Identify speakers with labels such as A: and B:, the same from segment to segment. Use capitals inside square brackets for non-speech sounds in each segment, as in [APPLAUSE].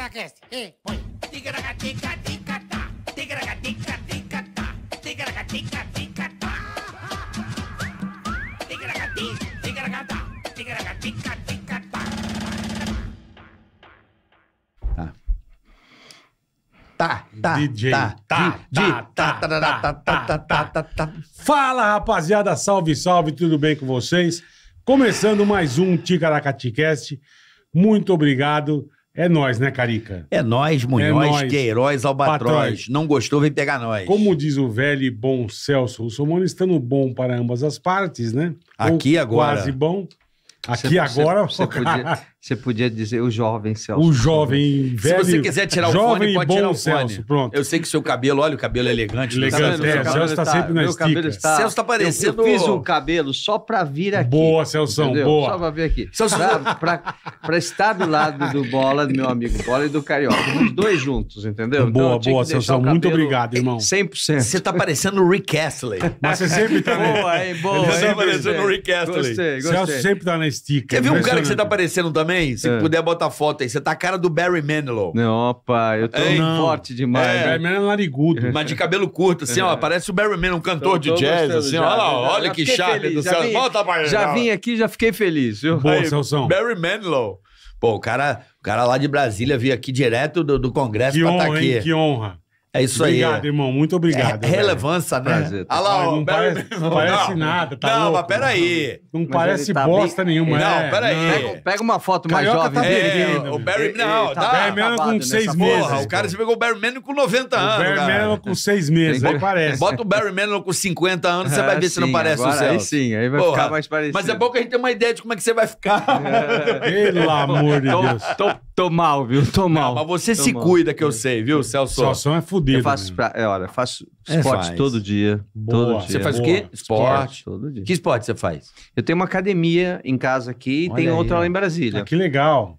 A: Eh, tica E tica tica tica tica tica tica tica tica tica tica tica Tá. Tá, tá, tica tá. Tá tá, tá, tá, tá, tá, tá, tá,
B: tá. Fala, rapaziada. Salve, salve. Tudo bem com vocês? Começando mais um tica Muito obrigado. É nós, né,
A: Carica? É nós, Munhoz, é Queiroz, é Albatroz. Não gostou, vem pegar nós.
B: Como diz o velho e bom Celso Russomano, estando bom para ambas as partes, né? Aqui Ou agora. Quase bom.
C: Aqui cê, agora. Você [LAUGHS] podia, você podia dizer o jovem Celso. O jovem
A: velho. Se você quiser tirar o fone, pode tirar o Celso, Pronto. Eu sei que o seu cabelo, olha, o cabelo é elegante. Né? Elegante, tá é, o Celso está sempre na estica. Está, Celso está parecendo... Eu, fiz o um
C: cabelo só para vir aqui. Boa, Celso, boa. Só para vir aqui. Celso... Para estar do lado do Bola, do meu amigo Bola e do Carioca. Os dois juntos, entendeu? Boa, então, boa, Celso. Muito
A: obrigado, irmão. 100%. Você está parecendo o Rick Astley. Mas você sempre está... Boa, hein? Boa. Você está parecendo o Rick Astley. Gostei, gostei. Celso sempre está na estica. Quer ver um cara que você está parecendo também? também, se é. puder botar foto aí. Você tá a cara do Barry Manilow. Não, opa, eu tô Ei, forte demais. É. Barry Manilow é narigudo. Mas de cabelo curto, assim, ó. É. Parece o Barry Manilow, um cantor de jazz, assim, já, ó. Olha, olha já que chave do céu. Volta pra Já vim aqui, já fiquei feliz, viu? Boa, Celso. Barry Manilow. Pô, o cara, o cara lá de Brasília veio aqui direto do, do Congresso que pra tá honra, estar tá aqui. Hein, que honra. É isso obrigado, aí. Obrigado, irmão. Muito obrigado. É, relevância, né? Prazer. Olha lá, ó, não parece,
D: não nada,
C: tá Não, louco, mas peraí. Não, não parece tá bosta bem... nenhuma, Não, é? peraí. Pega, pega, uma foto Carioca mais jovem. Tá é, o Barry... Não, tá tá Barry Menon com seis meses. Porra, o cara
A: se pegou o Barry Menon com 90 anos, O Barry Menon com seis meses, aí parece. Bota o Barry Menon com 50 anos, você vai ver sim, se não ah, parece o Celso. Aí sim, aí vai ficar mais parecido. Mas é bom que a gente tem uma ideia de como é que você vai ficar. [LAUGHS] Pelo amor de Deus.
C: Tô mal, viu? Tô mal. Mas você se cuida, que eu é. sei, viu, Celso? Celso é fudido. Eu faço, né? pra, é, olha, faço é, esporte todo dia. Boa. Todo dia. Você faz Boa. o quê? Esporte. esporte. Todo dia. Que esporte você faz? Eu tenho uma academia em casa aqui e tem outra lá em Brasília. Ah, que legal.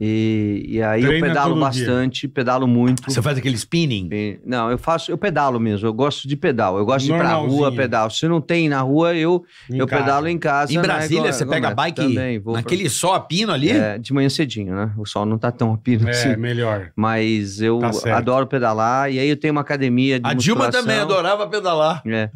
C: E, e aí Treina eu pedalo bastante, dia. pedalo muito. Você faz aquele spinning? Não, eu faço, eu pedalo mesmo, eu gosto de pedal. Eu gosto de ir pra rua, pedal. Se não tem na rua, eu, em eu pedalo em casa. Em né, Brasília, né? você pega bike também, naquele pra... sol a pino ali? É, de manhã cedinho, né? O sol não tá tão a pino é, assim. É, melhor. Mas eu tá adoro pedalar. E aí eu tenho uma academia de A Dilma também adorava pedalar. É.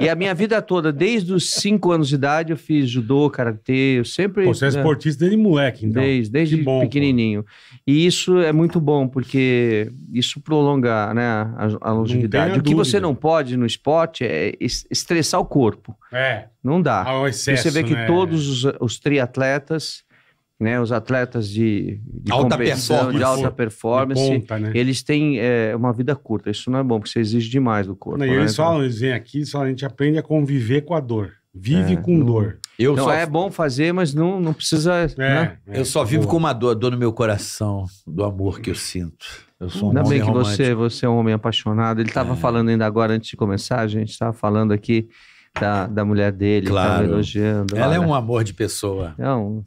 C: E a minha vida toda, desde os 5 anos de idade, eu fiz judô, karatê, eu sempre... Pô, você é né? esportista desde moleque, então. Desde, desde que bom. pequenininho pequenininho. E isso é muito bom, porque isso prolonga né, a, a longevidade. O que você não pode no esporte é estressar o corpo. É. Não dá. Ao ah, excesso, você vê que né? todos os, os triatletas... Né, os atletas de, de alta performance, de alta performance, de ponta, né? eles têm é, uma vida curta. Isso não é bom, porque você exige demais do corpo. Não, né? eles
B: falam, eles vêm aqui, só a gente aprende a conviver com a dor. Vive é, com não... dor. Eu só... é
A: bom fazer, mas não, não precisa. É, né? é, eu só vivo boa. com uma dor, dor no meu coração, do amor que eu sinto. Eu sou um ainda bem que você,
C: você é um homem apaixonado. Ele estava é. falando ainda agora, antes de começar, a gente estava falando aqui da, da mulher dele, claro. elogiando. Ela é olha. é um amor de pessoa. É um...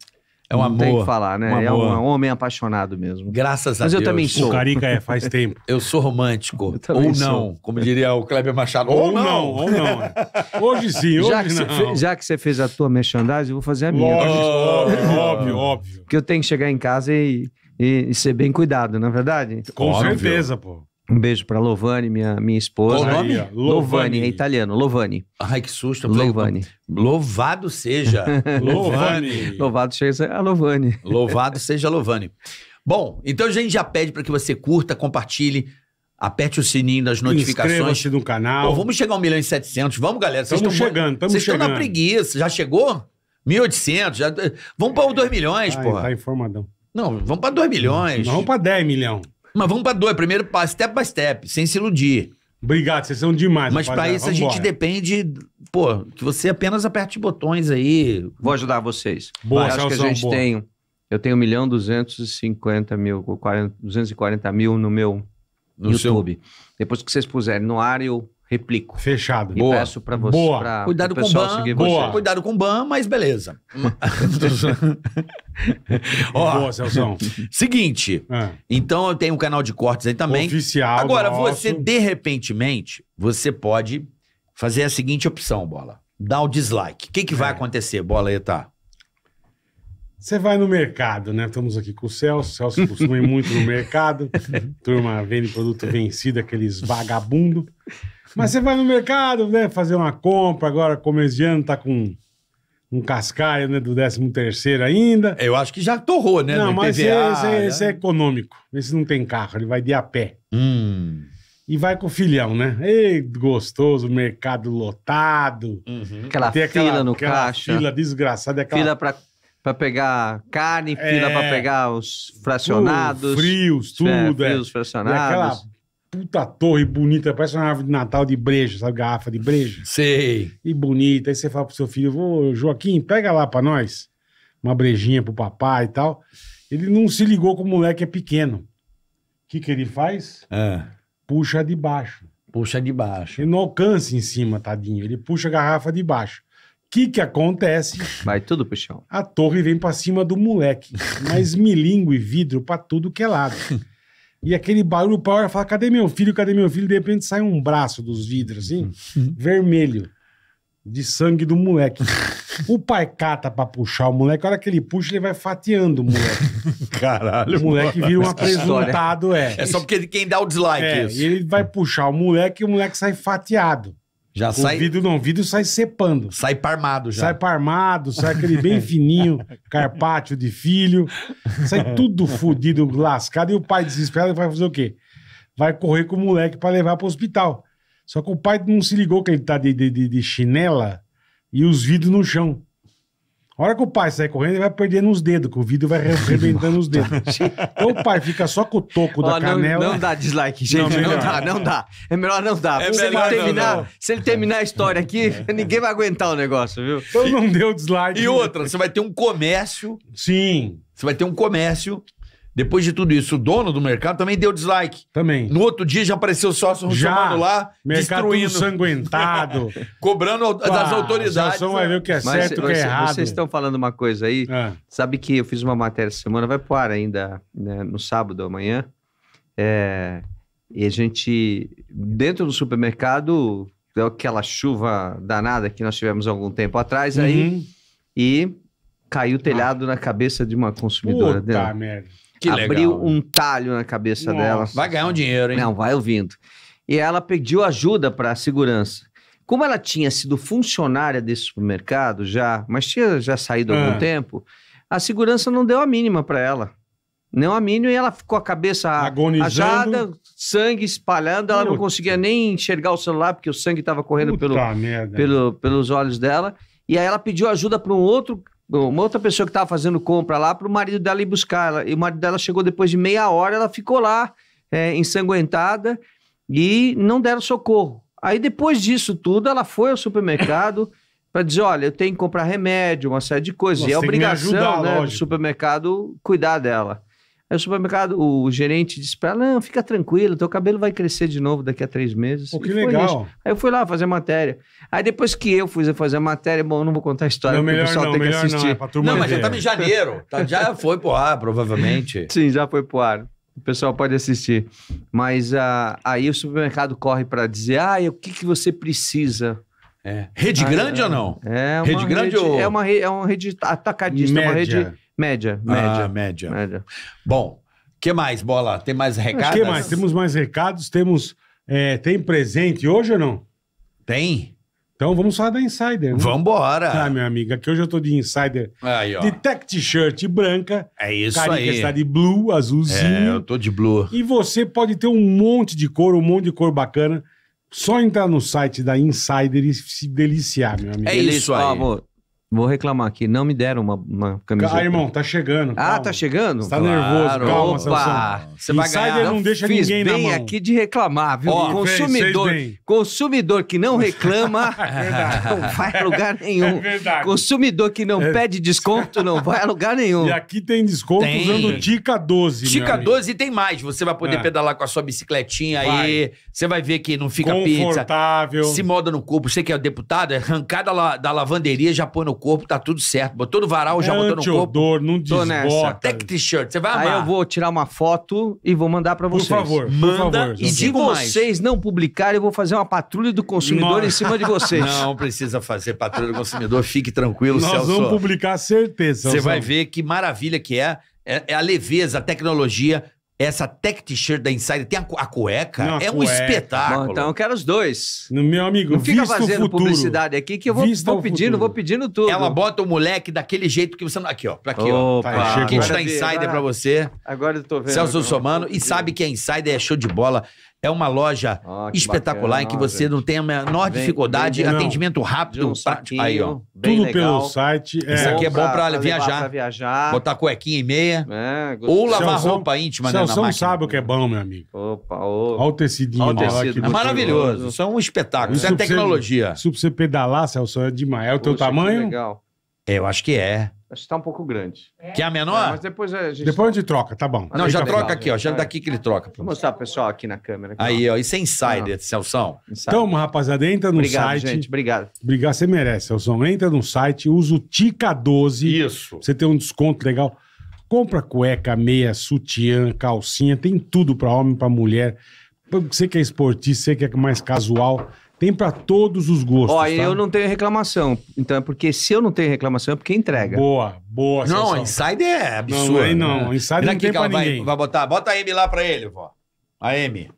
C: É um não amor. Tem que falar, né? Um é um homem apaixonado mesmo. Graças a Deus. Mas eu também sou. O Carica é, faz tempo.
A: eu sou romântico. [LAUGHS] Eu ou não, sou. como diria o Kleber Machado. Ou,
D: não.
C: não. ou não. Hoje sim, [LAUGHS] hoje já que não. Fe, já que você fez a tua merchandising, eu vou fazer a minha. Lógico, óbvio, óbvio, óbvio. Porque eu tenho que chegar em casa e, e, e ser bem cuidado, não é verdade? Com óbvio. certeza, pô. Um beijo pra Lovani, minha, minha esposa. Qual o nome? Lovani. Lovani, é italiano. Lovani. Ai, que susto. Lovani. Louvado seja. [LAUGHS] Lovani.
A: Louvado seja a Lovani. Louvado seja a Lovani. Bom, então a gente já pede para que você curta, compartilhe, aperte o sininho das notificações. Inscreva-se no canal. Pô, vamos chegar a 1 milhão e 700. Vamos, galera. Estamos chegando, estamos chegando. Vocês estão na preguiça. Já chegou? 1.800. Já... Vamos para 2 milhões, tá porra. Tá informadão. Não, vamos para 2 milhões. vamos para 10 milhões. Mas vamos para dois. Primeiro passo, step by step, sem se iludir. Obrigado, vocês são demais. Mas para isso a gente depende, pô, que você apenas aperte botões aí. Vou ajudar
C: vocês. Boa, acho que a gente boa. tem. Eu tenho 1 milhão 250 mil, 40, 240 mil no meu no YouTube. Seu... Depois que vocês puserem no ar, eu replico. Fechado. E Boa. peço para você. Boa. Pra, Cuidado pro com o BAN. Boa.
A: Cuidado com o BAN, mas beleza.
C: [LAUGHS]
D: Ó, Boa, Celso.
A: Seguinte. É. Então eu tenho um canal de cortes aí também. Oficial. Agora, nosso. você, de repentemente, você pode fazer a seguinte opção, bola. Dá o dislike. O que, que é. vai acontecer, bola aí, tá?
B: Você vai no mercado, né? Estamos aqui com o Celso. O Celso costuma ir muito no mercado. [LAUGHS] Turma vende produto vencido, aqueles vagabundo. Mas você vai no mercado, né? Fazer uma compra agora, começo tá com um cascaio né, do 13 terceiro ainda. Eu acho que já torrou, né? Não, no mas IPVA, esse, esse, esse, é, é né? econômico. Esse não tem carro, ele vai de a pé. Hum. E vai com o filhão, né? Ei, gostoso, mercado lotado. Uhum. Aquela, fila no aquela caixa. Fila desgraçada. Aquela... Fila pra
C: para pegar carne, fila é, para pegar os fracionados. frios, tudo. É, frios, é. é. fracionados. E aquela
B: puta torre bonita, parece uma árvore de Natal de breja, sabe? Garrafa de breja. Sei. E bonita. Aí você fala pro seu filho, ô Joaquim, pega lá para nós uma brejinha pro papai e tal. Ele não se ligou que o moleque é pequeno. O que que ele faz? É. Puxa de baixo. Puxa de baixo. Ele não alcança em cima, tadinho. Ele puxa a garrafa de baixo que que acontece? Vai tudo pro chão. A torre vem para cima do moleque, mas milingo e vidro para tudo que é lado. E aquele barulho, o Power fala: cadê meu filho? Cadê meu filho? De repente sai um braço dos vidros, assim, vermelho, de sangue do moleque. O pai cata pra puxar o moleque, a hora que ele puxa, ele vai fatiando o moleque.
A: Caralho. O moleque vira um é apresentado, é. É só porque quem dá o dislike. É, isso. E ele
B: vai puxar o moleque e o moleque sai fatiado.
C: Já o sai. vidro
B: não, o vidro sai cepando. Sai parmado já. Sai parmado, sai aquele bem fininho, [LAUGHS] carpátio de filho. Sai tudo fodido, lascado. E o pai desesperado vai fazer o quê? Vai correr com o moleque para levar para o hospital. Só que o pai não se ligou que ele tá de, de, de chinela e os vidros no chão. A hora que o pai sai correndo, ele vai perdendo os dedos, que o vidro vai [LAUGHS] arrebentando os dedos. então o pai fica só com o
C: toco Ó, da canela. Não dá dislike, gente. Não, não dá, não dá. É melhor não dar. É se, melhor ele terminar, não, se ele terminar a história aqui, [LAUGHS] ninguém vai aguentar o negócio, viu? Então não deu dislike. E outra, você vai
A: ter um comércio. Sim. Você vai ter um comércio depois de tudo isso, o dono do mercado também deu dislike. Também. No outro dia já apareceu o sócio já, lá, mercado
C: sanguentado.
A: [LAUGHS] cobrando das autoridades. A vai ver o que é Mas certo e o que é errado. Vocês estão
C: falando uma coisa aí. É. Sabe que eu fiz uma matéria essa semana, vai pro ar ainda né, no sábado amanhã. É, e a gente, dentro do supermercado, deu aquela chuva danada que nós tivemos algum tempo atrás uhum. aí. E caiu o telhado ah. na cabeça de uma consumidora Puta dela. Né? merda. Que Abriu legal. um talho na cabeça Nossa. dela. Vai ganhar um dinheiro, hein? Não, vai ouvindo. E ela pediu ajuda para a segurança. Como ela tinha sido funcionária desse supermercado já, mas tinha já saído há algum é. tempo, a segurança não deu a mínima para ela. Não a mínima, e ela ficou a cabeça ajada, sangue espalhando, ela Puta. não conseguia nem enxergar o celular, porque o sangue estava correndo pelo, pelo, pelos olhos dela. E aí ela pediu ajuda para um outro uma outra pessoa que estava fazendo compra lá para o marido dela ir buscar. Ela, e o marido dela chegou depois de meia hora, ela ficou lá é, ensanguentada e não deram socorro. Aí depois disso tudo, ela foi ao supermercado [LAUGHS] para dizer, olha, eu tenho que comprar remédio, uma série de coisas. Nossa, e é obrigação ajudar, né, do supermercado cuidar dela. Aí o supermercado, o gerente disse para ela: não, fica tranquilo, teu cabelo vai crescer de novo daqui a três meses. Pô, que legal. Isso. Aí eu fui lá fazer matéria. Aí depois que eu fui fazer matéria, bom, eu não vou contar a história, não, porque o pessoal não, tem que assistir. Não, é pra turma não mas já tá estava em janeiro. Tá, já foi pro ar, provavelmente. [LAUGHS] Sim, já foi pro ar. O pessoal pode assistir. Mas uh, aí o supermercado corre para dizer: ah, o que, que você precisa? É. Rede grande é. ou não? É uma rede grande rede, ou... É uma, re, é uma rede atacadista, é Média. uma rede
A: Média, média. Ah, média. média. Bom, que mais, Bola? Tem mais recados? que mais? Temos
B: mais recados, temos... É, tem presente hoje ou não? Tem. Então vamos falar da Insider, né? Vambora! Ah, minha amiga, que hoje eu tô de Insider. Aí, ó. De tech t-shirt branca. É
A: isso Carica aí. está
B: de blue, azulzinho. É, eu
A: tô de blue.
B: E você pode ter um monte de cor, um monte de cor bacana. Só entrar no site da
C: Insider e se deliciar, meu amigo. É isso aí. Ó, amor. Vou reclamar aqui. Não me deram uma, uma camiseta. Ah, irmão, tá chegando. Ah, tá chegando? Você tá claro, nervoso, calma, Opa, você vai ganhar. não, não deixa fiz ninguém bem aqui de reclamar, viu? Ó, consumidor, fez, consumidor que não reclama [LAUGHS] é não vai a lugar é nenhum. É verdade. Consumidor que não é. pede desconto
A: não vai a lugar nenhum. E aqui
B: tem desconto tem. usando Tica 12. Tica
A: 12 tem mais. Você vai poder é. pedalar com a sua bicicletinha vai. aí. Você vai ver que não fica Confortável. pizza. Confortável. Se moda no corpo. Você que é deputado, é arrancada da lavanderia já põe no no corpo, tá tudo certo. Botou no varal, já é botou no corpo. Odor, não desbota. Tech t-shirt, você vai amar. Aí eu
C: vou tirar uma foto e vou mandar para vocês. Por favor, Manda, por favor. E se vocês não publicarem, eu vou fazer uma patrulha do consumidor Nossa. em cima de vocês. [LAUGHS]
A: Não precisa fazer patrulha do consumidor, fique tranquilo, Nós Celso. Nós vamos
C: publicar
B: certeza. Você vai
A: ver que maravilha que é. É, é a leveza, a tecnologia, essa tech t-shirt da Insider tem a, a cueca? Não, a é um espetáculo. Bom, então
C: eu quero os dois. No meu
A: amigo, Não fica fazendo publicidade aqui que eu vou, vou pedindo, vou pedindo tudo. Ela bota o moleque daquele jeito que você não. Aqui, ó. Pra aqui, ó. Opa, tá, aqui a gente tá Insider agora, pra você.
C: Agora eu tô vendo. Celso
A: Somano. E sabe que a Insider é show de bola. É uma loja que espetacular bacana, em que você gente. não tem a menor dificuldade, vem, atendimento rápido. Um tá? saquinho, aí, ó. Tudo legal. pelo site. É. Isso aqui é bom pra, pra viajar. Pra
C: viajar. Botar
A: cuequinha e meia. É, ou lavar roupa íntima, Celsão né? Celção
C: sabe o
B: que é bom, meu amigo. Opa, opa. Olha o tecidinho. Olha o tecido. é maravilhoso. Isso é um espetáculo. Isso, é isso é tecnologia. se você pedalar, Celso, é demais. É o teu Poxa, tamanho? Legal. É, eu acho que é.
C: Acho que tá um pouco grande. Que é a menor? É, mas depois a gente. Depois
B: a gente troca, tá bom. Não, já tá troca
C: legal. aqui, ó. Já daqui que
A: ele troca. Vou mostrar pro pessoal aqui na câmera. Aí, ó. Isso é insider, ah. Celso. Então,
B: rapaziada, entra no obrigado, site. Gente, obrigado. Obrigado, você merece, Celso. Entra no site, usa o TICA12. Isso. Você tem um desconto legal. Compra cueca, meia, sutiã, calcinha, tem tudo para homem, para mulher. Você que é esportista, você que é mais casual. Tem para
C: todos os gostos. Ó, tá? eu não tenho reclamação. Então, é porque se eu não tenho reclamação, é porque entrega. Boa, boa. Não, sensação. insider é absurdo. Né? Não, aí não. Né? Insider não tem pra vai, ninguém.
A: Vai botar, bota a M lá pra ele, vó. A M.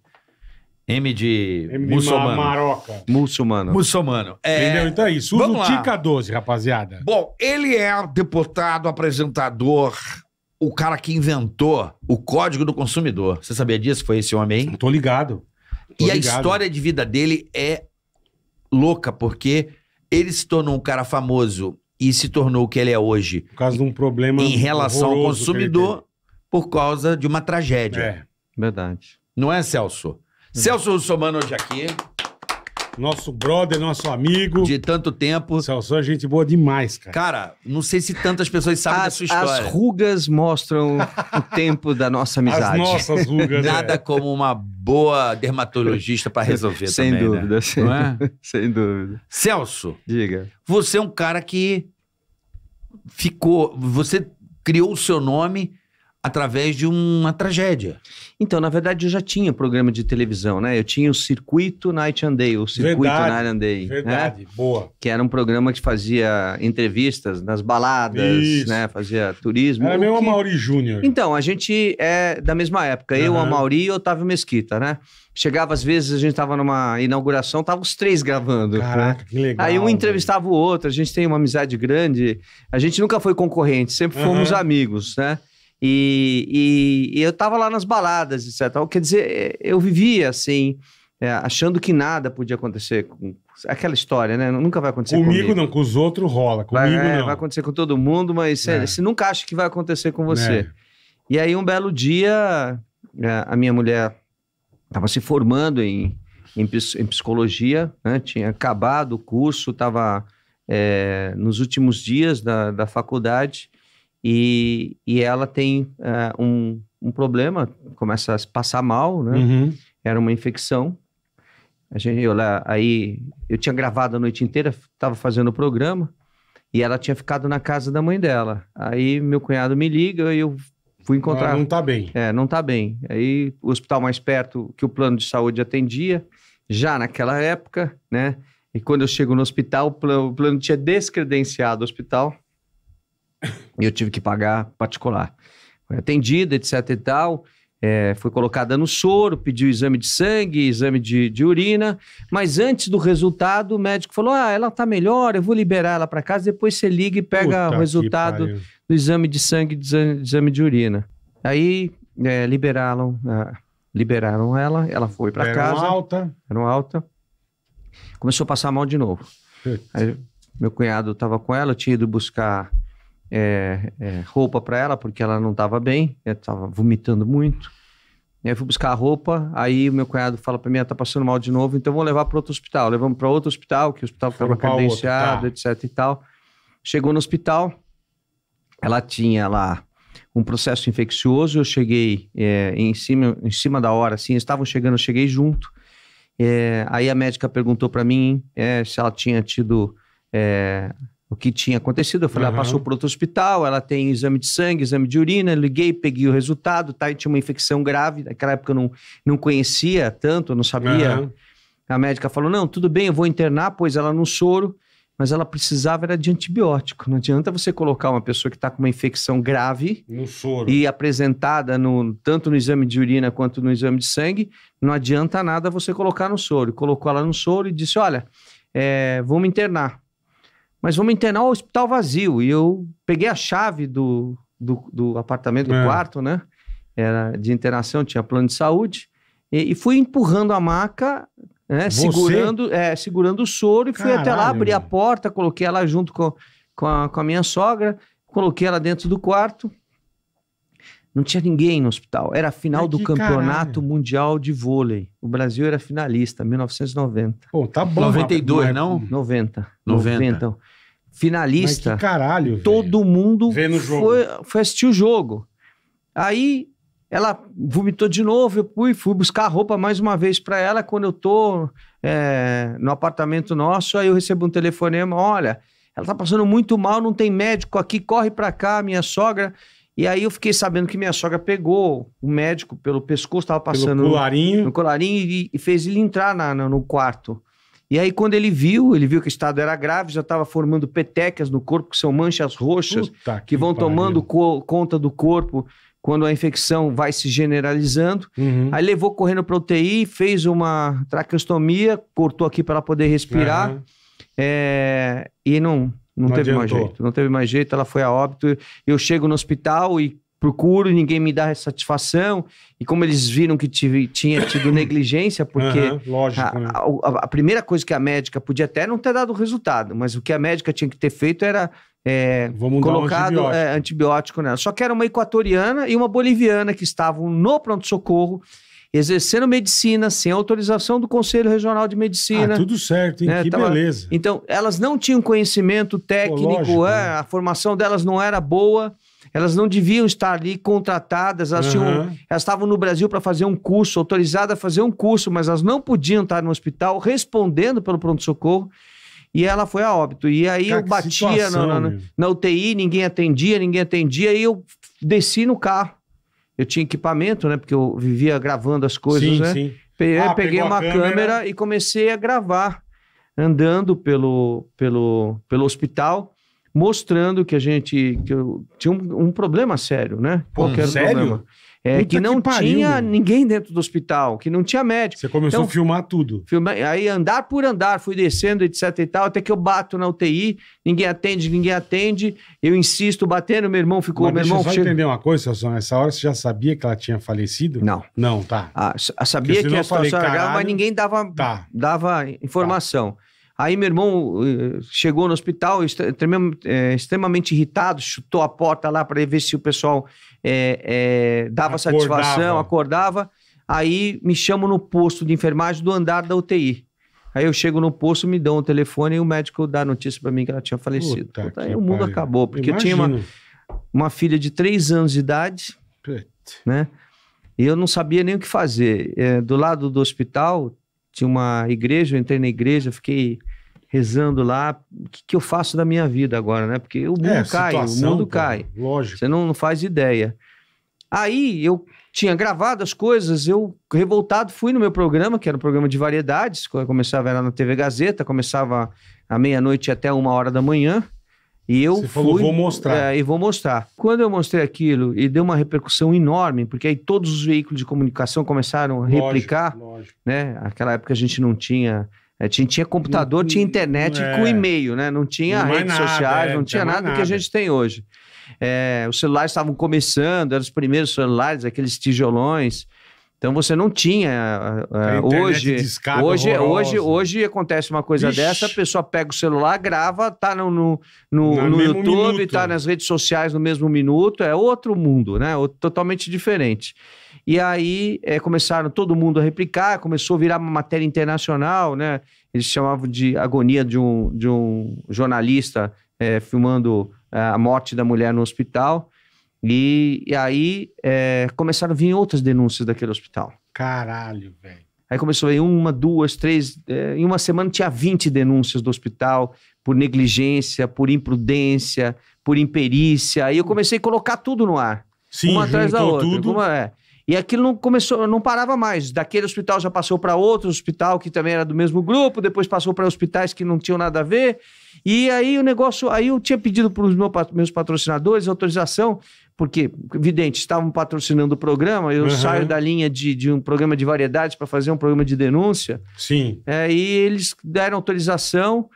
A: M de M muçulmano. Maroca. Muçulmano. Muçulmano. É... Entendeu? Então é isso. Usa Vamos o Tica
B: lá. 12, rapaziada.
A: Bom, ele é deputado, apresentador, o cara que inventou o Código do Consumidor. Você sabia disso? Foi esse homem aí? Tô ligado. Tô e ligado. a história de vida dele é louca, porque ele se tornou um cara famoso e se tornou o que ele é hoje. Por causa de um problema. Em relação ao consumidor, por causa de uma tragédia. É. Verdade. Não é, Celso? Hum. Celso Somano hoje aqui. Nosso brother, nosso amigo. De tanto tempo. Celso é gente boa demais, cara. Cara, não sei se tantas pessoas sabem as, da sua história. As
C: rugas mostram o tempo da nossa amizade. As nossas rugas. Né? Nada é.
A: como uma boa dermatologista para resolver sem também, né? dúvida, né? sem, Não é? [LAUGHS] sem dúvida. Celso. Diga. Você é um cara que ficou...
C: Você criou o seu nome através de uma tragédia. Então, na verdade, eu já tinha programa de televisão, né? Eu tinha o Circuito Night and Day, o Circuito verdade, Night and Day. Né? Verdade, né? boa. Que era um programa que fazia entrevistas nas baladas, Isso. né? Fazia turismo. Era meio que... Amauri Júnior. Então, a gente é da mesma época. Uhum. Eu, Amauri e Otávio Mesquita, né? Chegava às vezes, a gente estava numa inauguração, tava os três gravando. Né? Caraca, né? que legal. Aí um entrevistava o outro, a gente tem uma amizade grande. A gente nunca foi concorrente, sempre fomos uhum. amigos, né? E, e, e eu estava lá nas baladas, etc. Quer dizer, eh, eu vivia assim, é, achando que nada podia acontecer com, aquela história, né? Nunca vai acontecer comigo. Comigo não,
B: com os outros rola. Comigo vai, é, não. Vai
C: acontecer com todo mundo, mas é. você nunca acha que vai acontecer com você. É. E aí, um belo dia, eh, a minha mulher estava se formando em, em, em psicologia, né? tinha acabado o curso, estava nos últimos dias da, da faculdade. E, e ela tem uh, um, um problema, começa a passar mal, né? Uhum. Era uma infecção. A gente, eu, aí eu tinha gravado a noite inteira, estava fazendo o programa e ela tinha ficado na casa da mãe dela. Aí meu cunhado me liga e eu fui encontrar. Ela não tá bem. É, não tá bem. Aí o hospital mais perto que o plano de saúde atendia, já naquela época, né? E quando eu chego no hospital, o plano, o plano tinha descredenciado o hospital. E eu tive que pagar particular. Foi atendida, etc e tal. É, foi colocada no soro, pediu exame de sangue, exame de, de, urina, mas antes do resultado, o médico falou: Ah, ela tá melhor, eu vou liberar ela para casa, depois você liga e pega Puta o resultado do exame de sangue e exame de urina. Aí é, liberaram, é, liberaram ela, ela foi para casa. Era alta. Era alta. Começou a passar mal de novo. Aí, meu cunhado estava com ela, eu tinha ido buscar é, é, roupa para ela, porque ela não tava bem, estava né, vomitando muito. E aí fui buscar a roupa, aí o meu cunhado fala para mim, está ah, passando mal de novo, então vou levar para outro hospital. Levamos para outro hospital, que o hospital estava credenciado, tá. etc e tal. Chegou no hospital, ela tinha lá um processo infeccioso, eu cheguei é, em, cima, em cima da hora, assim, estavam chegando, eu cheguei junto. É, aí a médica perguntou para mim é, se ela tinha tido é, o que tinha acontecido. Eu falei, uhum. ela passou para outro hospital, ela tem exame de sangue, exame de urina. Eu liguei, peguei o resultado, tá? E tinha uma infecção grave. Naquela época eu não, não conhecia tanto, eu não sabia. Uhum. A médica falou: não, tudo bem, eu vou internar, pois ela no soro, mas ela precisava era de antibiótico. Não adianta você colocar uma pessoa que está com uma infecção grave no soro. e apresentada no, tanto no exame de urina quanto no exame de sangue. Não adianta nada você colocar no soro. Colocou ela no soro e disse: olha, é, vamos internar mas vamos internar o hospital vazio. E eu peguei a chave do, do, do apartamento, do é. quarto, né? Era de internação, tinha plano de saúde. E, e fui empurrando a maca, né? segurando, é, segurando o soro, e fui até lá, abri a porta, coloquei ela junto com, com a, com a minha sogra, coloquei ela dentro do quarto. Não tinha ninguém no hospital. Era a final do Campeonato caralho. Mundial de Vôlei. O Brasil era finalista, 1990. Pô, tá bom. 92, não? 90. 90. 90. Finalista. Mas que caralho, Todo mundo Vendo foi, foi assistir o jogo. Aí ela vomitou de novo, eu fui, fui buscar roupa mais uma vez para ela. Quando eu tô é, no apartamento nosso, aí eu recebo um telefonema, olha, ela tá passando muito mal, não tem médico aqui, corre para cá, minha sogra e aí eu fiquei sabendo que minha sogra pegou o médico pelo pescoço, estava passando pelo colarinho. No, colarinho e, e, fez ele entrar na, na, no quarto. E aí, quando ele viu, ele viu que o estado era grave, já estava formando petecas no corpo, que são manchas roxas, Puta que, vão pariu. tomando co conta do corpo quando a infecção vai se generalizando. Uhum. Aí levou correndo para UTI, fez uma traqueostomia, cortou aqui para ela poder respirar. Uhum. É... e não, não, não teve adiantou. mais jeito, não teve mais jeito, ela foi a óbito. Eu chego no hospital e procuro, ninguém me dá satisfação. E como eles viram que tive, tinha tido [COUGHS] negligência, porque uhum, lógico, né? a, a, a, primeira coisa que a médica podia até não ter dado resultado, mas o que a médica tinha que ter feito era é, colocado um antibiótico. É, antibiótico nela. Só que era uma equatoriana e uma boliviana que estavam no pronto-socorro exercendo medicina sem autorização do Conselho Regional de Medicina. Ah, tudo certo, hein? Né? Que Tava... beleza. Então, elas não tinham conhecimento técnico, Lógico, é, né? a formação delas não era boa. Elas não deviam estar ali contratadas, elas, uhum. tinham, elas estavam no Brasil para fazer um curso, autorizadas a fazer um curso, mas elas não podiam estar no hospital respondendo pelo pronto-socorro e ela foi a óbito. E aí Cara, eu batia situação, na, na, na, UTI, ninguém atendia, ninguém atendia, e eu desci no carro eu tinha equipamento, né? Porque eu vivia gravando as coisas, sim, né? Sim. Ah, é, peguei, ah, peguei uma câmera... câmera e comecei a gravar andando pelo, pelo, pelo hospital, mostrando que a gente que eu, tinha um, um problema sério, né? Qualquer Qual um sério? Problema. É, que não pariu, tinha ninguém dentro do hospital, que não tinha médico. Você começou então, a filmar tudo. Filmei, aí andar por andar, fui descendo, etc e tal, até que eu bato na UTI, ninguém atende, ninguém atende, eu insisto, batendo, meu irmão ficou... Mas meu irmão Mas só vai entender
B: uma coisa, Celso, nessa hora você já sabia que ela tinha falecido? Não. Não, tá.
C: Ah, sabia que a situação era grave, mas ninguém dava, tá. tá. dava informação. Tá. Aí meu irmão eh, chegou no hospital eh, extremamente irritado, chutou a porta lá para ver se o pessoal é, é, dava acordava. satisfação, acordava. Aí me chamam no posto de enfermagem do andar da UTI. Aí eu chego no posto, me dão o telefone e o médico dá a notícia para mim que ela tinha falecido. Puta Puta, aí o mundo acabou, porque Imagina. eu tinha uma, uma filha de três anos de idade, né? E eu não sabia nem o que fazer. É, do lado do hospital tinha uma igreja, eu entrei na igreja, fiquei rezando lá, o que, que, eu faço da minha vida agora, né? Porque o mundo é, cai, situação, o mundo cara, cai. Lógico. Você não, não faz ideia. Aí eu tinha gravado as coisas, eu revoltado fui no meu programa, que era um programa de variedades, quando eu começava era na TV Gazeta, começava à meia-noite até uma hora da manhã. E eu Você falou, fui, vou mostrar. É, e vou mostrar. Quando eu mostrei aquilo, e deu uma repercussão enorme, porque aí todos os veículos de comunicação começaram a replicar. Lógico, lógico. Né? Aquela época a gente não tinha é, tinha computador, tinha internet é, com e-mail, né? Não tinha não redes nada, sociais, é, não tinha nada, nada do que a gente tem hoje. É, os celulares estavam começando, eram os primeiros celulares, aqueles tijolões. Então você não tinha é, hoje, hoje, hoje, hoje acontece uma coisa Ixi. dessa, a pessoa pega o celular, grava, tá no, no, no, no, YouTube, tá minuto. tá nas redes sociais no mesmo minuto, é outro mundo, né? Totalmente diferente. E aí é, começaram todo mundo a replicar, começou a virar uma matéria internacional, né? Eles chamavam de agonia de um, de um jornalista é, filmando é, a morte da mulher no hospital. E, e aí é, começaram a vir outras denúncias daquele hospital. Caralho, velho. Aí começou aí uma, duas, três. É, em uma semana tinha 20 denúncias do hospital por negligência, por imprudência, por imperícia. Aí eu hum. comecei a colocar tudo no ar. Sim, uma atrás da outra. Tudo. Uma, é. E aquilo não começou, não parava mais. Daquele hospital já passou para outro hospital que também era do mesmo grupo, depois passou para hospitais que não tinham nada a ver. E aí o negócio, aí eu tinha pedido para os meus patrocinadores autorização, porque, evidente, estavam patrocinando o programa, eu uhum. saio da linha de, de um programa de variedades para fazer um programa de denúncia. Sim. É, e eles deram autorização,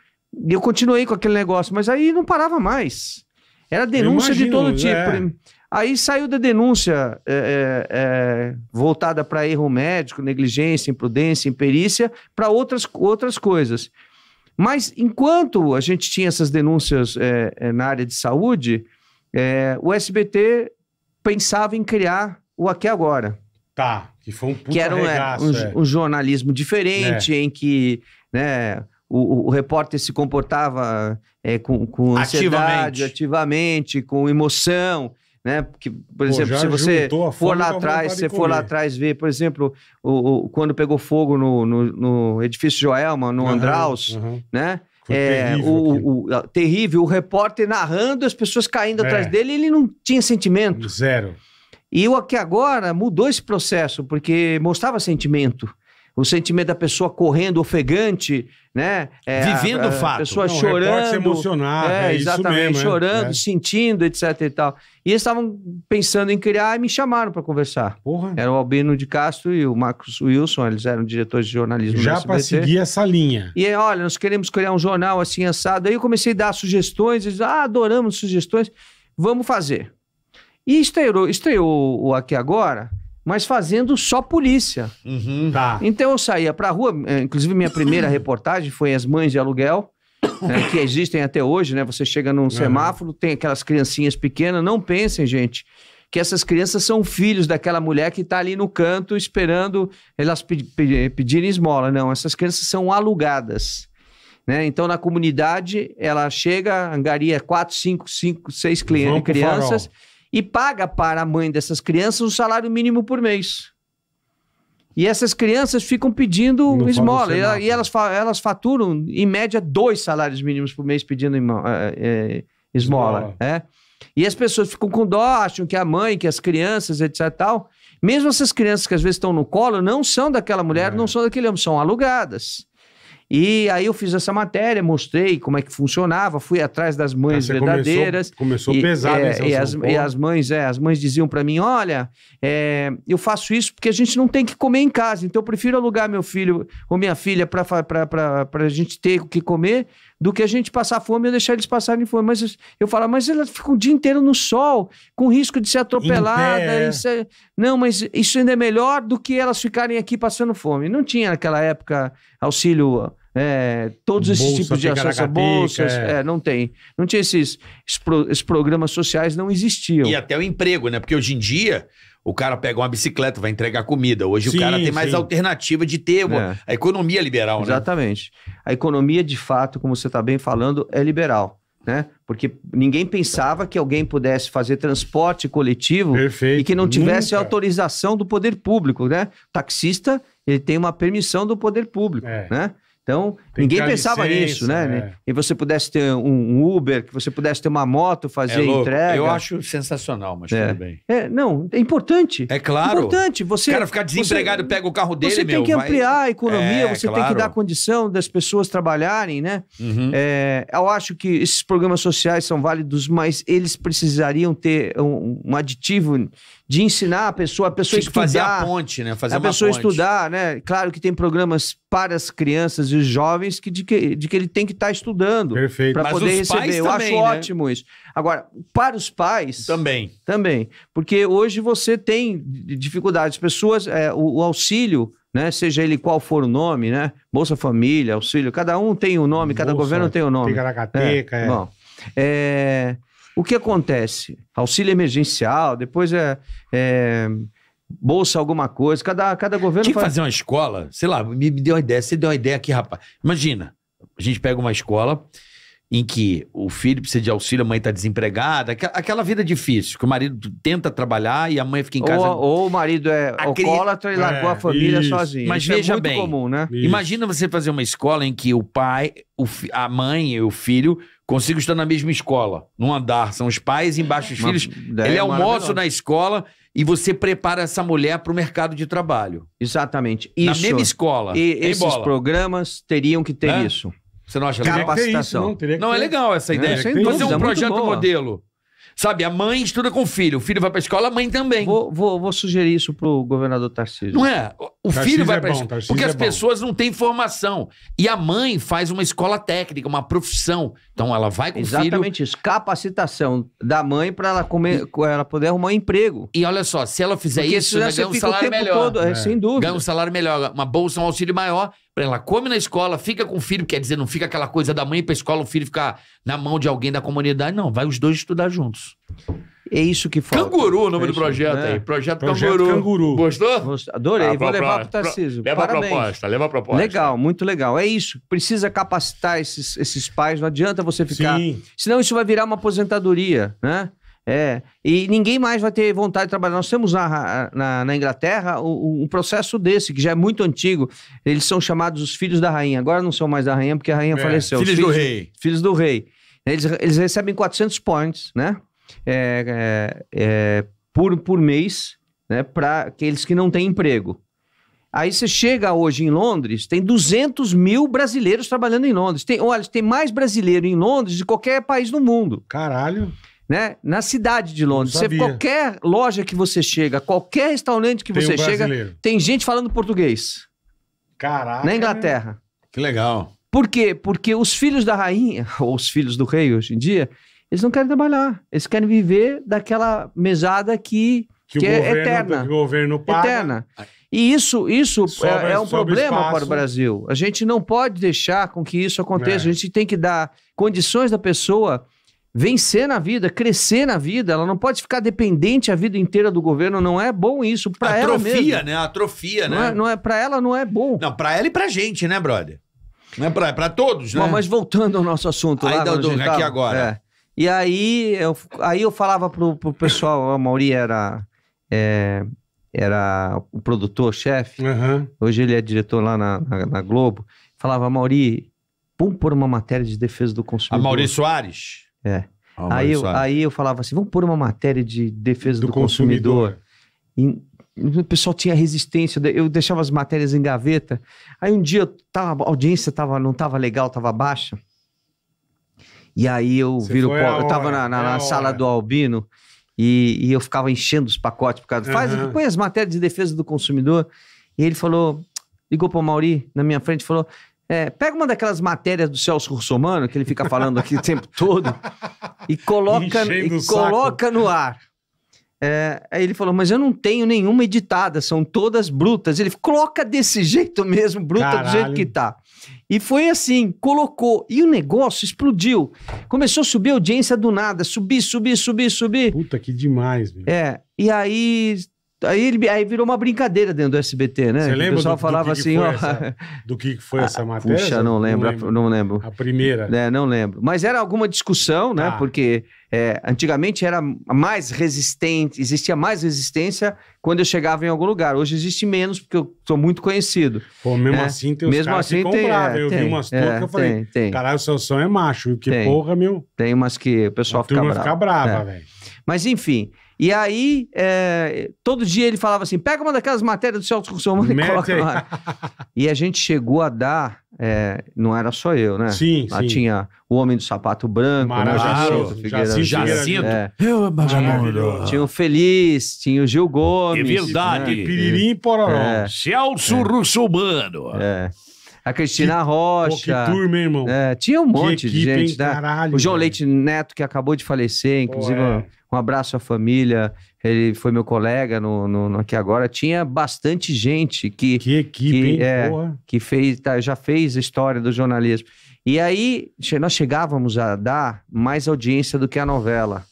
C: e eu continuei com aquele negócio, mas aí não parava mais. Era denúncia imagino, de todo é. tipo. É. Aí saiu da denúncia é, é, é voltada para erro médico, negligência, imprudência, imperícia, para outras, outras coisas. Mas enquanto a gente tinha essas denúncias é, é na área de saúde, é, o SBT pensava em criar o Aqui Agora. Tá, que foi um puta que era um, um, um jornalismo diferente, em que né, o, o, repórter se comportava é, com, com ansiedade, ativamente. ativamente, com emoção né? Porque, por Pô, exemplo, se você for lá atrás, se for lá atrás ver, por exemplo, o, o quando pegou fogo no, no, no edifício Joelma, no uhum, Andraus, uhum. né? é, terrível, o, o, o, terrível, o repórter narrando, as pessoas caindo é. atrás dele, ele não tinha sentimento. Zero. E o aqui agora mudou esse processo, porque mostrava sentimento o sentimento da pessoa correndo, ofegante, né? É, Vivendo a, o fato. A pessoa Não, chorando. Se emocionar, é, é exatamente, mesmo, é. chorando, é. sentindo, etc e tal. E eles estavam pensando em criar e me chamaram para conversar. Porra. Era o Albino de Castro e o Marcos Wilson, eles eram diretores de jornalismo. Já para seguir essa linha. E aí, olha, nós queremos criar um jornal assim assado. Aí eu comecei a dar sugestões, eles ah, adoramos sugestões, vamos fazer. E estreou, estreou o Aqui Agora mas fazendo só polícia. Uhum. Tá. Então eu saía pra rua, é, inclusive minha primeira [COUGHS] reportagem foi As Mães de Aluguel, né, que existem até hoje, né? Você chega num semáforo, tem aquelas criancinhas pequenas, não pensem, gente, que essas crianças são filhos daquela mulher que está ali no canto esperando elas pe pe pedirem esmola. Não, essas crianças são alugadas. Né? Então, na comunidade, ela chega, angaria quatro, cinco, cinco, seis clientes, crianças. Farol e paga para a mãe dessas crianças um salário mínimo por mês. E essas crianças ficam pedindo esmola. E, elas, elas faturam, em média, dois salários mínimos por mês pedindo é, é, esmola. É? E as pessoas ficam com dó, acham que a mãe, que as crianças, etc. Tal. Mesmo essas crianças que às vezes estão no colo, não são daquela mulher, é. não são daquele homem, são alugadas. E aí eu fiz essa matéria, mostrei como é que funcionava, fui atrás das mães verdadeiras. Começou, começou e, pesado, é, e, as, e, as, mães, é, as mães diziam para mim: olha, é, eu faço isso porque a gente não tem que comer em casa, então eu prefiro alugar meu filho ou minha filha para a gente ter o que comer do que a gente passar fome e deixar eles passarem fome. Mas eu falo, mas elas ficam o dia inteiro no sol, com risco de ser atropelada. É. Isso é... Não, mas isso ainda é melhor do que elas ficarem aqui passando fome. Não tinha naquela época auxílio é, todos esses Bolsa, tipos de ações, bolsas, é. é. não tem. Não tinha esses, esses programas sociais, não existiam. E
A: até o emprego, né? Porque hoje em dia o cara pega uma bicicleta, vai entregar comida. Hoje sim, o cara tem mais sim. alternativa de ter uma, é. a economia é liberal,
C: Exatamente. né? Exatamente. A economia, de fato, como você está bem falando, é liberal. Né? Porque ninguém pensava que alguém pudesse fazer transporte coletivo Perfeito. e que não tivesse Nunca. autorização do poder público, né? O taxista, ele tem uma permissão do poder público, é. né? Então, Tem ninguém pensava licença, nisso, né? É. E você pudesse ter um Uber, que você pudesse ter uma moto, fazer é entrega. Eu acho
A: sensacional, mas é. tudo
C: bem. É, não, é importante. É claro. Importante.
A: Você, o cara ficar desempregado, você, pega o carro dele, Você tem que ampliar a economia, é, você claro. tem que dar
C: condição das pessoas trabalharem, né? Uhum. É, eu acho que esses programas sociais são válidos, mas eles precisariam ter um, um aditivo de ensinar a pessoa, a pessoa Tinha estudar. fazer a ponte,
A: né? Fazer a pessoa ponte.
C: estudar, né? Claro que tem programas para as crianças e os jovens que de que, de que ele tem que estar tá estudando. Perfeito. Para poder receber. Eu também, acho né? ótimo isso. Agora, para os pais. Também. Também. Porque hoje você tem dificuldades. Pessoas, é, o, o auxílio. Né? Seja ele qual for o nome, né? Bolsa Família, auxílio, cada um tem o um nome, Bolsa, cada governo tem o um nome. Picaracateca, é. é. Bom, é... O que acontece? Auxílio emergencial, depois é, é bolsa alguma coisa, cada, cada governo. Tinha que faz... fazer uma
A: escola, sei lá, me, me deu uma ideia, você deu uma ideia aqui, rapaz. Imagina, a gente pega uma escola em que o filho precisa de auxílio, a mãe está desempregada, aquela vida difícil, que o marido tenta trabalhar e a mãe fica em casa. Ou,
C: ou o marido é alcoólatra cri... e largou é, a família isso. sozinho. Mas isso é veja é muito bem, comum, né?
A: Imagina você fazer uma escola em que o pai, o, a mãe e o filho consigo estar na mesma escola, num andar, são os pais, embaixo dos Uma filhos. Ele é almoça na escola e você prepara essa mulher para o mercado de trabalho.
C: Exatamente. Isso. Na mesma escola. E esses bola. programas teriam que ter é? isso. Você não acha legal? Capacitação. não, não é legal essa é, ideia. É, Fazer um projeto modelo. Sabe, a mãe
A: estuda com o filho, o filho vai pra escola, a mãe também. Vou, vou, vou sugerir isso pro governador Tarcísio. Não é? O Tarcísio filho vai é pra escola. Porque é as bom. pessoas não têm formação. E a mãe faz uma escola técnica, uma profissão. Então ela vai com Exatamente o filho. Exatamente
C: isso. Capacitação da mãe pra ela, comer, e... ela poder arrumar um emprego. E olha só, se ela fizer Porque isso, ela ganha um salário melhor. Todo, é, é. Sem dúvida. Ganha
A: um salário melhor, uma bolsa, um auxílio maior. Ela come na escola, fica com o filho, quer dizer, não fica aquela coisa da mãe para a escola, o filho ficar na mão de alguém da comunidade. Não, vai os dois estudar juntos.
C: É isso que falta. Canguru o nome é do projeto né? aí. Projeto, projeto Canguru. Canguru. Gostou? Gostou? Adorei. Ah, Vou levar para o Tarcísio. Leva Parabéns. a proposta,
A: leva a proposta. Legal,
C: muito legal. É isso. Precisa capacitar esses, esses pais. Não adianta você ficar. Sim. Senão isso vai virar uma aposentadoria, né? É. E ninguém mais vai ter vontade de trabalhar. Nós temos na, na, na Inglaterra um, um, processo desse, que já é muito antigo. Eles são chamados os filhos da rainha. Agora não são mais da rainha, porque a rainha é, faleceu. Filhos, filhos do rei. Filhos do rei. Eles, eles recebem 400 points, né? É, é, é, por, por mês, né? Para aqueles que não têm emprego. Aí você chega hoje em Londres, tem 200 mil brasileiros trabalhando em Londres. Tem, olha, tem mais brasileiro em Londres de qualquer país do mundo. Caralho né? Na cidade de Londres. Você, qualquer loja que você chega, qualquer restaurante que tem você um chega, tem gente falando português. Caraca. Na Inglaterra. Que legal. Por quê? Porque os filhos da rainha, [LAUGHS] ou os filhos do rei hoje em dia, eles não querem trabalhar. Eles querem viver daquela mesada que, que, que é eterna. Que o governo paga. Eterna. E isso, isso é, é, um problema espaço. para o Brasil. A gente não pode deixar com que isso aconteça. É. A gente tem que dar condições da pessoa vencer na vida, crescer na vida. Ela não pode ficar dependente a vida inteira do governo. Não é bom isso para ela mesmo. Atrofia,
A: né? Atrofia, é, né? não
C: é para ela, não é bom. Não, para ela e para gente, né, brother? Não é para é para todos, né? mas voltando ao nosso assunto aí, lá, do, aqui agora. É. E aí eu, aí eu falava pro, pro pessoal, a Mauri era é, era o produtor-chefe. Uhum. Hoje ele é diretor lá na, na, na Globo. Falava, Mauri, vamos pôr uma matéria de defesa do consumidor. A Mauri Soares? É. Ah, aí, eu, aí eu falava assim, vamos pôr uma matéria de defesa do, do consumidor. consumidor. E o pessoal tinha resistência, eu deixava as matérias em gaveta. Aí um dia tava, a audiência tava, não estava legal, estava baixa. E aí eu Você viro... eu estava na, na, na sala do Albino e, e, eu ficava enchendo os pacotes. Por causa, uhum. Faz, põe as matérias de defesa do consumidor. E ele falou... Ligou para o Mauri na minha frente e falou: é, pega uma daquelas matérias do Celso Russomano, que ele fica falando aqui o tempo todo, e coloca, e coloca no ar. É, aí ele falou, mas eu não tenho nenhuma editada, são todas brutas. Ele falou, coloca desse jeito mesmo, bruta Caralho. do jeito que tá. E foi assim, colocou. E o negócio explodiu. Começou a subir a audiência do nada, subir, subir, subir, subir. Puta, que demais, meu. É, e aí Aí, ele, aí virou uma brincadeira dentro do SBT, né? Você lembra? O pessoal do, falava do que assim, que ó. Essa, do que foi [LAUGHS] ah, essa matéria? Puxa, não lembro, não lembro. Não lembro. A primeira. É, não lembro. Mas era alguma discussão, né? Tá. Porque é, antigamente era mais resistente, existia mais resistência quando eu chegava em algum lugar. Hoje existe menos, porque eu sou muito conhecido. Pô, mesmo é, assim tem os mesmo caras assim, que compravam. É, eu tem, vi umas é, que eu falei, tem, caralho, o seu é macho. Que tem, porra, meu. Tem umas que o pessoal fica bravo. fica brava, é. velho. Mas enfim, e aí, é, todo dia ele falava assim: pega uma daquelas matérias do Celso Russomano e coloca lá. E a gente chegou a dar. É, não era só eu, né? Sim, lá sim. tinha o Homem do Sapato Branco, né? Maravilhoso. Né? Jacinto. Jacinto. É. Eu, Maravilhoso. Tinha o Feliz, tinha o Gil Gomes. É verdade. Né? Piririm Pororó. É. Celso é. Russomano. É. A Cristina que, Rocha. Pô, que turma, hein, irmão? É, tinha um monte equipe, de gente, hein? né? Caralho, o João velho. Leite Neto, que acabou de falecer, inclusive. Pô, é. Um abraço à família. Ele foi meu colega no, no, no aqui agora. Tinha bastante gente que que equipe, que, é, que fez tá, já fez história do jornalismo. E aí nós chegávamos a dar mais audiência do que a novela.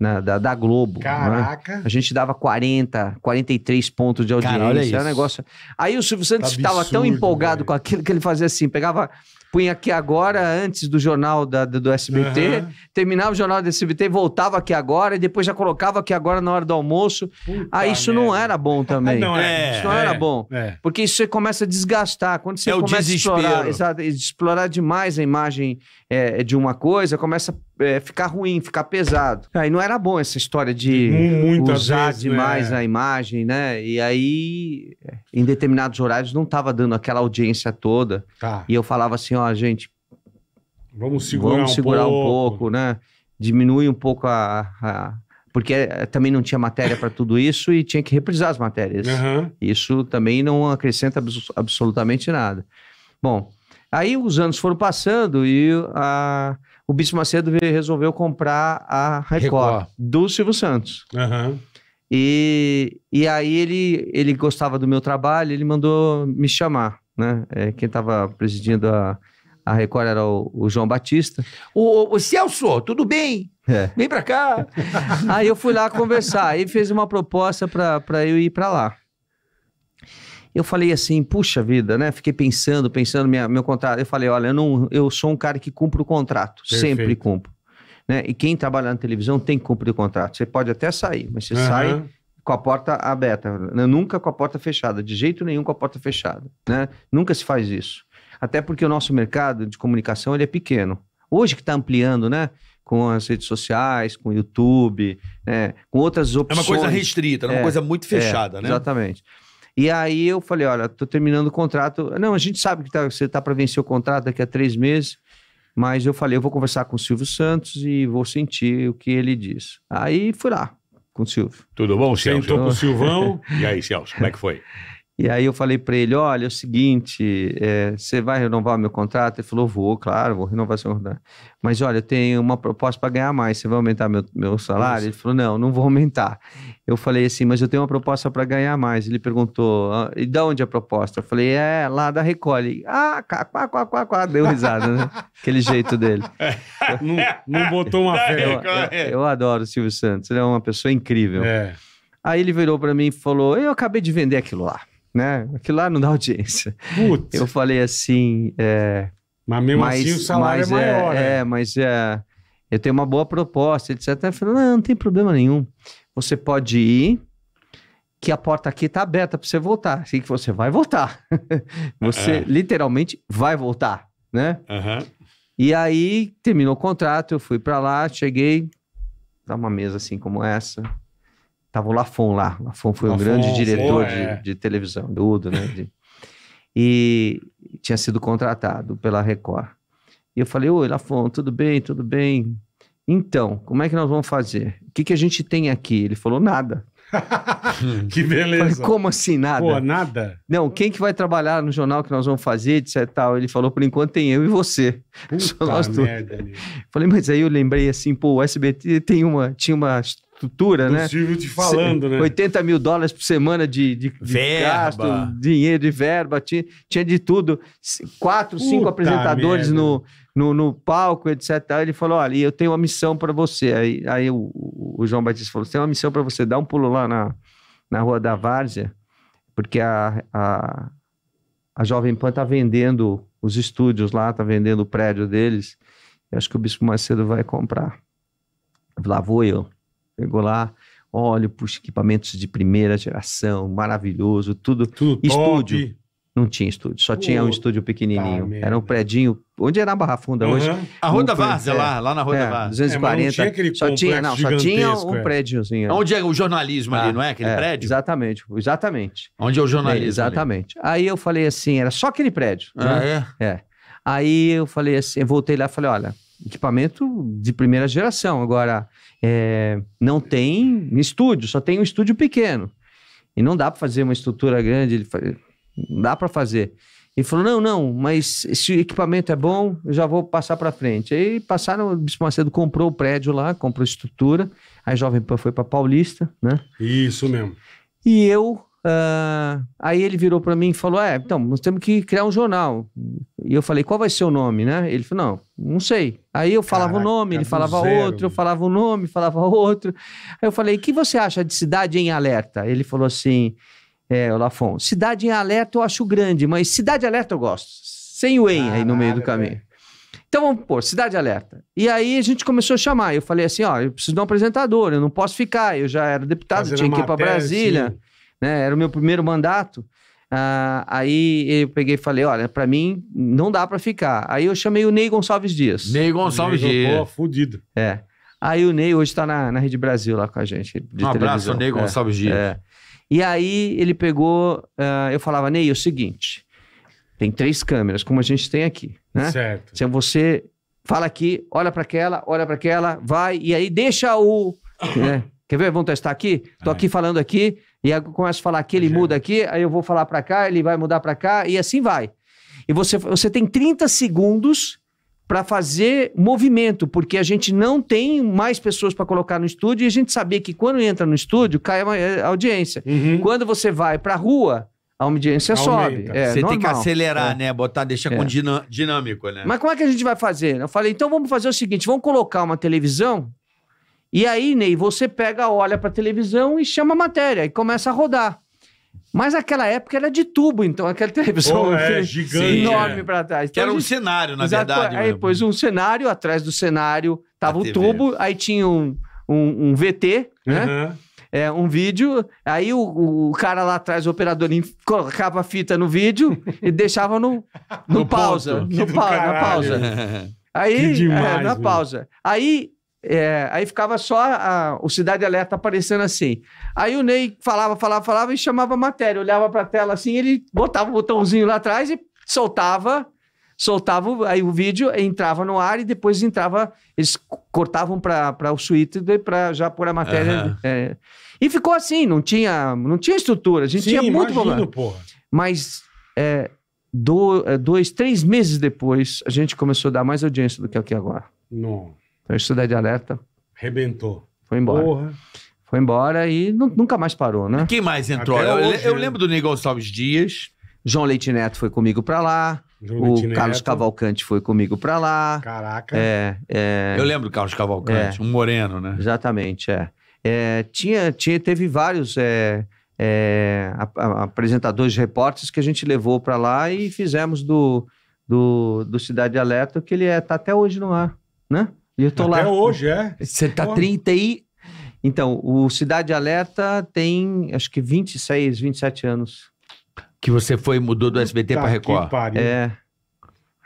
C: Na, né, da, da, Globo. Né? Caraca. Né? A gente dava 40, 43 pontos de audiência. Cara, olha é isso. Era um negócio. Aí o Silvio Santos estava tá tão empolgado véio. com aquilo que ele fazia assim: pegava punha aqui agora antes do jornal da, do SBT, uhum. terminava o jornal do SBT, voltava aqui agora e depois já colocava aqui agora na hora do almoço. Puta ah, isso merda. não era bom também. [LAUGHS] não é, isso não é, era bom. É. Porque isso você começa a desgastar. Quando você é começa a explorar, exato, explorar demais a imagem é, é, de uma coisa, começa a é, ficar ruim, ficar pesado. Aí não era bom essa história de Muitas usar vezes, demais né? a imagem, né? E aí, é, em determinados horários, não estava dando aquela audiência toda. Tá. E eu falava assim, ó, gente... Vamos segurar, vamos segurar um, pouco. um, pouco. né? Diminui um pouco a, a porque é, também não tinha matéria para tudo isso e tinha que reprisar as matérias. Uhum. Isso também não acrescenta abs absolutamente nada. Bom, Aí os anos foram passando e a, o Bispo Macedo resolveu comprar a Record, Record. do Silvio Santos. Uhum. E, e aí ele, ele gostava do meu trabalho, ele mandou me chamar. Né? É, quem estava presidindo a, a Record era o, o João Batista. O, o, Celso, tudo bem? É. Vem para cá. aí eu fui lá conversar. aí fez uma proposta para eu ir para lá. Eu falei assim, puxa vida, né? Fiquei pensando, pensando minha, meu contrato. Eu falei, olha, eu, não, eu sou um cara que cumpro o contrato, Perfeito. sempre cumpro. Né? E quem trabalha na televisão tem que cumprir o contrato. Você pode até sair, mas você uhum. sai com a porta aberta, né, nunca com a porta fechada, de jeito nenhum com a porta fechada, né? Nunca se faz isso. Até porque o nosso mercado de comunicação ele é pequeno. Hoje que está ampliando, né? Com as redes sociais, com o YouTube, né? com outras opções. É uma coisa restrita, é uma é, coisa muito é, fechada, é, né? Exatamente. E aí eu falei: olha, tô terminando o contrato. Não, a gente sabe que tá, você tá para vencer o contrato daqui a três meses. Mas eu falei, eu vou conversar com o Silvio Santos e vou sentir o que ele diz. Aí fui lá com o Silvio. Tudo bom, Celso? Sentou com o Silvão. [LAUGHS] e aí, Celso, como é que foi? E aí eu falei para ele, olha, é o seguinte, é, você vai renovar o meu contrato? Ele falou, vou, claro, vou renovar seu contrato. Mas olha, eu tenho uma proposta para ganhar mais, você vai aumentar meu, meu salário? Ele falou, não, não vou aumentar. Eu falei assim, mas eu tenho uma proposta para ganhar mais. Ele perguntou, ah, e da onde é a proposta? Eu falei, é lá da Recolhe. Ah, quá, quá, quá, quá, deu risada, né? [LAUGHS] Aquele jeito dele. É. não, não, botou uma [LAUGHS] fé. Eu, eu, é. eu, adoro o Silvio Santos, ele é uma pessoa incrível. É. Aí ele virou para mim e falou, eu acabei de vender aquilo lá né? Aquilo lá não dá audiência. Putz. Eu falei assim. É, mas mesmo mas, assim o salário mas é maior. É, né? é mas é, eu tenho uma boa proposta, etc. Eu falei, não, não tem problema nenhum. Você pode ir, que a porta aqui está aberta para você voltar. Assim que você vai voltar.
A: [LAUGHS] você é.
C: literalmente vai voltar, né? E aí terminou o contrato, eu fui para lá, cheguei, dá tá uma mesa assim como essa, Tava o Lafon lá. O Lafon foi Lafon, um grande diretor sim, é. de, de, televisão, tudo, né? De... [LAUGHS] e tinha sido contratado pela Record. E eu falei, oi, Lafon, tudo bem, tudo bem? Então, como é que nós vamos fazer? O que, que a gente tem aqui? Ele falou, nada.
B: [LAUGHS] que beleza. Falei, como
C: assim, nada? Pô, nada? Não, quem que vai trabalhar no jornal que nós vamos fazer, etc tal? Ele falou, por enquanto tem eu e você. [LAUGHS] Puta merda, Falei, mas aí eu lembrei assim, pô, o SBT tem uma, tinha uma estrutura, né? Silvio te falando, né? 80 mil dólares por semana de, de, de gasto, dinheiro de verba, tinha, tinha de tudo. Quatro, Puta cinco apresentadores no, no, no, palco, etc. Ele falou: olha, eu tenho uma missão para você. Aí, aí o, o, João Batista falou: tem uma missão para você, dá um pulo lá na, na Rua da Várzea, porque a, a, a Jovem Pan tá vendendo os estúdios lá, tá vendendo o prédio deles. Eu acho que o Bispo Macedo vai comprar. Lá vou eu. Pegou lá, olho para os equipamentos de primeira geração, maravilhoso, tudo. tudo estúdio. Top. Não tinha estúdio, só tinha um estúdio pequenininho. Tá, era um predinho, onde era a Barra Funda uhum. hoje? A Rua da Várzea, lá, lá na Rua é, da Várzea. 240. É, tinha só tinha, não, só tinha um é. prédiozinho. Onde é o jornalismo ah, ali, não é? Aquele é, prédio? Exatamente, exatamente. Onde é o jornalismo? exatamente. Ali. Aí eu falei assim, era só aquele prédio. Ah, né? é? É. Aí eu falei assim, eu voltei lá e falei, olha, equipamento de primeira geração, agora é, não tem estúdio, só tem um estúdio pequeno. E não dá para fazer uma estrutura grande, não dá para fazer. Ele falou: não, não, mas esse equipamento é bom, eu já vou passar para frente. Aí passaram, o Bispo Macedo comprou o prédio lá, comprou a estrutura. Aí a Jovem Pan foi para Paulista, né? Isso mesmo. E eu Uh, aí ele virou para mim e falou: É, então, nós temos que criar um jornal. E eu falei: Qual vai ser o nome, né? Ele falou: Não, não sei. Aí eu falava Caraca, nome, ele falava zero, outro, eu falava um nome, falava outro. Aí eu falei: O que você acha de Cidade em Alerta? Ele falou assim: É, Olafon, Cidade em Alerta eu acho grande, mas Cidade Alerta eu gosto. Sem o em aí no meio do caminho. Então vamos pôr, Cidade Alerta. E aí a gente começou a chamar. Eu falei assim: Ó, eu preciso de um apresentador, eu não posso ficar. Eu já era deputado, Fazendo tinha que ir para Brasília né? Era o meu primeiro mandato. Ah, aí eu peguei e falei, olha, para mim não dá para ficar. Aí eu chamei o Ney Gonçalves Dias. Ney Gonçalves Ney Dias. Pô, fudido. É. Aí o Ney hoje tá na, na Rede Brasil lá com a gente. um abraço, Ney é, Gonçalves é, Dias. É. E aí ele pegou, uh, eu falava, Ney, é o seguinte, tem três câmeras, como a gente tem aqui, né? Certo. Então você fala aqui, olha para aquela, olha para aquela, vai, e aí deixa o... né? [LAUGHS] Quer ver? Vamos testar aqui? Tô aqui falando aqui, e eu começo a falar que ele muda aqui, aí eu vou falar para cá, ele vai mudar para cá, e assim vai. E você, você tem 30 segundos para fazer movimento, porque a gente não tem mais pessoas para colocar no estúdio e a gente sabia que quando entra no estúdio cai a audiência. Uhum. Quando você vai para a rua, a audiência Aumenta. sobe. É, você normal. tem que acelerar, é.
A: né? Botar, deixar é. com dinâmico, né? Mas como é
C: que a gente vai fazer? Eu falei, então vamos fazer o seguinte: vamos colocar uma televisão e aí, Ney, você pega, olha para televisão e chama a matéria e começa a rodar. Mas aquela época era de tubo, então aquela [LAUGHS] televisão é, [LAUGHS] gigante, enorme é. para trás. Então, era um gente... cenário, na Exato, verdade. Aí pôs um cenário, atrás do cenário tava a o TV. tubo, aí tinha um, um, um VT, uhum. né? É, um vídeo, aí o, o cara lá atrás, o operador, colocava a fita no vídeo e deixava no, [LAUGHS] no, no pausa. No pa, na pausa. Aí, demais, é, na mano. pausa. Aí é, aí ficava só a, o Cidade Alerta aparecendo assim. Aí o Ney falava, falava, falava e chamava a matéria. Olhava para a tela assim, ele botava o botãozinho lá atrás e soltava, soltava aí o vídeo, entrava no ar e depois entrava, eles cortavam para o suíte para já pôr a matéria. Uhum. É. E ficou assim, não tinha, não tinha estrutura, a gente Sim, tinha muito imagino, problema. Mas é, do, é, dois, três meses depois, a gente começou a dar mais audiência do que aqui agora. Não. Então eu estudei de alerta.
B: Rebentou.
C: Foi embora. Porra. Foi embora e nunca mais parou, né? Quem mais entrou? Eu, hoje, lembro do Ney Gonçalves Dias. João Leite Neto foi comigo pra lá. João o Leite Carlos Neto. Cavalcante foi comigo pra lá. Caraca. É, é, Eu lembro do Carlos Cavalcante, é. um moreno, né? exatamente, é. É, tinha, tinha, teve vários é, é, apresentadores, repórteres que a gente levou pra lá e fizemos do, do, do Cidade Alerta, que ele é, tá até hoje no ar, né? E eu tô Até lá. hoje, é? Você tá Pô. 30 e. Então, o Cidade Alerta tem acho que 26, 27 anos. Que você
A: foi mudou do SBT tá para Record. Pariu. É.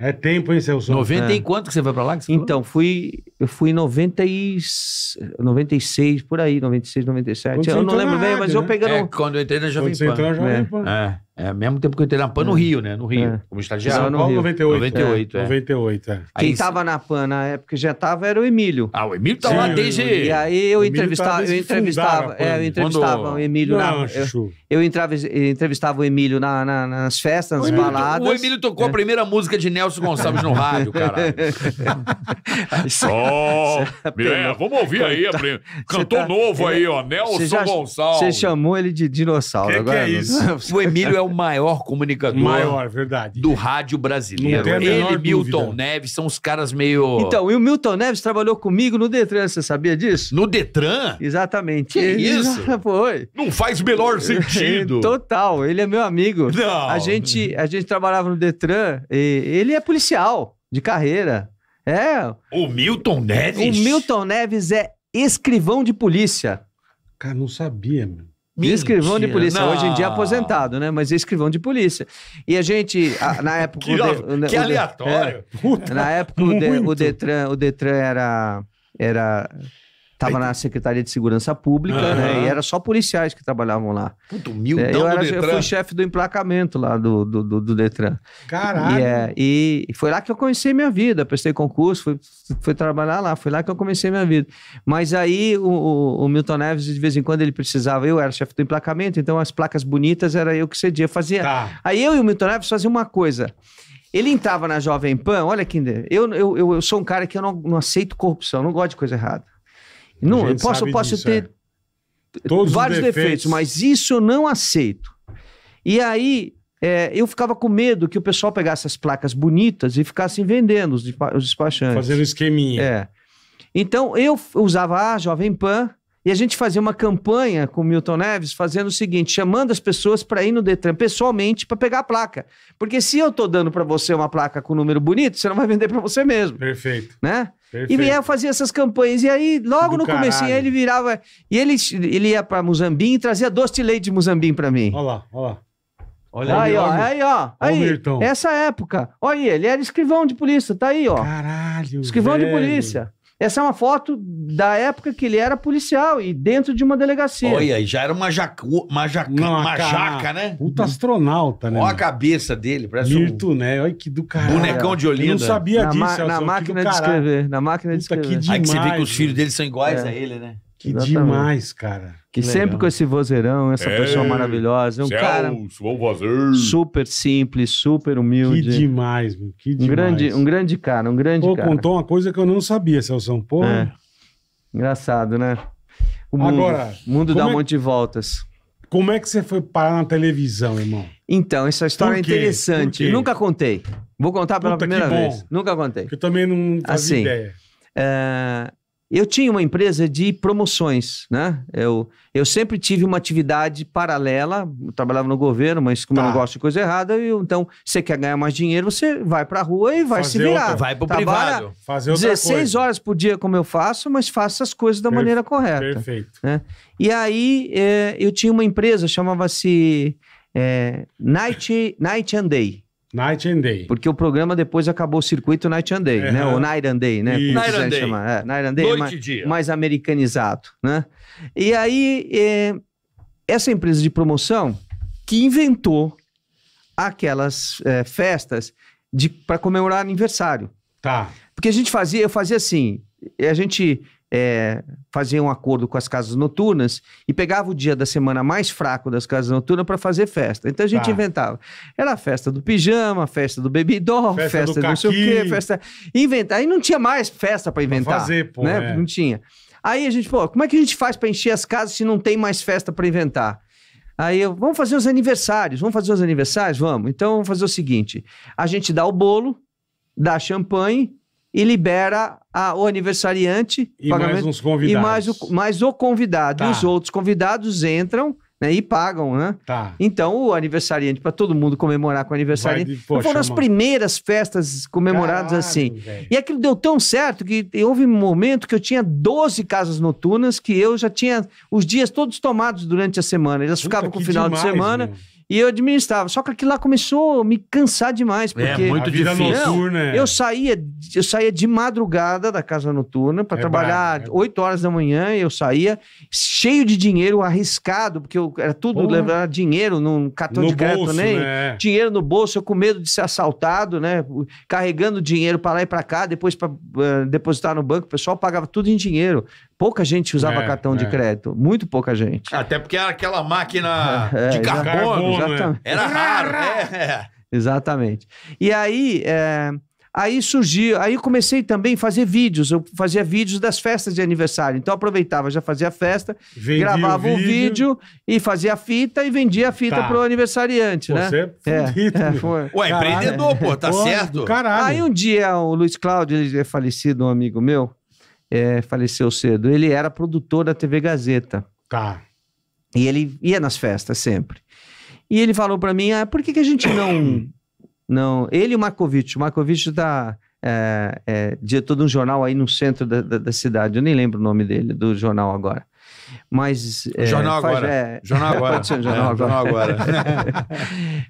C: É tempo, hein, seu Celso? 90 é. e quanto que você foi pra lá? então, falou? fui, eu fui em 90 e, 96, por aí, 96, 97. Quando eu não lembro rádio, bem, mas né? eu peguei... É,
A: quando eu entrei na Jovem Pan. Você entrou na Jovem é. Pan. É.
C: é. É, mesmo tempo que eu entrei na PAN no é. Rio, né? No Rio, é. como estagiário. Não, no Rio. 98. 98, é. é. 98, é. Quem aí, tava na PAN na época já tava era o Emílio. Ah, o Emílio tava tá lá desde... E aí eu tá entrevistava, eu entrevistava, é, eu entrevistava Quando... o Emílio não, na... Eu, eu, entrevistava o Emílio na, na, nas festas, nas o baladas. Emílio, o Emílio
A: tocou a é. primeira música de Nelson Gonçalves no rádio, cara.
C: [LAUGHS] Só... é, vamos ouvir aí, a Cantou cantor tá... novo aí, ó, Nelson já... Gonçalves. Você chamou ele de dinossauro. Que agora, que é isso? O Emílio é o o maior
A: comunicador maior, verdade. do rádio brasileiro. Ele, Milton dúvida. Neves, são os caras meio. Então,
C: e o Milton Neves trabalhou comigo no Detran, você sabia disso? No Detran? Exatamente. Que ele... isso? [LAUGHS] Foi. Não faz menor [LAUGHS] sentido. Total, ele é meu amigo. Não. A gente, a gente trabalhava no Detran, ele é policial de carreira. É. O Milton Neves? O Milton Neves é escrivão de polícia. Cara, não sabia, meu. Mentira. Escrivão de polícia. Não. Hoje em dia é aposentado, né? Mas escrivão de polícia. E a gente, a, na [LAUGHS] época. que, de, que aleatório. É. na época, o, de, o, Detran, o Detran era. era Tava Aí... na Secretaria de Segurança Pública, né? E era só policiais que trabalhavam lá. Puto, humildão é, eu, era, eu fui chefe do emplacamento lá do, do, do, do Detran. Caralho! E, é, e, foi lá que eu comecei minha vida. Prestei concurso, fui, fui trabalhar lá. Foi lá que eu comecei minha vida. Mas aí o, o, o Milton Neves, de vez em quando, ele precisava. Eu era chefe do emplacamento, então as placas bonitas era eu que cedia. Fazia. Tá. Aí eu e o Milton Neves faziam uma coisa. Ele entrava na Jovem Pan, olha que eu, eu, eu, sou um cara que eu não, não aceito corrupção, não gosto de coisa errada. Não, posso, posso disso, ter é. Todos vários defeitos. defeitos, mas isso eu não aceito. E aí é, eu ficava com medo que o pessoal pegasse as placas bonitas e ficassem vendendo os, os despachantes. Fazendo esqueminha. É. Então eu usava a Jovem Pan e a gente fazia uma campanha com o Milton Neves fazendo o seguinte, chamando as pessoas para ir no Detran pessoalmente para pegar a placa. Porque se eu tô dando para você uma placa com um número bonito, você não vai vender para você mesmo. Perfeito. Né? Perfeito. E eu fazia essas campanhas. E aí, logo Do no começo, ele virava. E ele, ele ia para Muzambim e trazia doce de leite de Muzambim para mim. Olha lá, olha lá. Olha aí, aí, ó, aí, ó. Aí, ó, essa época. Olha, ele era escrivão de polícia, tá aí, ó. Caralho. Escrivão velho. de polícia. Essa é uma foto da época que ele era policial e dentro de uma delegacia. Olha,
A: já era uma, jacu, uma, jaca, uma, jaca, né? Puta
C: astronauta, né? Olha a
A: cabeça dele, parece Mirto, um... né? Olha que do caralho. Bonecão de Olinda. Eu não
C: sabia na disso, ma Na máquina de escrever, na máquina de Puta, escrever. Que demais, Aí que você vê que os filhos dele são iguais é. a ele, né? Que Exatamente. demais, cara. Que, sempre com esse vozeirão, essa é, pessoa maravilhosa. Um cara super simples, super humilde. Que demais, meu. Que demais. Um grande, um grande cara, um grande Pô, cara. contou
B: uma coisa que eu não sabia, Celso. Pô. É.
C: Engraçado, né? O mundo, Agora, mundo dá é um é... monte de
B: voltas. Como é que você foi parar na televisão, irmão? Então, essa história é interessante. Nunca
C: contei. Vou contar pela Puta, primeira vez. Nunca contei. Eu também não fazia assim, ideia. É... Eu tinha uma empresa de promoções, né? Eu, eu sempre tive uma atividade paralela, eu trabalhava no governo, mas como tá. eu não tá. gosto de coisa errada, eu, então você quer ganhar mais dinheiro, você vai pra rua e vai Fazer se virar. Outra. Vai pro Trabalha privado. Fazer outra 16 coisa. horas por dia como eu faço, mas faço as coisas da maneira correta. Perfeito. Né? E aí é, eu tinha uma empresa, chamava-se é, Night, Night and Day. Night and Day. Porque o programa depois acabou o circuito Night and Day, uhum. né? O Night and Day, né? Como night and Day. Chamar. É, night and Day, é Noite mais, e dia. mais americanizado, né? E aí, é, essa empresa de promoção que inventou aquelas é, festas para comemorar aniversário. Tá. Porque a gente fazia, eu fazia assim, a gente é, fazia um acordo com as casas noturnas e pegava o dia da semana mais fraco das casas noturnas para fazer festa. Então a gente tá. inventava. Era a festa do pijama, festa do bebidó, festa, festa do, do não sei o quê, festa. Inventar. Aí não tinha mais festa para inventar. Pra fazer, pô. Né? É. Não tinha. Aí a gente, pô, como é que a gente faz para encher as casas se não tem mais festa para inventar? Aí eu, vamos fazer os aniversários, vamos fazer os aniversários? Vamos. Então vamos fazer o seguinte: a gente dá o bolo, dá champanhe e libera a, o aniversariante e mais uns convidados. E mais o, mais o convidado. Tá. E os outros convidados entram né, e pagam, né? Tá. Então, o aniversariante, para todo mundo comemorar com o aniversariante. De, poxa, foram as mano. primeiras festas comemoradas Caralho, assim. Véio. E aquilo deu tão certo que houve um momento que eu tinha 12 casas noturnas que eu já tinha os dias todos tomados durante a semana. Elas Puta, ficavam com o final demais, de semana. Meu. E eu administrava. Só que aquilo lá começou a me cansar demais. É, porque é muito difícil. Noturna, é. Eu saía, eu saía de madrugada da casa noturna para é trabalhar bravo, é... 8 horas da manhã. Eu saía cheio de dinheiro, arriscado, porque eu, era tudo Porra. levar dinheiro num cartão no de crédito, nem né? dinheiro no bolso, eu com medo de ser assaltado, né? Carregando dinheiro para lá e para cá, depois para uh, eh, depositar no banco, o pessoal pagava tudo em dinheiro. Pouca gente usava é, cartão de é. crédito, muito pouca gente.
A: Até porque era aquela máquina [LAUGHS] de carbono, né? Era raro, né?
C: [LAUGHS] Exatamente. E aí, é, aí surgiu, aí eu comecei também a fazer vídeos, eu fazia vídeos das festas de aniversário. Então eu aproveitava, já fazia a festa, gravava o vídeo. um vídeo e fazia a fita e vendia a fita tá. pro aniversariante, né? Você é, fundido, é, foi. Ué, caralho. empreendedor, pô, tá pô, certo? Caralho. Aí um dia o Luiz Cláudio, ele é falecido, um amigo meu, é, faleceu cedo. Ele era produtor da TV Gazeta. Tá. E ele ia nas festas sempre. E ele falou para mim, ah, por que, que a gente não... [COUGHS] não Ele e o Markovic. O Markovic tá, é, é, um jornal aí no centro da, da, da, cidade. Eu nem lembro o nome dele, do jornal agora. Mas... É, jornal, faz, agora. É, jornal agora. [LAUGHS] Ser, jornal é, agora. jornal agora.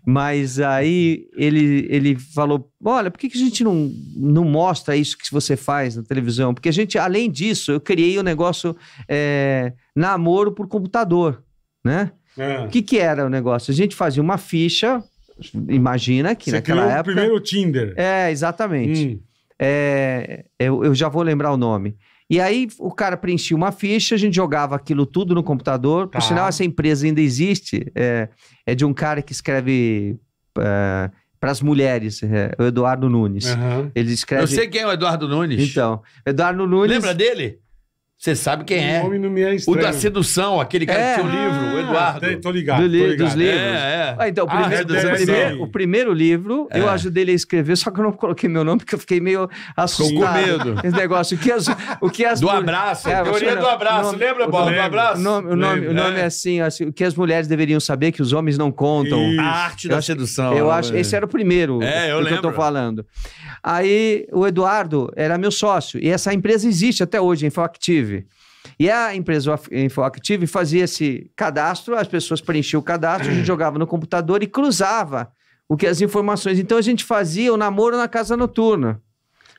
C: [LAUGHS] Mas aí ele, ele falou, olha, por que, que a gente não, não mostra isso que você faz na televisão? Porque a gente, além disso, eu criei o um negócio é, namoro por computador, né? O é. que, que era o negócio? A gente fazia uma ficha, imagina que Você naquela época. O primeiro Tinder. É, exatamente. Hum. É, eu, eu já vou lembrar o nome. E aí o cara preenchia uma ficha, a gente jogava aquilo tudo no computador. Tá. Por sinal, essa empresa ainda existe. É, é de um cara que escreve. É, para as mulheres, é, o Eduardo Nunes. Uhum. Ele escreve. Eu sei
A: quem é o Eduardo Nunes. Então, Eduardo Nunes. Lembra dele?
C: Você sabe quem é. O nome
A: não me é estranho. O da
C: sedução,
A: aquele cara é. que tinha o livro, o Eduardo. Ah, tô ligado, Do li tô ligado. Dos livros. É, é. Ah, então, o ah, primeiro, ah, o, primeiro o
C: primeiro, livro, é. eu ajudei ele a escrever, só que eu não coloquei meu nome, porque eu fiquei meio assustado. Ficou com medo. Esse negócio. O que as, o que as do abraço. É, a teoria do abraço. Nome, Lembra, Bola? Do abraço? O nome, o nome, o nome é. é assim, assim, o que as mulheres deveriam saber é que os homens não contam. Isso. A arte da sedução. Eu acho, né? esse era o primeiro é, eu lembro. que eu tô falando. Aí, o Eduardo era meu sócio, e essa empresa existe até hoje, em Factive. E a empresa Infoactive fazia esse cadastro, as pessoas preenchiam o cadastro, a gente [CLEARS THROAT] jogava no computador e cruzava o que as informações. Então a gente fazia o namoro na casa noturna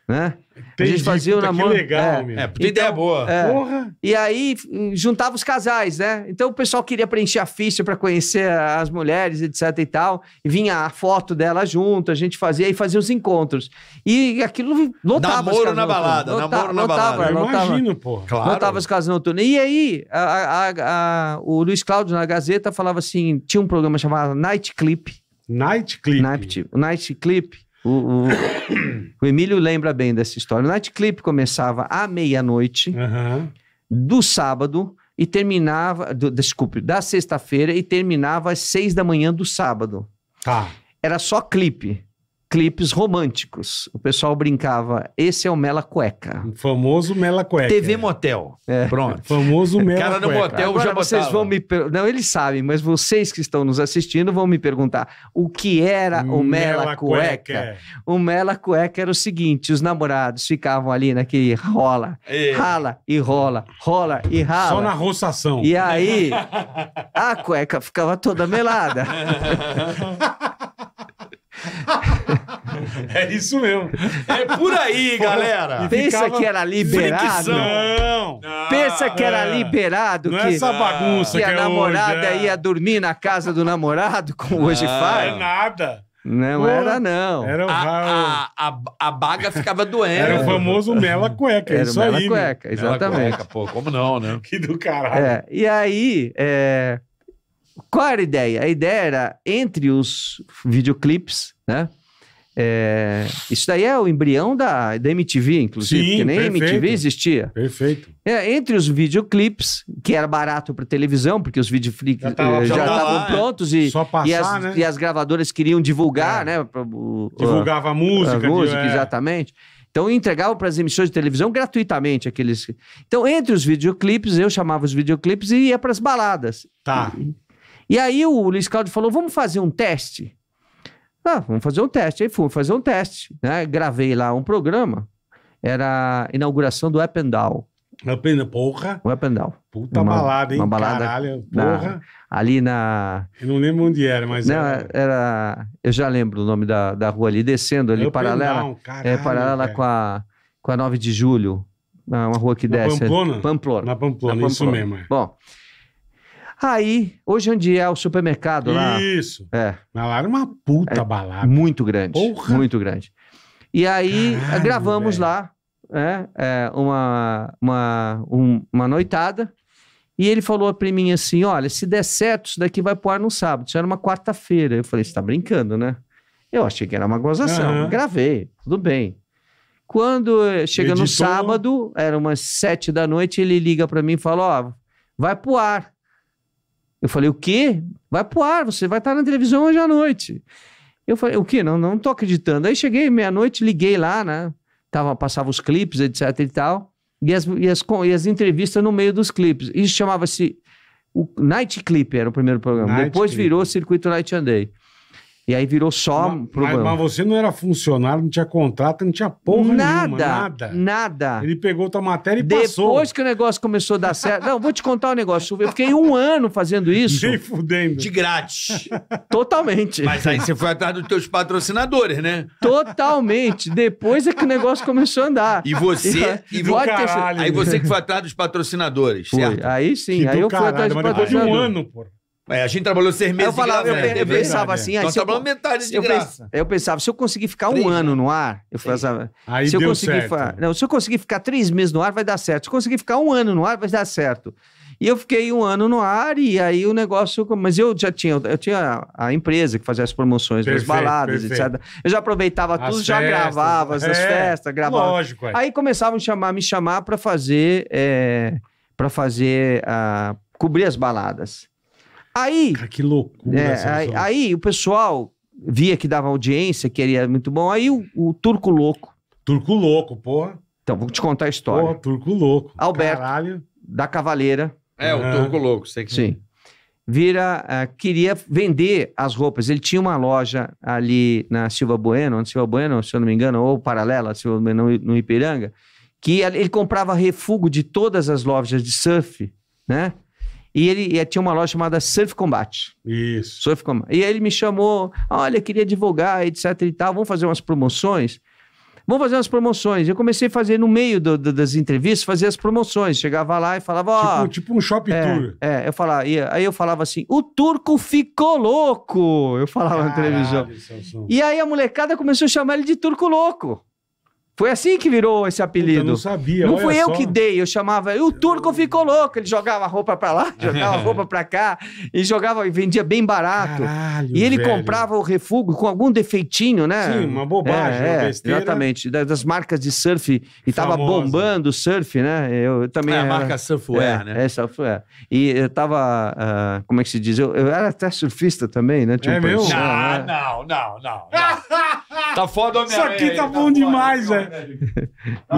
C: né? Entendi, a gente fazia o namoro. Que legal, é, meu.
A: É, puta então, ideia boa. É,
C: Porra. E aí hum, juntava os casais, né? Então o pessoal queria preencher a ficha para conhecer as mulheres, etc e tal. E vinha a foto dela junto, a gente fazia e fazia os encontros. E aquilo lotava namoro na balada, lotava, namoro na balada. Lotava, lotava, imagino, porra. Claro. Lotava os casas noturnas. E aí a, a, a, o Luiz Cláudio na Gazeta falava assim, tinha um programa chamado Night Clip. Night Clip. Night, Night Clip o, o, o, Emílio lembra bem dessa história. O Night Clip começava à meia-noite uhum. do sábado e terminava, do, desculpe, da sexta-feira e terminava às seis da manhã do sábado. Tá. Era só clipe clipes românticos. O pessoal brincava, esse é o Mela Cueca. O famoso Mela Cueca.
A: TV Motel.
C: É. Pronto. O [LAUGHS] famoso Mela Cara Cueca. Cara no motel Agora já vocês botava. vão me... Per... Não, eles sabem, mas vocês que estão nos assistindo vão me perguntar o que era o Mela, Mela Cueca. Cueca. O Mela Cueca era o seguinte, os namorados ficavam ali naquele rola, é. rala e rola, rola e rala. Só na roçação. E aí, a cueca ficava toda melada. [LAUGHS]
B: [LAUGHS] é isso mesmo. É por aí, [LAUGHS] galera. E Pensa que era liberado. Fricção.
C: Pensa que era ah, é. liberado. Não é que, é essa bagunça que, que a é namorada hoje, é. ia dormir na casa do namorado, como hoje faz. Não é nada. Não Pô, era,
A: não. Era o... a, a, a, a, baga ficava doendo. Era o famoso mela cueca, era isso mela aí. Mela cueca, exatamente. Mela cueca, pô, como não, né? Que do
C: caralho. É, e aí, é, qual era a ideia? A ideia era, entre os videoclipes, né? É, isso daí é o embrião da, da MTV, inclusive, Sim, porque nem perfeito, MTV existia. Perfeito. É, entre os videoclipes, que era barato para televisão, porque os videoclipes já, eh, estavam é, prontos é. e, passar, e, as, né? e, as, gravadoras queriam divulgar, é. né? Pra, o, Divulgava a, música. A música, é. exatamente. Então entregavam para as emissões de televisão gratuitamente aqueles. Então, entre os videoclipes, eu chamava os videoclipes e ia para as baladas. Tá. E, e aí o Luiz Cláudio falou: vamos fazer um teste? Ah, vamos fazer um teste. Aí fui fazer um teste, né? Gravei lá um programa, era a inauguração do Appendal. Appendal porra. O Appendal. Puta uma, balada, hein? Uma balada Caralho, porra. ali na... Eu não lembro onde era, mas não, era... era... Eu já lembro o nome da, da rua ali, descendo ali, paralela. Down, é, caralho, é, paralela com a, com a 9 de julho. Ah, uma rua que na desce. Pamplona? Pamplona. Na Pamplona, na Pamplona. isso mesmo. É. Bom, Aí, hoje onde é, é o supermercado lá. Isso. É. Mas lá era uma puta é, balada. Muito grande. Porra. Muito grande. E aí, Caralho, gravamos lá é, é, uma, uma, um, uma noitada. E ele falou pra mim assim: olha, se der certo, isso daqui vai pro ar no sábado. Isso era uma quarta-feira. Eu falei: você tá brincando, né? Eu achei que era uma gozação. Uhum. Gravei, tudo bem. Quando eh, chega Editou. no sábado, era umas sete da noite, ele liga para mim e fala: ó, oh, vai pro ar. Eu falei, o quê? Vai pro ar, você vai estar na televisão hoje à noite. Eu falei, o quê? Não, não tô acreditando. Aí cheguei meia-noite, liguei lá, né? Tava, passava os clipes, etc e tal. E as, e as, e as entrevistas no meio dos clipes. Isso chamava-se... O Night Clip era o primeiro programa. Night Depois Clip. virou Circuito Night and Day. E aí virou só mas, problema. Mas
B: você não era funcionário, não tinha contrato, não tinha porra nada, nenhuma, nada.
C: Nada. Ele pegou tua matéria e Depois passou. Depois que o negócio começou a dar certo. Não, vou te contar um negócio. Eu fiquei um ano fazendo isso. Nem fudendo. De grátis. Totalmente. Mas aí você
A: foi atrás dos teus patrocinadores, né?
C: Totalmente. Depois é que o negócio começou a andar. E você. E, e pode caralho, ter... Aí você que foi
A: atrás dos patrocinadores, foi. certo?
C: Aí sim. Que aí eu caralho, fui atrás dos patrocinadores. Depois de um ano, pô. É, a gente trabalhou seis meses. eu falava, eu, eu é pensava assim. Aí ah, Nós então se tá metade de eu graça. eu pensava, se eu conseguir ficar três. um ano né? no ar, eu pensava. Aí se eu conseguir ficar, não, se eu conseguir ficar três meses no ar, vai dar certo. Se eu conseguir ficar um ano no ar, vai dar certo. E eu fiquei um ano no ar e aí o negócio. Mas eu já tinha, eu tinha a empresa que fazia as promoções perfeito, das baladas, perfeito. etc. Eu já aproveitava as tudo, festas, já gravava é, as festas, gravava. Lógico. É. Aí começavam a chamar, me chamar para fazer. É, para fazer. Uh, cobrir as baladas. Aí. Cara, que loucura. É, aí, aí, o pessoal via que dava audiência, que era muito bom. Aí o, o Turco Louco. Turco Louco, porra. Então, vou te contar a história. Porra, Turco Louco. Alberto. Caralho. Da Cavaleira. É, o Turco Louco, sei que. Sim. Vira, uh, queria vender as roupas. Ele tinha uma loja ali na Silva Bueno, na Silva Bueno, se eu não me engano, ou paralela, Silva Bueno, no Ipiranga, que ele comprava refúgio de todas as lojas de surf, né? E ele e eh, tinha uma loja chamada Surf Combat. Isso. Surf Combat. E aí ele me chamou, olha, queria divulgar, etc e tal, vamos fazer umas promoções? Vamos fazer umas promoções. Eu comecei a fazer no meio do, do, das entrevistas, fazer as promoções. Chegava lá e falava, ó... tipo, tipo, um shopping é, tour. É, eu falava, aí eu falava assim, o turco ficou louco! Eu falava Caralho, na televisão. E aí a molecada começou a chamar ele de turco louco. Foi assim que virou esse apelido. Eu não sabia, Não fui eu só. que dei, eu chamava. E o turco ficou louco. Ele jogava roupa pra lá, [LAUGHS] jogava roupa pra cá, e jogava e vendia bem barato. Caralho, e ele velho. comprava o refúgio com algum defeitinho, né? Sim, uma bobagem, é, uma é, besteira. Exatamente, das, marcas de surf. E Famosa. tava bombando o surf, né? Eu, também. É, a era, marca surf é, né? É, Surfwear. E eu tava. Uh, como é que se diz? Eu, eu era até surfista também, né? Tinha é um meu? Não, ah, né?
A: não, não, não, [LAUGHS] tá foda, minha Isso aqui tá, tá bom demais, velho. É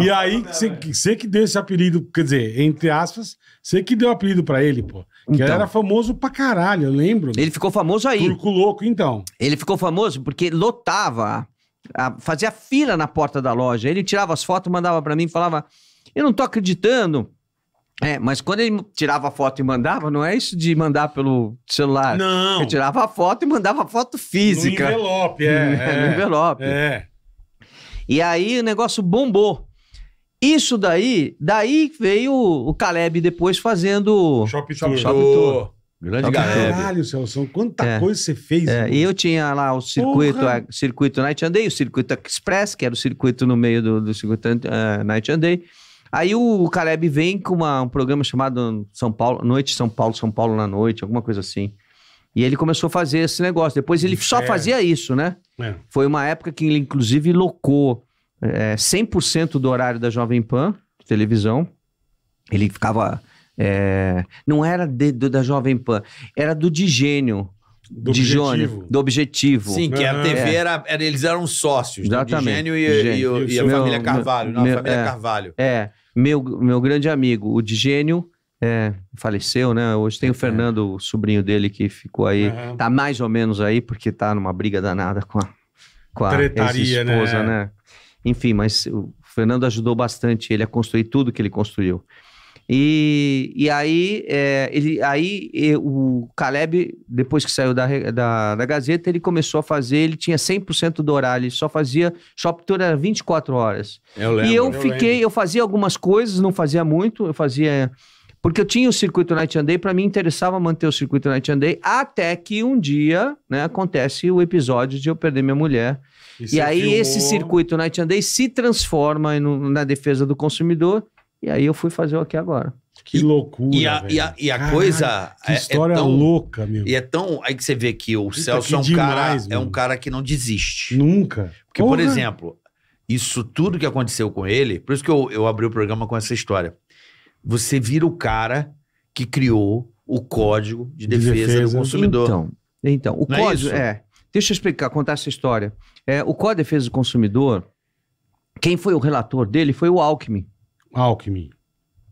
C: e aí,
B: você que deu esse apelido, quer dizer, entre aspas, você que deu o apelido pra ele, pô. Que então. ele era famoso pra caralho, eu lembro.
C: Ele ficou famoso aí. Turco louco, então. Ele ficou famoso porque lotava, a, fazia fila na porta da loja. Ele tirava as fotos, mandava pra mim, falava, eu não tô acreditando. É, mas quando ele tirava a foto e mandava, não é isso de mandar pelo celular. Não. Ele tirava a foto e mandava a foto física. No envelope, é. [LAUGHS] é, é no envelope. É. E aí o negócio bombou. Isso daí, daí veio o Caleb depois fazendo. Shopping Tour. Shop Tour. Grande Shop Caleb. Caralho, Celso, quanta é. coisa você fez. É. E eu tinha lá o circuito, a, circuito Night and Day, o circuito Express, que era o circuito no meio do, do circuito uh, Night and Day. Aí o Caleb vem com uma, um programa chamado São Paulo, Noite São Paulo, São Paulo na Noite, alguma coisa assim. E ele começou a fazer esse negócio. Depois ele só é. fazia isso, né? É. Foi uma época que ele, inclusive, locou é, 100% do horário da Jovem Pan, televisão. Ele ficava. É, não era de, do, da Jovem Pan, era do Digênio. Do de Jônio, do Objetivo. Sim, que a é. TV era,
A: era, Eles eram sócios, Exatamente. Né? Digênio e, Digênio. e, e, e a meu, família Carvalho. Meu, não, a família Carvalho.
C: É, meu, meu grande amigo, o Digênio é, faleceu, né? Hoje tem o é. Fernando, o sobrinho dele, que ficou aí. Uhum. Tá mais ou menos aí, porque tá numa briga danada com a, com a esposa, né? né? Enfim, mas o Fernando ajudou bastante ele a construir tudo que ele construiu. E, e aí, é, ele, aí o Caleb, depois que saiu da, da, da, Gazeta, ele começou a fazer, ele tinha 100% do horário, ele só fazia, só pintura era 24 horas. Eu lembro, e eu, eu fiquei, lembro. eu fazia algumas coisas, não fazia muito, eu fazia porque eu tinha o circuito Night and Day, para mim interessava manter o circuito Night and Day, até que um dia, né, acontece o episódio de eu perder minha mulher. E, e aí filmou... esse circuito Night and Day se transforma no, na defesa do consumidor, e aí eu fui fazer o aqui agora. Que e, loucura. E a, e a, e a coisa. Que é- é história é, tão, louca,
A: meu. E é tão. Aí que você vê que o Celso é um, demais, cara, é um cara que não desiste. Nunca. Porque, Porra. por exemplo, isso tudo que aconteceu com ele, por isso que eu, eu abri o programa com essa história você vira o cara que criou o
C: código de, de defesa, do consumidor. Então, então o Não é código é, é, Deixa eu explicar, contar essa história. É, o Código de Defesa do Consumidor, quem foi o relator dele foi o Alckmin. Alckmin.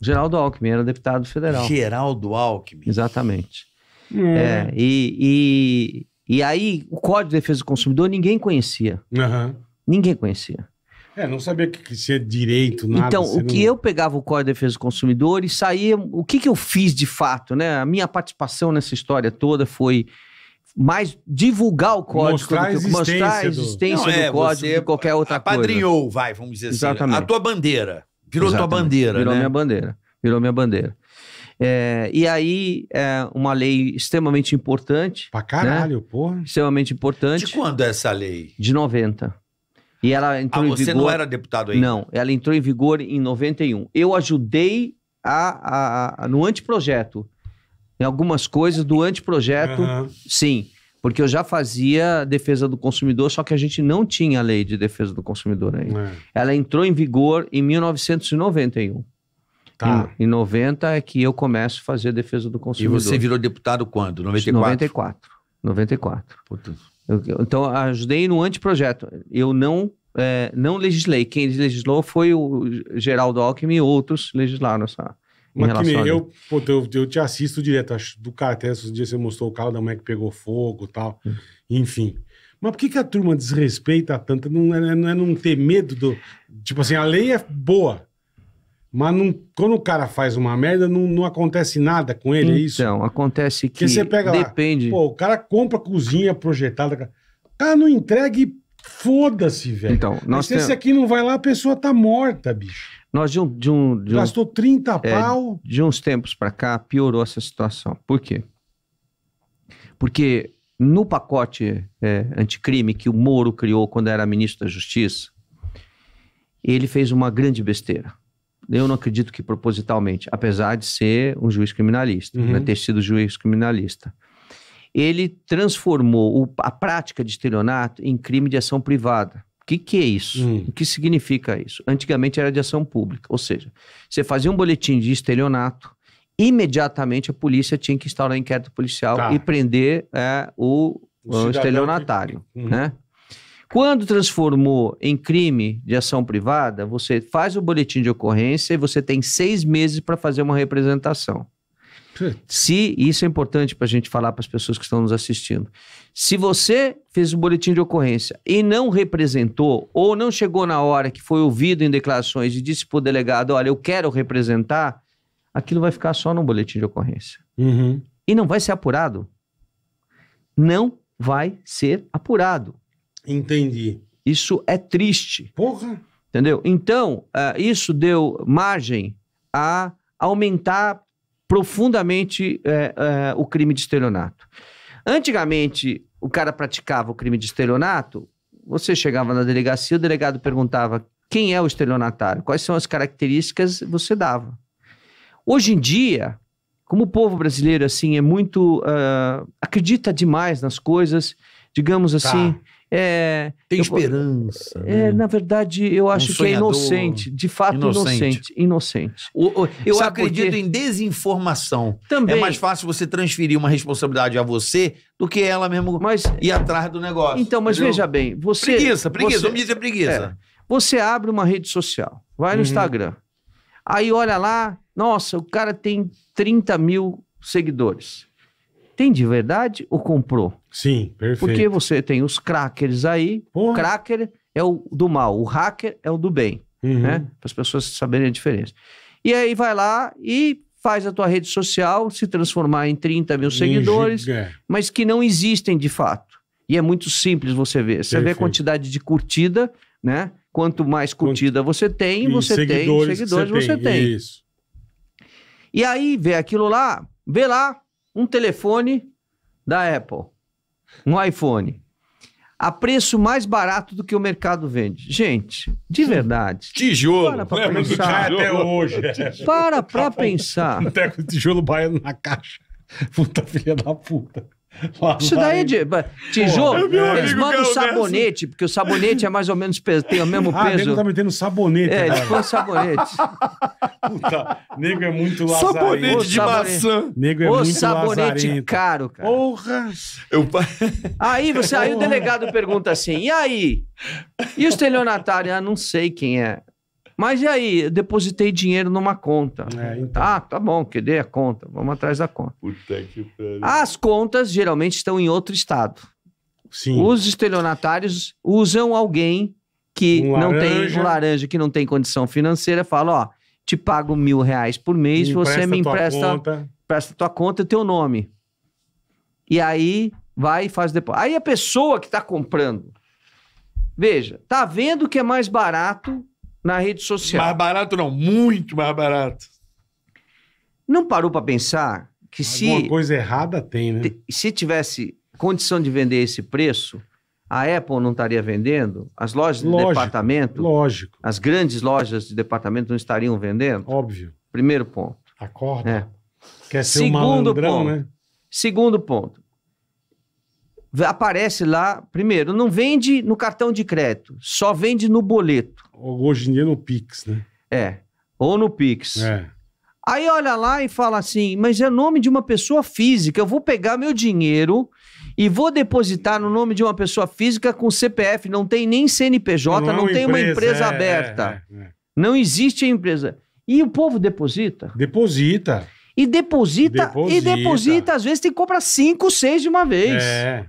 C: Geraldo Alckmin, era deputado federal. Geraldo Alckmin. Exatamente. É, é e, e, e aí, o Código de Defesa do Consumidor ninguém conhecia. Uhum. Ninguém conhecia. É, não sabia que, que ser direito, nada. Então, o que não... eu pegava o Código de Defesa do Consumidor e saía. O que, que eu fiz de fato, né? A minha participação nessa história toda foi mais divulgar o código, mostrar a existência, mostrar a existência do, não, do é, código de
A: qualquer outra apadrinhou, coisa. Apadrinhou, vai, vamos dizer assim, Exatamente. assim. A tua bandeira.
C: Virou Exatamente. tua bandeira. Virou né? minha bandeira. Virou minha bandeira. É, e aí, é uma lei extremamente importante. Pra né? caralho, né? porra. Extremamente importante. De quando é essa lei? De 90. E ela entrou ah, em vigor. Você não era deputado ainda? Não, ela entrou em vigor em 91. Eu ajudei a, a, a no anteprojeto. Em algumas coisas do anteprojeto, uhum. sim. Porque eu já fazia defesa do consumidor, só que a gente não tinha a lei de defesa do consumidor ainda. É. Ela entrou em vigor em 1991. Tá. Em, em 90 é que eu começo a fazer defesa do consumidor. E você virou deputado quando? 94? 94. 94. Puta. Eu, então, ajudei no anteprojeto. Eu não, é, não legislei. Quem legislou foi o Geraldo Alckmin e outros legislaram essa. Mas que nem eu,
B: pô, eu, eu, te assisto direto, acho, do cara, até esses dias você mostrou o carro da mãe que pegou fogo e tal, hum. enfim. Mas por que, que a turma desrespeita tanto? Não é, não é não é ter medo do... Tipo assim, a lei é boa, mas não, quando o cara faz uma merda, não, não acontece nada com ele, é isso? Então, acontece que. você pega depende. lá. Pô, o cara compra cozinha projetada. O cara não entrega e foda-se, velho.
C: Então, nós Se esse
B: aqui não vai lá, a pessoa tá morta, bicho. Nós de
C: um. De um de Gastou um,
B: 30 é, pau.
C: De uns tempos pra cá, piorou essa situação. Por quê? Porque no pacote é, anticrime que o Moro criou quando era ministro da Justiça, ele fez uma grande besteira eu não acredito que propositalmente, apesar de ser um juiz criminalista, uhum. né, ter sido juiz criminalista, ele transformou o, a prática de estelionato em crime de ação privada. O que, que é isso? Uhum. O que significa isso? Antigamente era de ação pública, ou seja, você fazia um boletim de estelionato, imediatamente a polícia tinha que instaurar um inquérito policial tá. e prender é, o, o, estelionatário, que... uhum. né? Quando transformou em crime de ação privada, você faz o boletim de ocorrência e você tem seis meses para fazer uma representação. Se isso é importante para a gente falar para as pessoas que estão nos assistindo, se você fez o um boletim de ocorrência e não representou ou não chegou na hora que foi ouvido em declarações e disse para o delegado, olha, eu quero representar, aquilo vai ficar só no boletim de ocorrência uhum. e não vai ser apurado. Não vai ser apurado. Entendi. Isso é triste. Porra! Entendeu? Então, uh, isso deu margem a aumentar profundamente uh, uh, o crime de estelionato. Antigamente, o cara praticava o crime de estelionato, você chegava na delegacia, o delegado perguntava quem é o estelionatário, quais são as características, você dava. Hoje em dia, como o povo brasileiro assim é muito uh, acredita demais nas coisas, digamos tá. assim, tá. É, Tem eu, esperança. É, né? Na verdade, eu acho um que é inocente. De fato, inocente. Inocente. inocente. O, o, eu Sabe acredito porque... em
A: desinformação. É Também. É mais fácil você transferir uma responsabilidade a você do que ela mesmo mas, ir atrás do negócio. Então, mas entendeu? veja bem,
C: você. Preguiça, preguiça, você, dizer é preguiça. É, você abre uma rede social, vai no uhum. Instagram. Aí olha lá, nossa, o cara tem 30 mil seguidores. Tem de verdade ou comprou? Sim, perfeito. Porque você tem os crackers aí. Porra. O cracker é o do mal, o hacker é o do bem. Uhum. Né? Para as pessoas saberem a diferença. E aí vai lá e faz a tua rede social se transformar em 30 mil seguidores, mas que não existem de fato. E é muito simples você ver. Você Perfeito. vê a quantidade de curtida, né? Quanto mais curtida você tem, e você tem seguidores, você, você tem. tem. Isso. E aí vê aquilo lá, vê lá um telefone da Apple um iPhone a preço mais barato do que o mercado vende. Gente, de verdade. Tijolo. Para pra pensar. Tijolo. Até hoje. para Para pra pensar. Um teco de tijolo baiano na caixa.
B: Puta filha da
C: puta. Isso daí é de. Tijolo, eles mandam sabonete, porque o sabonete é mais ou menos peso, tem o mesmo ah, peso. Ah, tá metendo sabonete. É, eles põem sabonete. Puta, nego é muito lazarento. Sabonete de maçã. Nego é o muito sabonete lazarento. caro, cara. Porra! Eu... Aí, você, aí o delegado pergunta assim: e aí? E o estelionatário? Ah, não sei quem é. Mas e aí? Eu depositei dinheiro numa conta. É, então. Ah, tá bom, querer a conta. Vamos atrás da conta. Puta que As contas geralmente estão em outro estado. Sim. Os estelionatários usam alguém que um não tem um laranja, que não tem condição financeira, fala, ó, te pago mil reais por mês, me você me empresta, conta. empresta tua conta e teu nome. E aí vai e faz depois. Aí a pessoa que está comprando, veja, tá vendo que é mais barato na rede social. Mais barato não, muito mais barato. Não parou para pensar que Alguma se... Alguma coisa errada tem, né? Se tivesse condição de vender esse preço, a Apple não estaria vendendo? As lojas lógico, de departamento? Lógico. As grandes lojas de departamento não estariam vendendo? Óbvio. Primeiro ponto. Acorda. É. Quer ser Segundo um malandrão, ponto. né? Segundo ponto aparece lá, primeiro, não vende no cartão de crédito, só vende no boleto. Hoje em dia no Pix, né? É, ou no Pix. É. Aí olha lá e fala assim, mas é nome de uma pessoa física, eu vou pegar meu dinheiro e vou depositar no nome de uma pessoa física com CPF, não tem nem CNPJ, não, é não, não tem empresa, uma empresa é, aberta. É, é, é. não existe empresa. E o povo deposita? Deposita. E deposita, deposita, e deposita. Às vezes tem que comprar cinco, seis de uma vez. É.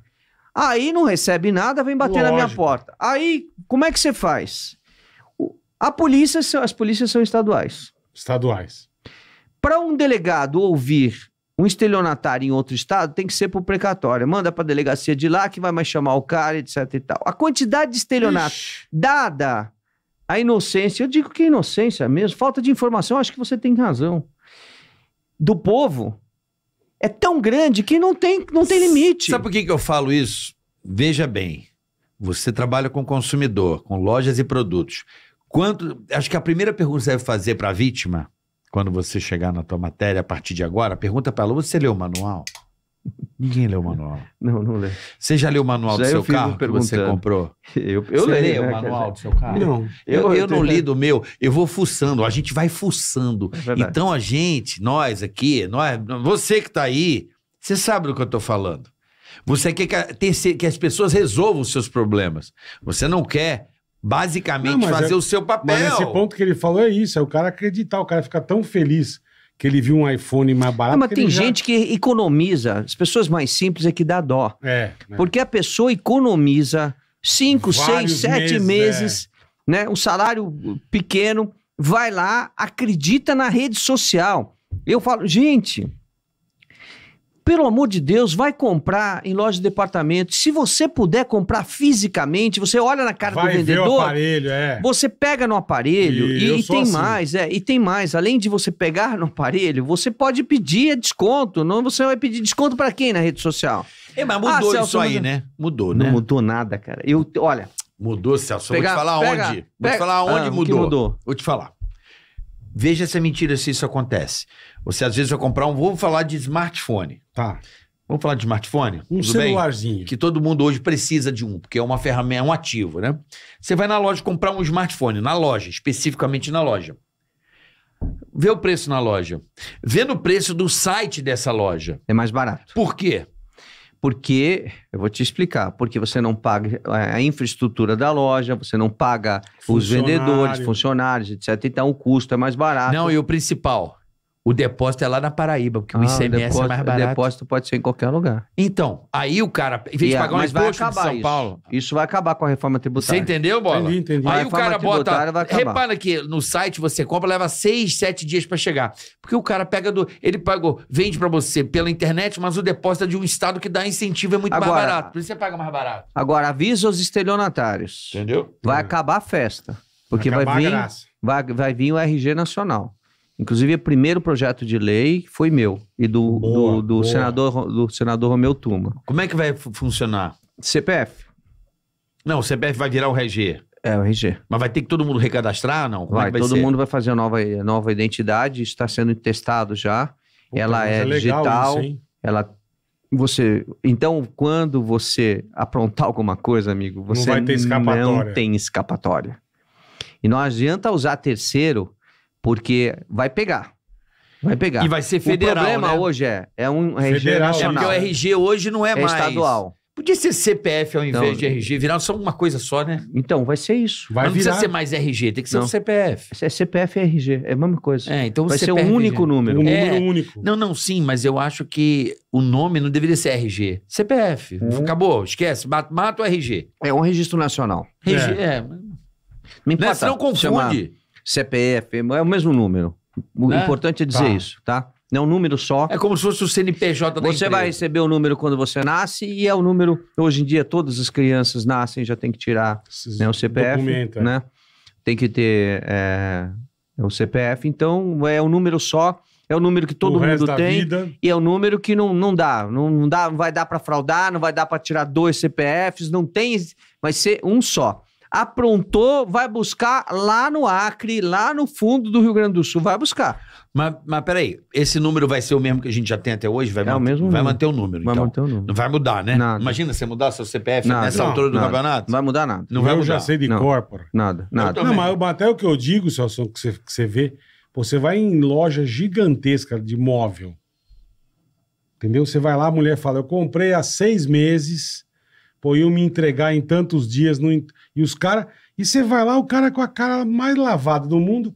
C: Aí não recebe nada, vem bater Lógico. na minha porta. Aí, como é que você faz? A polícia, as polícias são estaduais. Estaduais. Para um delegado ouvir um estelionatário em outro estado, tem que ser por precatório. Manda para a delegacia de lá que vai mais chamar o cara, etc e tal. A quantidade de estelionato Ixi. dada a inocência, eu digo que é inocência mesmo, falta de informação, acho que você tem razão. Do povo, é tão grande que não tem, não tem
A: limite. Sabe por que, que eu falo isso? Veja bem, você trabalha com consumidor, com lojas e produtos. Quanto, acho que a primeira pergunta que você deve fazer para a vítima, quando você chegar na tua matéria a partir de agora, pergunta para ela: você leu o manual? Ninguém leu o manual. Não, não leu. Você já leu o manual já do seu carro que você comprou? [LAUGHS] Eu, eu você leio, lê né, o manual do seu carro? Não. Eu, eu, eu não li do meu. Eu vou fuçando. A gente vai fuçando. É então a gente, nós aqui, nós, você que está aí, você sabe do que eu estou falando. Você quer que, a, que as pessoas resolvam os seus problemas. Você não quer basicamente não, fazer é, o seu papel. Mas esse
B: ponto que ele falou é isso, é o cara
C: acreditar, o cara ficar tão feliz que ele viu um iPhone mais barato. Não, mas tem já... gente que economiza. As pessoas mais simples é que dá dó. É, é. Porque a pessoa economiza cinco, Vários seis, sete é. meses, meses é. né? Um salário pequeno, vai lá, acredita na rede social. Eu falo, gente, pelo amor de Deus, vai comprar em loja de departamento. Se você puder comprar fisicamente, você olha na cara vai do vendedor. Aparelho, é. Você pega no aparelho e, e, e tem assim. mais, é, e tem mais. Além de você pegar no aparelho, você pode pedir desconto. Não, você vai pedir desconto para quem na rede social? É, mas mudou ah, Celso, isso aí, né? Mudou, né? Não mudou nada, cara. Eu, olha. Mudou, Celso. Pegar, vou te falar pega, onde. Pega, vou te falar onde ah, mudou. mudou. Vou te falar.
A: Veja se é mentira se isso acontece. Você às vezes vai comprar um. Vou falar de smartphone. Tá. Vamos falar de smartphone? Um Tudo celularzinho. Bem? Que todo mundo hoje precisa de um, porque é uma ferramenta, é um ativo, né? Você vai na loja comprar um smartphone, na loja, especificamente na loja.
C: Vê o preço na loja. Vê no preço do site dessa loja. É mais barato. Por quê? porque eu vou te explicar, porque você não paga é, a infraestrutura da loja, você não paga os vendedores, funcionários, etc. Então o custo é mais barato. Não, e o principal, o depósito é lá na Paraíba, porque ah, o ICMS o depósito, é mais barato. O depósito pode ser em qualquer lugar.
A: Então, aí o cara, em vez de pagar mais imposto de São isso. Paulo... Isso vai acabar com a
C: reforma tributária. Você entendeu, Bola? Entendi, entendi. Aí o cara bota... Vai repara
A: que no site você compra, leva seis, sete dias para chegar. Porque o cara pega do... Ele pagou, vende para você pela internet, mas o
C: depósito é de um estado que dá incentivo, é muito agora, mais barato.
A: Por isso você paga mais barato.
C: Agora, avisa os estelionatários. Entendeu? Vai acabar a festa. Porque vai, vai vir, vai, vai vir o RG Nacional. Inclusive, o primeiro projeto de lei foi meu e do, boa, do, do boa. senador, do senador Romeu Tuma. Como é que vai funcionar? CPF. Não, o CPF
A: vai virar o RG. É, o RG. Mas vai ter que todo mundo recadastrar, não? Como é vai, é vai todo ser? mundo
C: vai fazer a nova, nova identidade, está sendo testado já. Puta, ela é, é digital, isso, ela você então quando você aprontar alguma coisa amigo você não, não, tem escapatória e não adianta usar terceiro porque vai pegar. Vai pegar. E vai ser federal. O problema né? hoje é, é um RG nacional. Né? É porque o
A: RG hoje não é, é mais. estadual. Podia ser CPF ao invés não. de RG, virar só uma coisa só, né?
C: Então, vai ser isso. Vai não virar. precisa ser mais RG, tem que ser não. um CPF. É CPF e RG, é a mesma coisa. É, então vai CPF, ser o único número. Um número é.
A: único. Não, não, sim, mas eu acho que o nome não deveria ser RG.
C: CPF.
A: Hum. Acabou, esquece. Mata, o RG. É um registro nacional. RG, é. é. Não
C: né? importa. confunde. CPF, é o mesmo número. O né? importante é dizer tá. isso, tá? Não é um número só. É como se fosse o CNPJ da Você empresa. vai receber o número quando você nasce e é o número. Hoje em dia, todas as crianças nascem já tem que tirar né, o CPF. É. Né? Tem que ter é, é o CPF. Então, é um número só. É o número que todo o mundo tem. E é o número que não, não dá. Não, não dá. Não vai dar para fraudar, não vai dar para tirar dois CPFs. Não tem. Vai ser um só aprontou, vai buscar lá no Acre, lá no fundo do Rio Grande do Sul, vai buscar.
A: Mas, mas peraí, esse número vai ser o mesmo que a gente já tem até hoje? Vai é manter, o mesmo Vai manter o número, Vai então. manter o número. Não vai mudar, né? Nada. Imagina você mudar seu CPF Nada. nessa Não, altura do nada. campeonato. Não vai mudar nada.
B: Não vai eu mudar. já sei de corpora
C: Nada, nada.
B: Não, mas até o que eu digo, só que você, que você vê, você vai em loja gigantesca de móvel. Entendeu? Você vai lá, a mulher fala, eu comprei há seis meses, pô, eu me entregar em tantos dias, não... E os caras. E você vai lá, o cara com a cara mais lavada do mundo.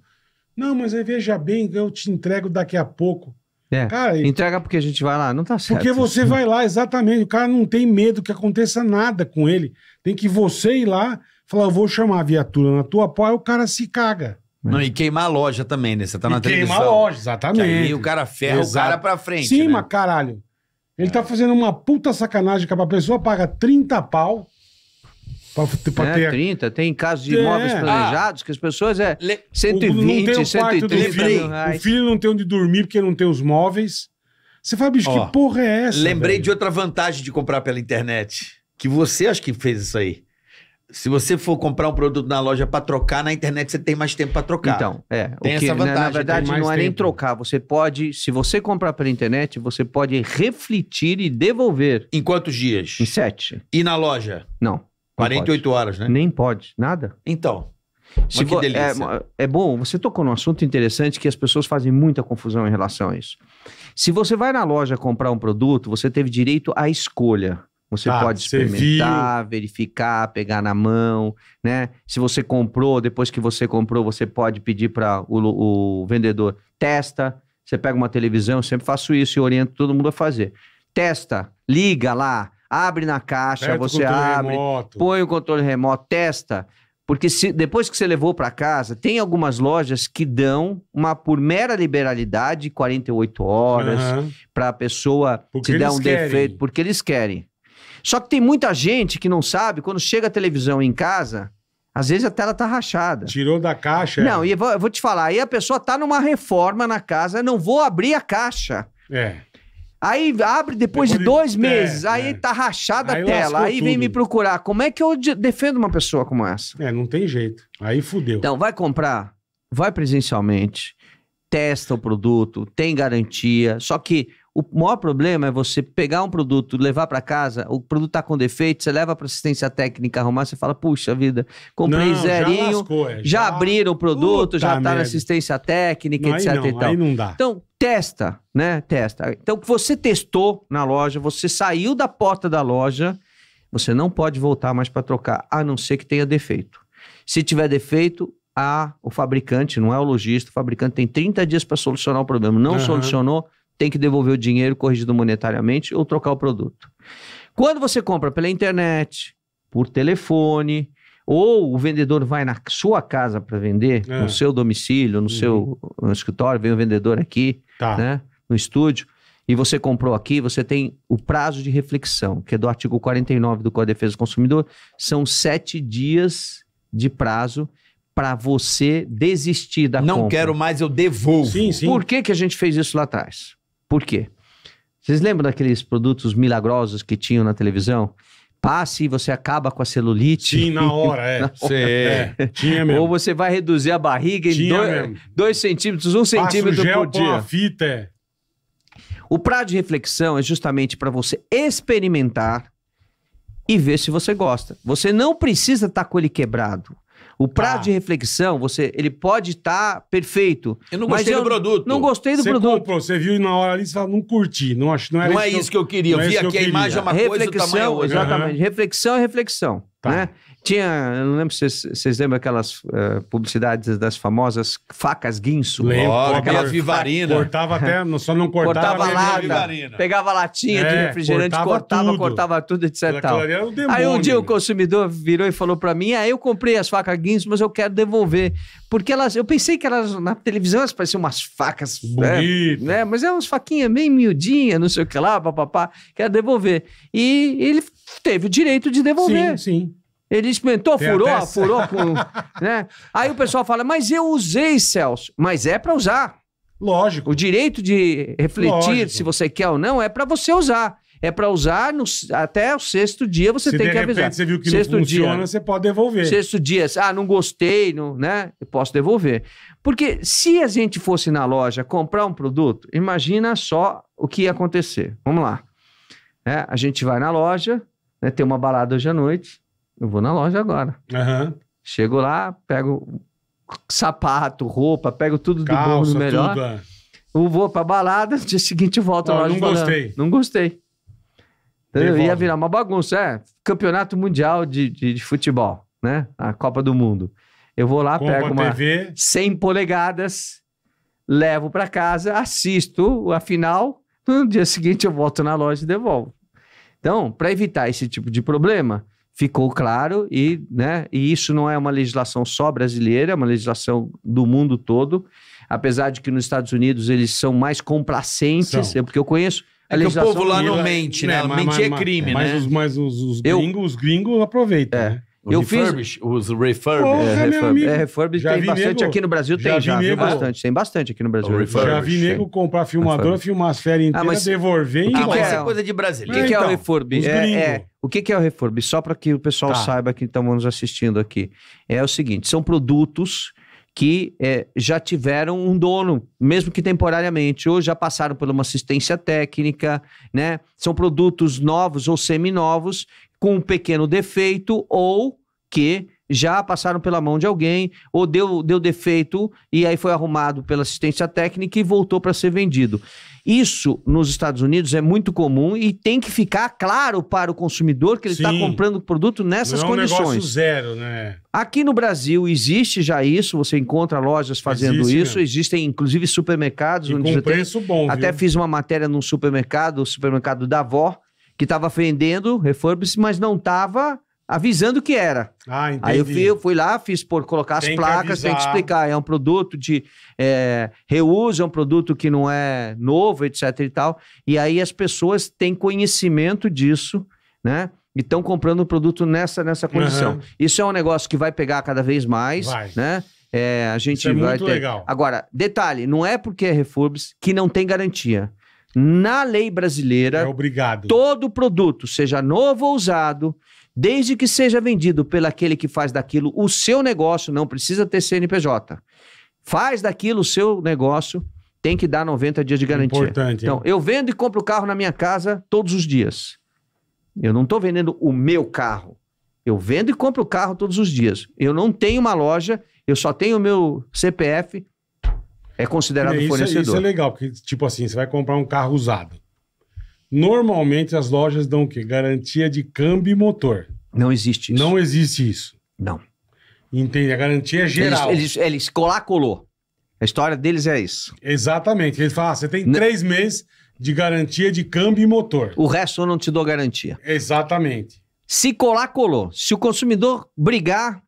B: Não, mas aí veja bem, eu te entrego daqui a pouco.
C: É. Cara, Entrega porque a gente vai lá, não tá certo. Porque você vai
B: lá, exatamente. O cara não tem medo que aconteça nada com ele. Tem que você ir lá, falar, eu vou chamar a viatura na tua pó, aí o cara se caga.
A: Não, e queimar a loja também, né? Você tá na e televisão. Queimar a loja, exatamente. E aí o cara ferra Exato. o cara pra frente. Sim,
B: né? mas caralho. Ele é. tá fazendo uma puta sacanagem que é a pessoa paga 30 pau Pra,
C: pra é, ter... 30, tem casos de é. imóveis planejados ah, que as pessoas é ah, le... 120, o, 130 mil reais. O
B: filho não tem onde dormir porque não tem os móveis. Você fala, bicho, Ó, que porra é essa? Lembrei velho?
A: de outra vantagem de comprar pela internet. Que você acho que fez isso aí. Se você for comprar um produto na loja para trocar, na internet você tem mais tempo para trocar. Então, é. Tem que, essa né, vantagem. Na, na verdade, não é nem
C: trocar. Você pode, se você comprar pela internet, você pode refletir e devolver. Em quantos dias? Em sete.
A: E na loja?
C: Não. 48 pode. horas, né? Nem pode, nada. Então.
A: Mas Se que delícia.
C: É, é bom, você tocou num assunto interessante que as pessoas fazem muita confusão em relação a isso. Se você vai na loja comprar um produto, você teve direito à escolha. Você ah, pode experimentar, verificar, pegar na mão, né? Se você comprou, depois que você comprou, você pode pedir para o, o, vendedor testa. Você pega uma televisão, sempre faço isso e oriento todo mundo a fazer. Testa, liga lá, abre na caixa, você abre, remoto. põe o controle remoto, testa. Porque se, depois que você levou para casa, tem algumas lojas que dão uma por mera liberalidade 48 horas uhum. para a pessoa porque te dar um querem. defeito, porque eles querem. Só que tem muita gente que não sabe, quando chega a televisão em casa, às vezes a tela tá rachada. Tirou da caixa. É. Não, é. e eu vou, eu vou te falar, aí a pessoa tá numa reforma na casa, não vou abrir a caixa. É. Aí abre depois, depois de dois de... É, meses, é, aí é. tá rachada a tela, aí vem me procurar. Como é que eu defendo uma pessoa como essa? É, não tem jeito. Aí fudeu. Então, vai comprar, vai presencialmente, testa o produto, tem garantia. Só que o maior problema é você pegar um produto, levar para casa, o produto tá com defeito, você leva para assistência técnica arrumar, você fala, puxa vida, comprei não, zerinho, já, lascou, é, já... já abriram o produto, Puta já tá merda. na assistência técnica, não, etc. Aí não, aí não dá. Então, testa, né? Testa. Então, que você testou na loja, você saiu da porta da loja, você não pode voltar mais para trocar, a não ser que tenha defeito. Se tiver defeito, a, o fabricante, não é o lojista, o fabricante tem 30 dias para solucionar o problema. Não uhum. solucionou, tem que devolver o dinheiro corrigido monetariamente ou trocar o produto. Quando você compra pela internet, por telefone, ou o vendedor vai na sua casa para vender, é. no seu domicílio, no uhum. seu no eh, escritório, vem o vendedor aqui, tá. né? no estúdio, e você comprou aqui, você tem o prazo de reflexão, que é do artigo 49 do Código de Defesa do Consumidor, são sete dias de prazo para você desistir da Não compra. Não quero mais, eu devolvo. Sim, sim. Por que, que a gente fez isso lá atrás? Por quê? Vocês lembram daqueles produtos milagrosos que tinham na televisão? passe e você acaba com a celulite. Sim, na [LAUGHS] hora, é. na então, hora. É. é. Tinha mesmo. Ou você vai reduzir a barriga em dois, dois, centímetros, um Passa centímetro gel, por dia. Uma fita, é. O prazo de reflexão é justamente para você experimentar e ver se você gosta. Você não precisa estar tá com ele quebrado. O prazo ah. de reflexão, você, ele pode estar tá perfeito. Eu não gostei do produto. Não gostei do você produto. Comprou,
B: você viu na hora ali, você fala, não curti, não acho, não era Não isso é isso que eu, que eu queria. Eu é vi aqui a imagem é uma reflexão, coisa, o tamanho Exatamente.
C: Uhum. Reflexão é reflexão, tá. né? Tinha, eu não lembro se vocês, lembram aquelas uh, publicidades das famosas facas guinso. Lembro, oh, aquela vivarina. Cortava até, só não cortava, cortava lata, Pegava latinha é, de refrigerante, cortava, cortava tudo, cortava tudo etc. Um aí um dia o consumidor virou e falou para mim, aí ah, eu comprei as facas guinso, mas eu quero devolver. Porque elas, eu pensei que elas, na televisão, elas pareciam umas facas. Né? Bonitas. Né, mas é umas faquinhas bem miudinhas, não sei o que lá, papapá. Quero devolver. E ele teve o direito de devolver. Sim, sim. Ele experimentou, furou, até... furou [LAUGHS] com. né? Aí o pessoal fala, mas eu usei, Celso. Mas é para usar. Lógico. O direito de refletir Lógico. se você quer ou não é para você usar. É para usar no, até o sexto dia você se tem que avisar. você viu que sexto não funciona, dia, você pode devolver. Sexto dia, ah, não gostei, não, né? Eu posso devolver. Porque se a gente fosse na loja comprar um produto, imagina só o que ia acontecer. Vamos lá. É, a gente vai na loja, né, tem uma balada hoje à noite. Eu vou na loja agora. Uhum. Chego lá, pego sapato, roupa, pego tudo Calça, do bom do melhor. Tudo, é. Eu vou pra balada, no [LAUGHS] dia seguinte volto oh, loja. Não gostei. Não gostei. Então, ia virar uma bagunça. É, campeonato mundial de, de, de, futebol, né? A Copa do Mundo. Eu vou lá, pego uma TV. 100 polegadas, levo para casa, assisto a final. No dia seguinte eu volto na loja e devolvo. Então, para evitar esse tipo de problema, ficou claro e, né, e isso não é uma legislação só brasileira, é uma legislação do mundo todo, apesar de que nos Estados Unidos eles são mais complacentes, são. É porque eu conheço é que o povo lá não mente, é, né? né? Mentir é crime, mas, né? Os, mas os, os, gringos, eu, os gringos aproveitam, é. né? O eu refurbish, fiz os refurb, é, é, já tem bastante nego, aqui no Brasil, tem já, bastante, tem bastante aqui no Brasil. já vi nego é. comprar filmador, filmar as férias ah, inteiras, ah, mas, devolver e é? Ah, mas isso é coisa
A: de brasileiro. O que, que, é, então, o refurb? É, é,
C: o que, que é o Reforb? Só para que o pessoal tá. saiba que estamos nos assistindo aqui. É o seguinte: são produtos que é, já tiveram um dono, mesmo que temporariamente, ou já passaram por uma assistência técnica, né? São produtos novos ou semi-novos, com um pequeno defeito, ou que já passaram pela mão de alguém, ou deu, deu defeito e aí foi arrumado pela assistência técnica e voltou para ser vendido. Isso nos Estados Unidos é muito comum e tem que ficar claro para o consumidor que ele está comprando o produto nessas Não condições. É um negócio
B: zero, né?
C: Aqui no Brasil existe já isso, você encontra lojas fazendo existe, isso, né? existem inclusive supermercados e onde com preço tem, bom. Até viu? fiz uma matéria num supermercado, o supermercado da avó, que estava vendendo refurbs, mas não estava avisando que era. Ah, entendi. Aí eu fui, eu fui lá, fiz por colocar as tem placas, que tem que explicar. É um produto de é, reuso, é um produto que não é novo, etc e tal. E aí as pessoas têm conhecimento disso, né? E estão comprando o produto nessa, nessa condição. Uhum. Isso é um negócio que vai pegar cada vez mais, vai. né? É, a gente Isso é vai muito ter... legal. Agora, detalhe, não é porque é refurbs que não tem garantia. Na lei brasileira, é obrigado. todo produto, seja novo ou usado, desde que seja vendido pelaquele que faz daquilo o seu negócio, não precisa ter CNPJ. Faz daquilo o seu negócio, tem que dar 90 dias de garantia. Importante, então, eu vendo e compro o carro na minha casa todos os dias. Eu não estou vendendo o meu carro. Eu vendo e compro o carro todos os dias. Eu não tenho uma loja, eu só tenho o meu CPF, é considerado isso, é, fornecedor. Isso é, é
B: legal, porque, tipo assim, você vai comprar um carro usado. Normalmente as lojas dão o quê? Garantia de câmbio e motor. Não existe isso. Não existe isso. Não. Entende? A garantia é geral. Eles,
C: eles, eles colar, colou. A história deles é
B: isso. Exatamente. Eles falam, ah, você tem N três meses de garantia de câmbio e motor. O resto
C: eu não te dou garantia. Exatamente. Se colar, colou. Se o consumidor brigar,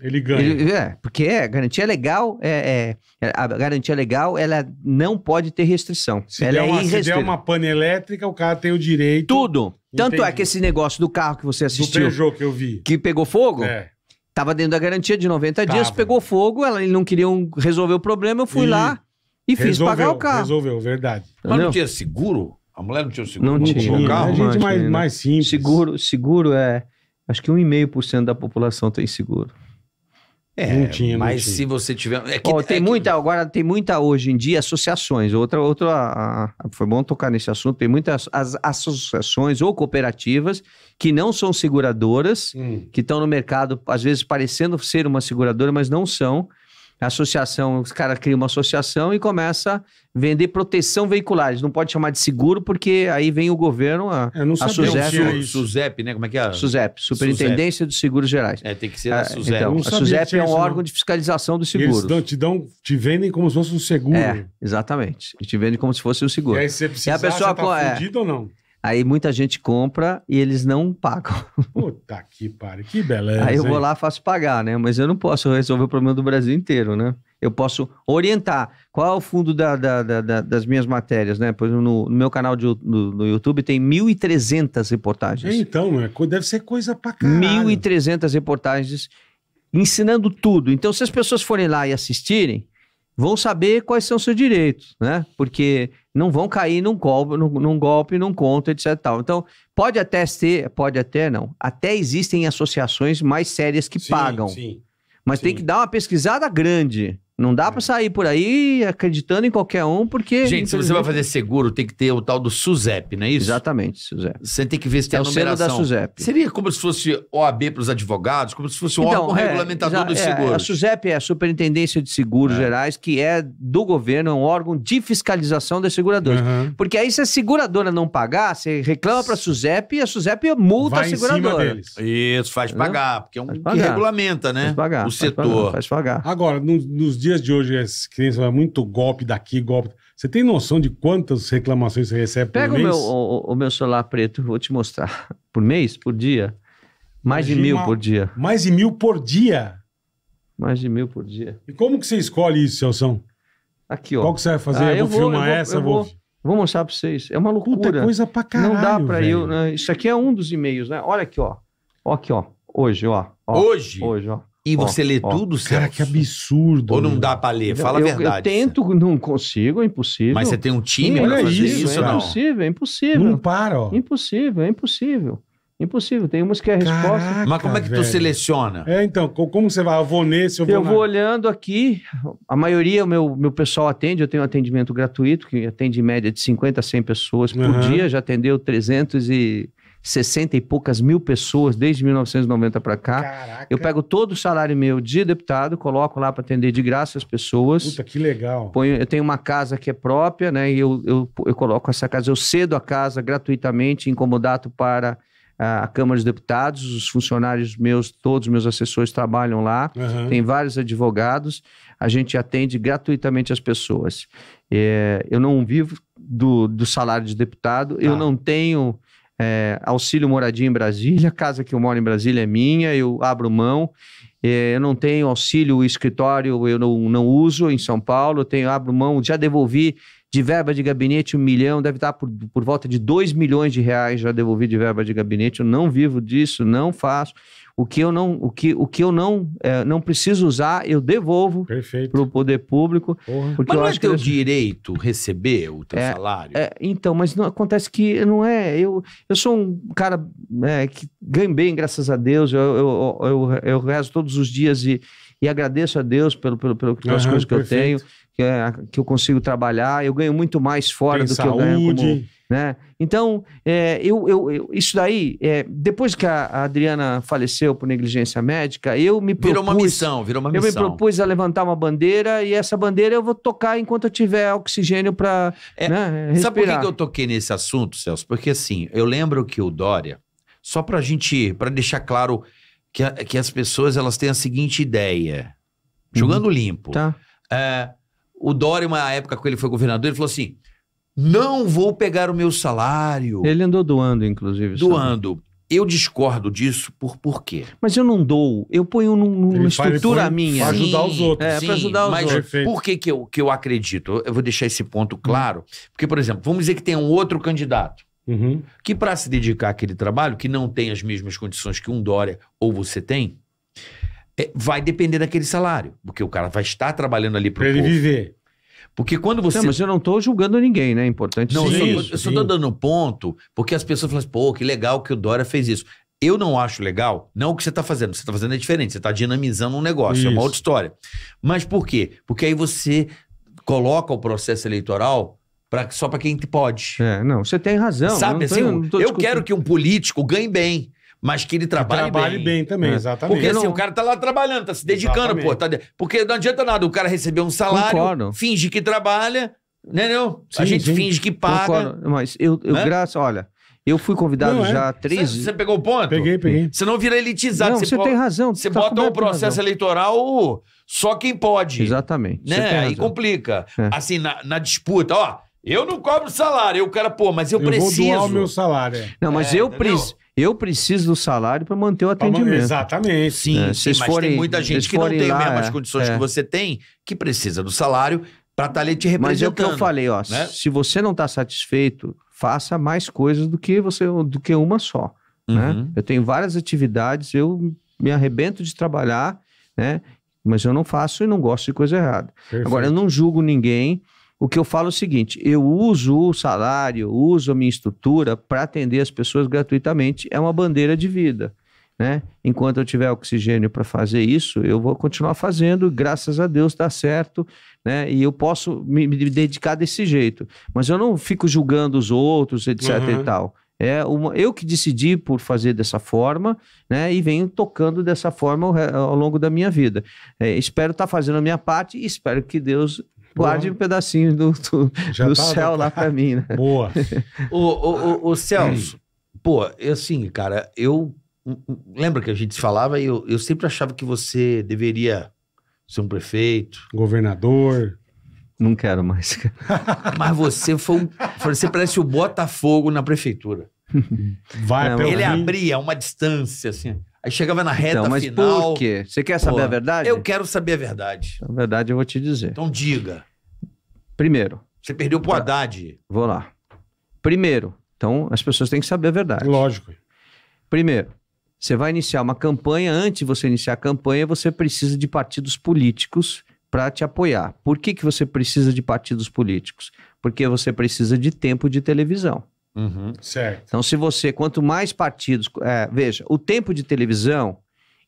C: ele ganha. Ele, é, porque é, garantia legal, é, é, a garantia legal, ela não pode ter restrição. Se, ela der é uma, é se der uma
B: pane elétrica, o cara tem o direito.
A: Tudo.
C: Entendi. Tanto é que esse negócio do carro que você assistiu. Do Peugeot que eu vi. Que pegou fogo? É. Tava dentro da garantia de 90 tava. dias, pegou fogo, ela, eles não queriam resolver o problema, eu fui e lá e fiz pagar o carro.
A: Resolveu, verdade. Mas não
C: tinha seguro? A mulher não tinha seguro? Não, não tinha. tinha. Carro? A gente não, mais, né? mais simples. Seguro, seguro é... Acho que 1,5% da população tem seguro. É, não tinha, não mas tinha. se você tiver. É que, oh, tem é muita, que... agora tem muita hoje em dia associações. Outra, outra. A, a, foi bom tocar nesse assunto. Tem muitas as, associações ou cooperativas que não são seguradoras, hum. que estão no mercado, às vezes parecendo ser uma seguradora, mas não são associação, os caras criam uma associação e começa a vender proteção veicular. Eles não pode chamar de seguro, porque aí vem o governo, a, Eu não a SUSEP.
A: SUSEP, né? Como é que é? SUSEP, Superintendência
C: dos Seguros Gerais.
A: É, tem que ser a ah, SUSEP. Então,
C: a SUSEP é um isso, órgão não.
B: de fiscalização dos seguros. Eles te, dão, te vendem como se fosse um seguro. É,
C: exatamente. E te vendem como se fosse um seguro. E aí, se você precisa, e a pessoa, você tá é, ou não? Aí muita gente compra e eles não pagam. [LAUGHS] Puta que pariu, que beleza. Aí eu vou hein? lá faço pagar, né? Mas eu não posso resolver o problema do Brasil inteiro, né? Eu posso orientar qual é o fundo da, da, da, das minhas matérias, né? Por exemplo, no, meu canal de, no, no YouTube tem 1.300 reportagens. Então, né? deve ser coisa pra caralho. 1.300 reportagens ensinando tudo. Então, se as pessoas forem lá e assistirem, vão saber quais são seus direitos, né? Porque não vão cair num golpe, num, num golpe, num conto, etc. Tal. Então, pode até ser, pode até não. Até existem associações mais sérias que sim, pagam. Sim, mas sim. tem que dar uma pesquisada grande. Não dá é. para sair por aí acreditando em qualquer um, porque. Gente, infelizmente... se você vai fazer
A: seguro, tem que ter o tal do SUSEP, não é isso? Exatamente, SUSEP.
C: Você tem que ver se tem é a numeração. da SUSEP.
A: Seria como se fosse OAB para os advogados, como se fosse o então, órgão é, regulamentador do seguro é, seguros. a
C: SUSEP é a Superintendência de Seguros é. Gerais, que é do governo, é um órgão de fiscalização das seguradoras. Uhum. Porque aí, se a seguradora não pagar, você reclama para a SUSEP e a SUSEP multa vai a seguradora.
A: Isso, faz pagar, porque é um que regulamenta,
C: né? Faz pagar. O faz setor. Pagar, faz pagar.
B: Agora, nos dias dias de hoje as crianças é muito golpe daqui, golpe. Você tem noção de quantas reclamações você recebe Pega por mês? Pega
C: o, o, meu celular preto, vou te mostrar. [LAUGHS] Por mês? Por dia? Mais Imagina, de mil por dia. Mais
B: de mil por dia? Mais de mil por dia. E como que você escolhe isso, Celção? Aqui, ó. Qual que você
C: vai fazer? Ah, eu, eu vou, vou filmar eu vou, essa, eu vou... Vou mostrar pra vocês. É uma é loucura. Puta, coisa pra caralho, Não dá pra velho. eu... Né? Isso aqui é um dos e-mails, né? Olha aqui, ó. Ó aqui, ó. Hoje, ó. ó. Hoje? Hoje, ó. E você ó, lê ó, tudo, Celso? Cara, que absurdo. Ou não dá pra ler? Fala eu, a verdade. Eu tento, Celso. não consigo, é impossível. Mas você tem um time Sim, pra fazer isso, isso é não? impossível, é impossível. Não para, ó. Impossível, é impossível. Impossível, tem umas que é a Caraca, resposta. Mas como é que velho. tu seleciona? É, então, como você vai? Eu vou nesse, eu vou Eu na... vou olhando aqui, a maioria, o meu, meu pessoal atende, eu tenho um atendimento gratuito, que atende em média de 50 a 100 pessoas por uhum. dia, já atendeu 300 e... 60 e poucas mil pessoas desde 1990 para cá. Caraca. Eu pego todo o salário meu de deputado, coloco lá para atender de graça as pessoas. Puta, que legal. Ponho, eu tenho uma casa que é própria, né? E eu, eu, eu coloco essa casa, eu cedo a casa gratuitamente em comodato para a Câmara dos Deputados, os funcionários meus, todos meus assessores trabalham lá, uhum. tem vários advogados, a gente atende gratuitamente as pessoas. É, eu não vivo do, do salário de deputado, tá. eu não tenho é, auxílio moradia em Brasília, a casa que eu moro em Brasília é minha, eu abro mão. É, eu não tenho auxílio escritório, eu não, não uso em São Paulo, eu tenho, abro mão, já devolvi de verba de gabinete um milhão, deve estar por, por volta de dois milhões de reais já devolvi de verba de gabinete, eu não vivo disso, não faço. O que eu não, o que, o que eu não, é, não preciso usar, eu devolvo para o poder público. porque Mas não é teu
A: direito receber o
C: teu é, salário? É, então, mas não, acontece que não é. Eu, eu sou um cara né, que ganho bem, graças a Deus. Eu, eu, eu, eu rezo todos os dias e, e agradeço a Deus pelo, pelo, pelo, pelas uhum, coisas que perfeito. eu tenho, que, é, que eu consigo trabalhar. Eu ganho muito mais fora Tem do saúde. que eu ganho como né? Então, é, eu, eu, eu, isso daí, é, depois que a, Adriana faleceu por negligência médica, eu me propus. Virou uma missão, virou uma missão. Eu me propus a levantar uma bandeira e essa bandeira eu vou tocar enquanto eu tiver oxigênio para. É, né, sabe por que, eu
A: toquei nesse assunto, Celso? Porque assim, eu lembro que o Dória, só para a gente, para deixar claro que, a, que as pessoas elas têm a seguinte ideia, jogando uhum. limpo. Tá. É, o Dória, uma época que ele foi governador, ele falou assim.
C: Não vou pegar o meu salário. Ele andou doando,
A: inclusive. Doando. Sabe? Eu discordo disso por, por quê?
C: Mas eu não dou, eu ponho num, numa faz, estrutura põe, minha. Para ajudar os outros. É, para ajudar os mas outros. Mas Por
A: que, que, eu, que eu acredito? Eu vou deixar esse ponto claro. Porque, por exemplo, vamos dizer que tem um outro candidato uhum. que, para se dedicar àquele trabalho, que não tem as mesmas condições que um Dória ou você tem, é, vai depender daquele salário. Porque o cara vai estar trabalhando ali para ele povo. viver. Porque quando você. Não, mas eu
C: não estou julgando ninguém, né? É importante não, sim, eu só estou dando ponto,
A: porque as pessoas falam assim, pô, que legal que o Dória fez isso. Eu não acho legal, não o que você está fazendo. O que você está fazendo é diferente, você está dinamizando um negócio, isso. é uma outra história. Mas por quê? Porque aí você coloca o processo eleitoral pra, só para quem pode. É, não, você tem razão. Sabe, assim, tô, eu quero que um político ganhe bem mas que ele trabalhe, que trabalhe bem. bem também, é. exatamente. Porque assim, não... o cara tá lá trabalhando, tá se dedicando, exatamente. pô. Tá de... Porque não adianta nada o cara receber um salário, Concordo. finge que trabalha, né, não? Sim, a gente sim. finge que paga. Concordo. Mas
C: eu, eu é? graças, olha... Eu fui convidado não, é. já três Você
A: pegou o ponto? Peguei, peguei. Você não vira elitizado. Não, você, tem
C: razão. Você tá bota o processo eleitoral só quem pode. Exatamente. Né? Aí complica.
A: É. Assim, na, na, disputa, ó, eu não cobro salário. o cara, pô, mas eu, eu preciso. Eu vou doar o meu
C: salário. É. Não, mas é, eu preciso. Eu preciso do salário para manter o atendimento. Exatamente. Sim, é, sim mas forem, tem muita gente que não tem é. as mesmas condições é. que
A: você tem, que precisa do salário para estar tá ali te representando. Mas é o que eu falei, ó. Né? Se
C: você não está satisfeito, faça mais coisas do que você do que uma só. Né? Uhum. Né? Eu tenho várias atividades, eu me arrebento de trabalhar, né? Mas eu não faço e não gosto de coisa errada. Perfeito. Agora, eu não julgo ninguém. O que eu falo é o seguinte: eu uso o salário, uso a minha estrutura para atender as pessoas gratuitamente, é uma bandeira de vida. Né? Enquanto eu tiver oxigênio para fazer isso, eu vou continuar fazendo, graças a Deus dá certo, né? E eu posso me, me dedicar desse jeito. Mas eu não fico julgando os outros, etc uhum. e tal. É uma, eu que decidi por fazer dessa forma, né? E venho tocando dessa forma ao, ao longo da minha vida. É, espero estar tá fazendo a minha parte e espero que Deus guarde um pedacinho do, do, do tá, céu tá. lá para mim. Né? [LAUGHS] Boa.
A: o, o, o, o Celso, hum. pô, assim, cara, eu. Hum, hum, lembra que a gente falava e eu, eu sempre achava que você deveria ser um prefeito,
B: governador. Não quero mais.
A: [LAUGHS] Mas você foi um, você parece o Botafogo na prefeitura. Vai, Não, ele abria uma distância assim. Aí chegava na reta então, mas final. Por quê? Você quer saber Pô, a verdade? Eu quero saber a verdade.
C: A verdade eu vou te dizer. Então diga. Primeiro.
A: Você perdeu pro tá. Haddad.
C: Vou lá. Primeiro. Então, as pessoas têm que saber a verdade. Lógico. Primeiro, você vai iniciar uma campanha. Antes de você iniciar a campanha, você precisa de partidos políticos para te apoiar. Por que, que você precisa de partidos políticos? Porque você precisa de tempo de televisão. Uhum, certo. Então, se você, quanto mais partidos. É, veja, o tempo de televisão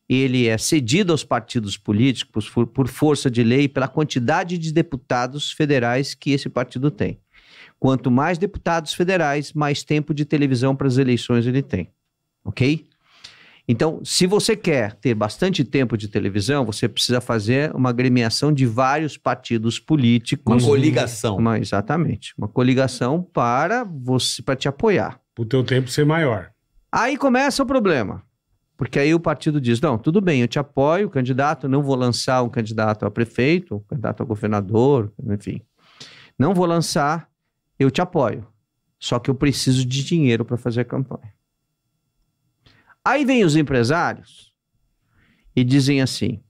C: ele é cedido aos partidos políticos por, por força de lei pela quantidade de deputados federais que esse partido tem. Quanto mais deputados federais, mais tempo de televisão para as eleições ele tem. Ok? Então, se você quer ter bastante tempo de televisão, você precisa fazer uma agremiação de vários partidos políticos. Uma coligação. Uma, exatamente. Uma coligação para você para te apoiar. Para o teu tempo ser maior. Aí começa o problema. Porque aí o partido diz: não, tudo bem, eu te apoio, candidato, não vou lançar um candidato a prefeito, um candidato a governador, enfim. Não vou lançar, eu te apoio. Só que eu preciso de dinheiro para fazer a campanha. Aí vem os empresários e dizem assim: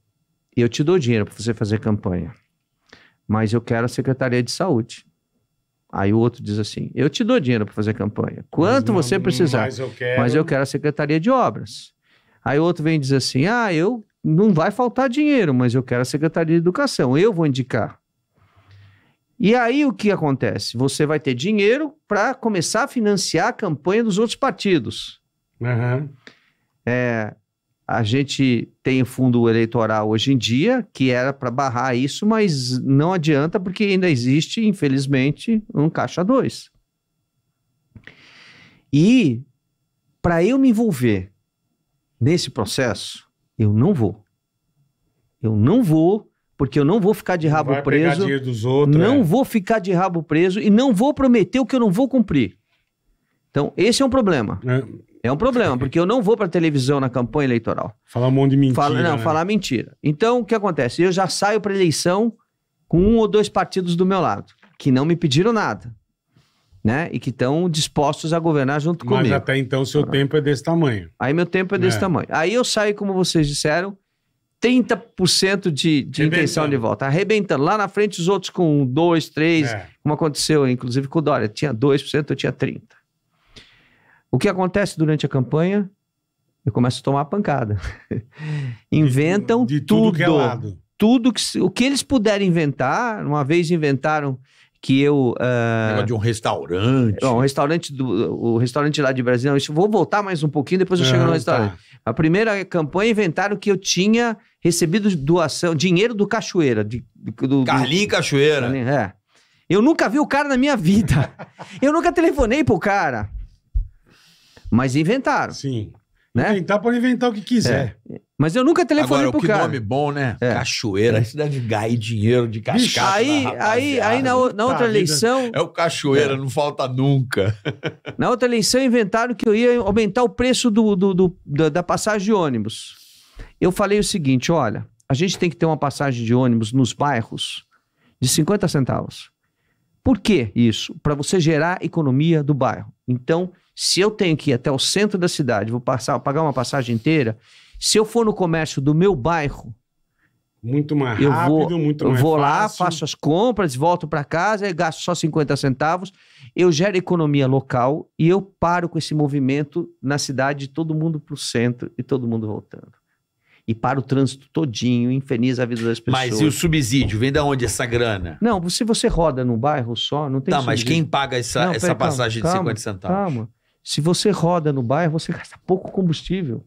C: eu te dou dinheiro para você fazer campanha, mas eu quero a Secretaria de Saúde. Aí o outro diz assim: eu te dou dinheiro para fazer campanha. Quanto não, você precisar. Mas eu, quero... mas eu quero a Secretaria de Obras. Aí outro vem dizer assim: ah, eu não vai faltar dinheiro, mas eu quero a Secretaria de Educação, eu vou indicar. E aí o que acontece? Você vai ter dinheiro para começar a financiar a campanha dos outros partidos. Uhum. É, a gente tem fundo eleitoral hoje em dia, que era para barrar isso, mas não adianta porque ainda existe, infelizmente, um caixa dois. E para eu me envolver nesse processo, eu não vou. Eu não vou, porque eu não vou ficar de rabo não preso. Outros, não é. vou ficar de rabo preso e não vou prometer o que eu não vou cumprir. Então, esse é um problema. É, é um problema, porque eu não vou para televisão na campanha eleitoral. Falar um monte de mentira. Fala, não, né? falar mentira. Então, o que acontece? Eu já saio para eleição com um ou dois partidos do meu lado, que não me pediram nada né? E que estão dispostos a governar junto Mas comigo. Mas até então seu tempo é desse tamanho. Aí meu tempo é desse é. tamanho. Aí eu saio, como vocês disseram, 30% de, de intenção de volta, arrebentando. Lá na frente os outros com 2, 3, é. como aconteceu inclusive com o Dória, tinha 2%, eu tinha 30%. O que acontece durante a campanha? Eu começo a tomar pancada. [LAUGHS] Inventam de, de tudo. tudo que é lado. Tudo que, o que eles puderem inventar, uma vez inventaram que eu. Uh, de um restaurante. um restaurante do, o restaurante lá de Brasília. eu vou voltar mais um pouquinho, depois eu chego ah, no restaurante. Tá. A primeira campanha inventaram que eu tinha recebido doação, dinheiro do Cachoeira. De, do, Carlinho do, Cachoeira. Carlinho, é. Eu nunca vi o cara na minha vida. [LAUGHS] eu nunca telefonei pro cara. Mas inventaram. Sim. Né? Inventar pode inventar o que quiser. É. Mas eu nunca telefonei Agora, pro que cara. nome
A: bom, né? É. Cachoeira. É. Isso deve ganhar dinheiro de cascata. aí, aí, aí na, o, na outra tá, eleição. É
C: o Cachoeira, é. não falta nunca. [LAUGHS] na outra eleição inventaram que eu ia aumentar o preço do, do, do, da, da passagem de ônibus. Eu falei o seguinte: olha, a gente tem que ter uma passagem de ônibus nos bairros de 50 centavos. Por que isso? Para você gerar economia do bairro. Então, se eu tenho que ir até o centro da cidade, vou passar, pagar uma passagem inteira se eu for no comércio do meu bairro, muito mais eu rápido, vou, muito mais Eu vou fácil. lá, faço as compras, volto para casa e gasto só 50 centavos. Eu gero economia local e eu paro com esse movimento na cidade, todo mundo para o centro e todo mundo voltando. E para o trânsito todinho, infeliz a vida das pessoas. Mas e o
A: subsídio? Vem da onde essa grana?
C: Não, se você roda num bairro só, não tem Tá, subsídio. mas quem paga
A: essa, não, essa pera, passagem calma, de 50 centavos?
C: Calma. Se você roda no bairro, você gasta pouco combustível.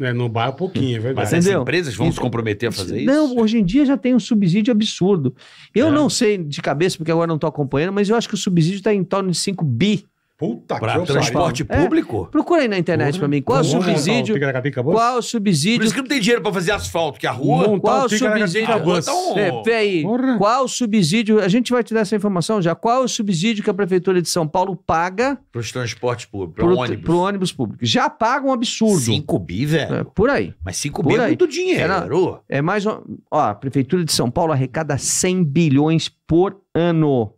C: É, no bar é pouquinho, é verdade. Mas as empresas vão se
A: comprometer
B: a fazer isso?
C: Não, hoje em dia já tem um subsídio absurdo. Eu é. não sei de cabeça, porque agora não estou acompanhando, mas eu acho que o subsídio está em torno de 5 bi Puta pra que transporte público? É, procura aí na internet para mim. Qual o subsídio? qual
A: o subsídio? Por isso que não tem dinheiro para fazer asfalto, que a rua. Montar qual o subsídio? Um... É,
C: Porra. Qual o subsídio? A gente vai te dar essa informação já. Qual o subsídio que a Prefeitura de São Paulo paga?
A: Para os transportes públicos, para ônibus.
C: Para ônibus público. Já paga um absurdo. 5 bi, velho. É, por aí. Mas 5 bi é muito dinheiro. É, é mais. Ó, a Prefeitura de São Paulo arrecada 100 bilhões por ano.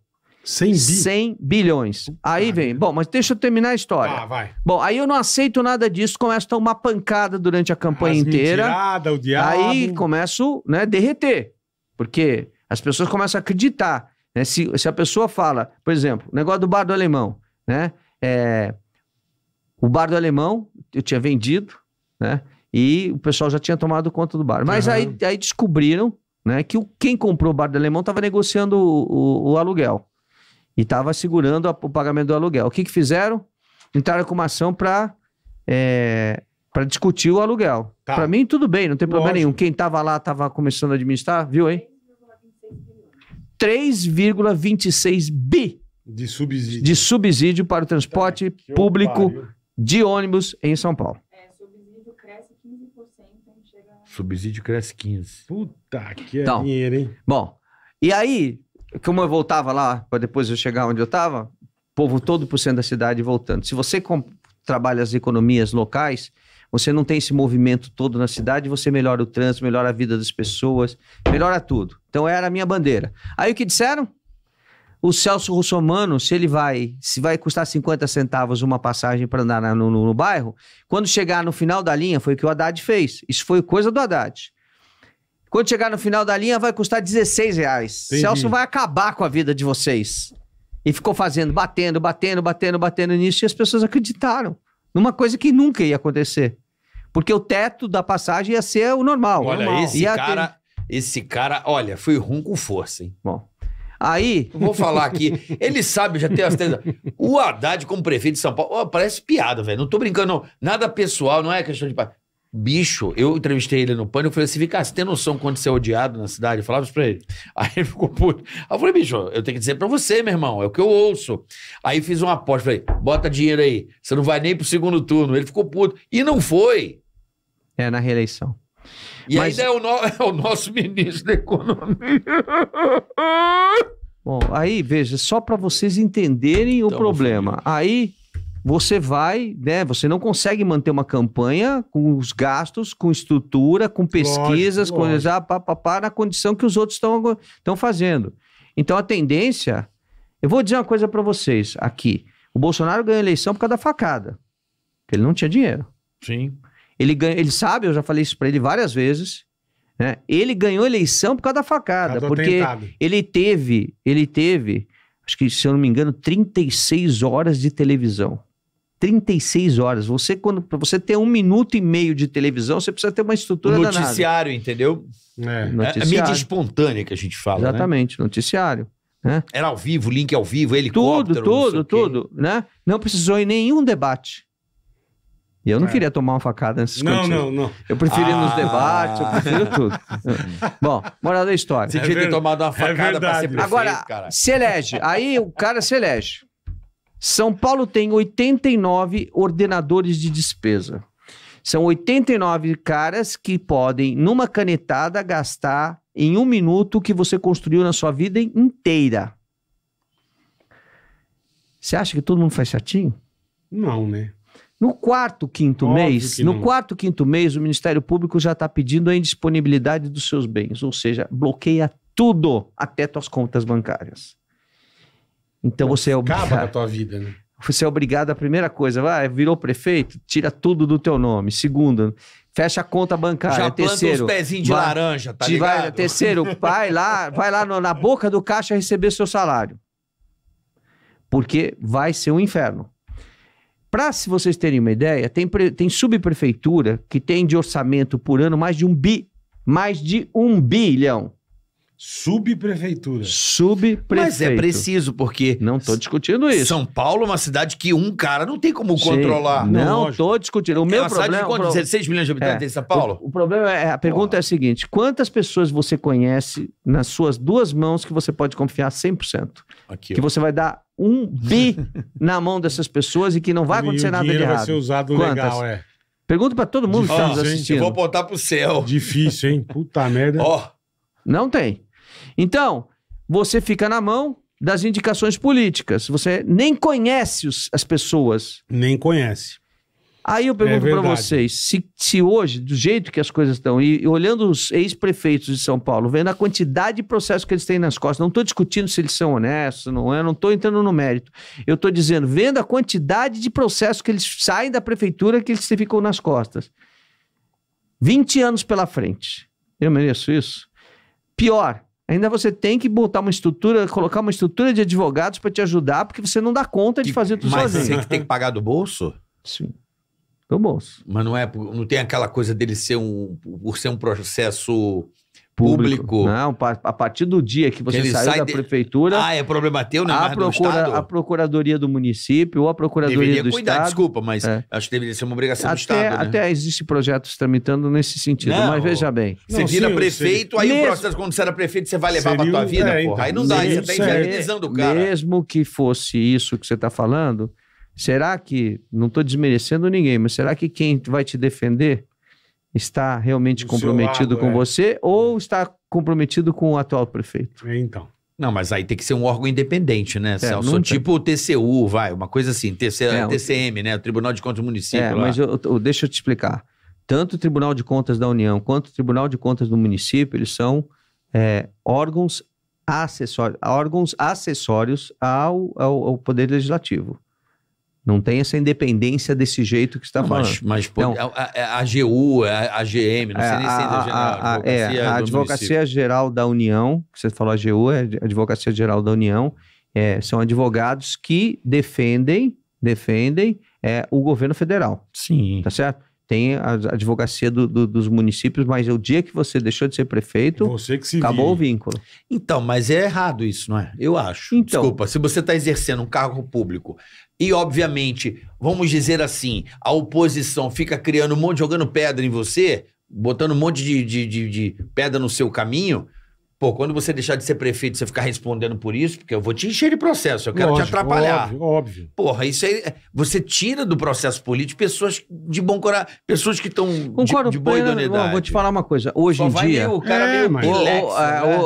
C: 100, bi? 100 bilhões. Aí vem, bom, mas deixa eu terminar a história. Ah, vai. Bom, aí eu não aceito nada disso, começo a tomar pancada durante a campanha As inteira. Mentirada, o diabo. Aí começo, né, derreter. Porque as pessoas começam a acreditar. Né? Se, se a pessoa fala, por exemplo, o negócio do bar do alemão, né? É, o bar do alemão eu tinha vendido, né? E o pessoal já tinha tomado conta do bar. Mas uhum. aí, aí descobriram né, que o, quem comprou o bar do alemão estava negociando o, o, o aluguel e estava segurando a, o pagamento do aluguel. O que, que fizeram? Entraram com uma ação para é, para discutir o aluguel. Tá. Para mim, tudo bem, não tem problema Lógico. nenhum. Quem estava lá estava começando a administrar, viu aí? 3,26 bi de subsídio. de subsídio para o transporte tá, público de ônibus em São Paulo. É, subsídio cresce
A: 15%, Subsídio cresce 15%.
C: Puta que então, é dinheiro, hein? Bom, e aí, como eu voltava lá, para depois eu chegar onde eu estava, povo todo por cento da cidade voltando. Se você trabalha as economias locais, você não tem esse movimento todo na cidade, você melhora o trânsito, melhora a vida das pessoas, melhora tudo. Então era a minha bandeira. Aí o que disseram? O Celso Russomano, se ele vai, se vai custar 50 centavos uma passagem para andar no, no, no bairro, quando chegar no final da linha, foi o que o Haddad fez. Isso foi coisa do Haddad. Quando chegar no final da linha, vai custar 16 reais. Entendi. Celso vai acabar com a vida de vocês. E ficou fazendo, batendo, batendo, batendo, batendo nisso, e as pessoas acreditaram. Numa coisa que nunca ia acontecer. Porque o teto da passagem ia ser o normal. Olha, normal. esse ia cara. Ter...
A: Esse cara, olha, foi ruim com força, hein? Bom.
C: Aí. Vou falar aqui.
A: Ele sabe, já tem as tendas. O Haddad como prefeito de São Paulo. Oh, parece piada, velho. Não tô brincando, não. Nada pessoal, não é questão de bicho, eu entrevistei ele no pânico, eu falei assim, ficar você tem noção quando você é odiado na cidade? Eu falava isso pra ele. [LAUGHS] Aí ele ficou puto. Aí eu falei, bicho, eu tenho que dizer pra você, meu irmão, é o que eu ouço. Aí fiz uma aposta, falei, bota dinheiro aí, você não vai nem pro segundo turno.
C: Ele ficou puto. E não foi. É, na reeleição.
A: E Mas... ainda é o, no... [LAUGHS] é o nosso ministro da Economia.
C: Bom, aí veja, só para vocês entenderem o problema. Aí você vai, né? Você não consegue manter uma campanha com os gastos, com estrutura, com pesquisas, lógico, com lógico. Ah, pá, pá, pá, na condição que os outros estão fazendo. Então a tendência, eu vou dizer uma coisa para vocês aqui. O Bolsonaro ganhou a eleição por causa da facada. porque Ele não tinha dinheiro. Sim. Ele, ganha, ele sabe, eu já falei isso para ele várias vezes. Né? Ele ganhou a eleição por causa da facada, porque atentado. ele teve, ele teve, acho que se eu não me engano, 36 horas de televisão. 36 horas. Você, quando para você ter um minuto e meio de televisão, você precisa ter uma estrutura. O noticiário, danada. entendeu? É. é noticiário. A é mídia espontânea que a gente fala. Né? Exatamente, né? noticiário. Né? Era ao vivo, link ao
A: vivo, helicóptero. Tudo, tudo, tudo.
C: Né? Não precisou em nenhum debate. E eu não é. queria tomar uma facada nesses Não, contínuos. não, não. Eu preferia ah. nos debates, eu prefiro tudo. [LAUGHS] Bom, moral da história. Você é tomado uma é facada é pra ser prefeito, Agora, cara. se elege. Aí o cara se elege. São Paulo tem 89 ordenadores de despesa. São 89 caras que podem, numa canetada, gastar em um minuto o que você construiu na sua vida inteira. Você acha que todo mundo faz chatinho? Não, né? No quarto, quinto Óbvio mês, no quarto, quinto mês, o Ministério Público já está pedindo a indisponibilidade dos seus bens, ou seja, bloqueia tudo, até tuas contas bancárias. Então você é obrigado. Acaba com a [LAUGHS] tua vida, né? Você é obrigado a primeira coisa, vai, virou prefeito, tira tudo do teu nome. Segundo, fecha a conta bancária. Já é terceiro, os pezinhos de vai, laranja, tá ligado? Vai, terceiro, [LAUGHS] vai lá, vai lá no, na boca do caixa receber seu salário. Porque vai ser um inferno. Para se vocês terem uma ideia, tem, tem subprefeitura que tem de orçamento por ano mais de um bi, mais de um bilhão. Subprefeitura. Subprefeitura. Mas é preciso,
A: porque. Não estou discutindo isso. São Paulo é uma cidade que um cara não tem como Sim, controlar. Não
C: estou discutindo. O é meu uma problema. Cidade de quanto? 16 milhões de habitantes é, em São Paulo? O, o, problema é. A pergunta Porra. é a seguinte: quantas pessoas você conhece nas suas duas mãos que você pode confiar 100%? Aqui, que você vai dar um bi na mão dessas pessoas e que não vai [LAUGHS] acontecer nada de errado. vai ser usado quantas? legal, é. Pergunta para todo mundo Difícil, que tá nos assistindo. Gente, Eu vou apontar pro céu. Difícil, hein? Puta merda. Ó. Oh. Não tem. Então, você fica na mão das indicações políticas. Você nem conhece os, as pessoas. Nem conhece.
D: Aí eu pergunto é para vocês:
C: se, se, hoje, do jeito que as coisas estão, e, e olhando os ex-prefeitos de São Paulo, vendo a quantidade de processos que eles têm nas costas, não estou discutindo se eles são honestos, não é, não estou entrando no mérito. Eu estou dizendo, vendo a quantidade de processos que eles saem da prefeitura que eles ficam nas costas. 20 anos pela frente. Eu mereço isso? Pior, Ainda você tem que botar uma estrutura, colocar uma estrutura de advogados para te ajudar, porque você não dá conta de fazer tudo mas sozinho. Mas você que tem que
A: pagar do bolso? Sim. Do bolso. Mas não é, não tem aquela coisa dele ser um, por ser um processo
C: público. público. Não, a partir do dia que você que saiu sai da de... prefeitura. Ah, é problema teu, né? A, é procura, a procuradoria do município ou a procuradoria deveria do cuidar, estado. Desculpa, mas é. acho que deveria ser
A: uma obrigação até, do estado. Né? Até
C: existe projetos tramitando nesse sentido. Não, mas veja bem. Você vira sim, prefeito, aí mesmo... o processo
A: quando você era prefeito você vai levar Seria... para tua vida, é, porra. Aí não então, dá, aí você está inviabilizando
C: o cara. Mesmo que fosse isso que você está falando, será que não estou desmerecendo ninguém, mas será que quem vai te defender está realmente do comprometido lado, com é. você ou está comprometido com o atual prefeito? É, então.
A: Não, mas aí tem que ser um órgão independente, né, é, Celso? Tipo o TCU, vai, uma coisa assim, TC, é, TCM, né? O Tribunal de Contas do Município. É, lá. mas
C: eu, eu, deixa eu te explicar. Tanto o Tribunal de Contas da União quanto o Tribunal de Contas do Município, eles são é, órgãos, acessórios, órgãos acessórios ao, ao, ao Poder Legislativo. Não tem essa independência desse jeito que está falando. Mas, mas pô,
A: então, a, a, AGU, a, a GM, não é, sei nem se é a, a, é, a Advocacia
C: Geral da União, que você falou AGU, é Advocacia Geral da União, é, são advogados que defendem, defendem é, o governo federal. Sim. Tá certo? Tem a advocacia do, do, dos municípios, mas o dia que você deixou de ser prefeito, acabou vive. o vínculo. Então, mas é errado isso, não é? Eu acho. Então, Desculpa, se
A: você está exercendo um cargo público e, obviamente, vamos dizer assim, a oposição fica criando um monte, jogando pedra em você, botando um monte de, de, de, de pedra no seu caminho. Pô, quando você deixar de ser prefeito, você ficar respondendo por isso, porque eu vou te encher de processo, eu quero Lógico, te atrapalhar. Óbvio, óbvio. Porra, isso aí. É, você tira do processo político pessoas
C: de bom coração, pessoas que estão de, de boa idoneidade. Vou te falar uma coisa. Hoje Só em dia. Meio, o cara é, meio mas... o, né?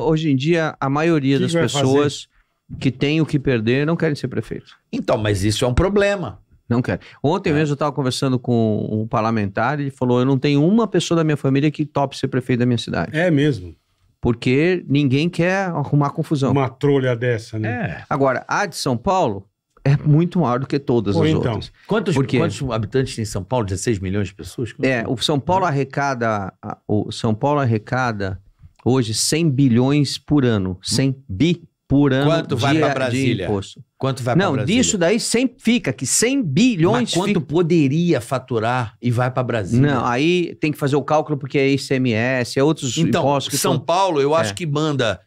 C: Hoje em dia, a maioria que das pessoas. Fazer? que têm o que perder não querem ser prefeitos. Então, mas isso é um problema. Não quer Ontem é. mesmo eu estava conversando com um parlamentar e ele falou: Eu não tenho uma pessoa da minha família que tope ser prefeito da minha cidade. É mesmo. Porque ninguém quer arrumar confusão. Uma trolha dessa, né? É. Agora, a de São Paulo é muito maior do que todas as então, outras. Quantos, Porque, quantos habitantes tem São Paulo? 16 milhões de pessoas? É, é, é, o São Paulo arrecada. O São Paulo arrecada hoje 100 bilhões por ano. 100 bi por ano quanto vai para Brasília? de imposto. Quanto vai para Não, Brasília? disso daí sempre fica que 100 bilhões... Mas quanto fica... poderia faturar e vai para Brasília? Não, aí tem que fazer o cálculo porque é ICMS, é outros então, impostos. Então, São Paulo eu acho é.
A: que manda...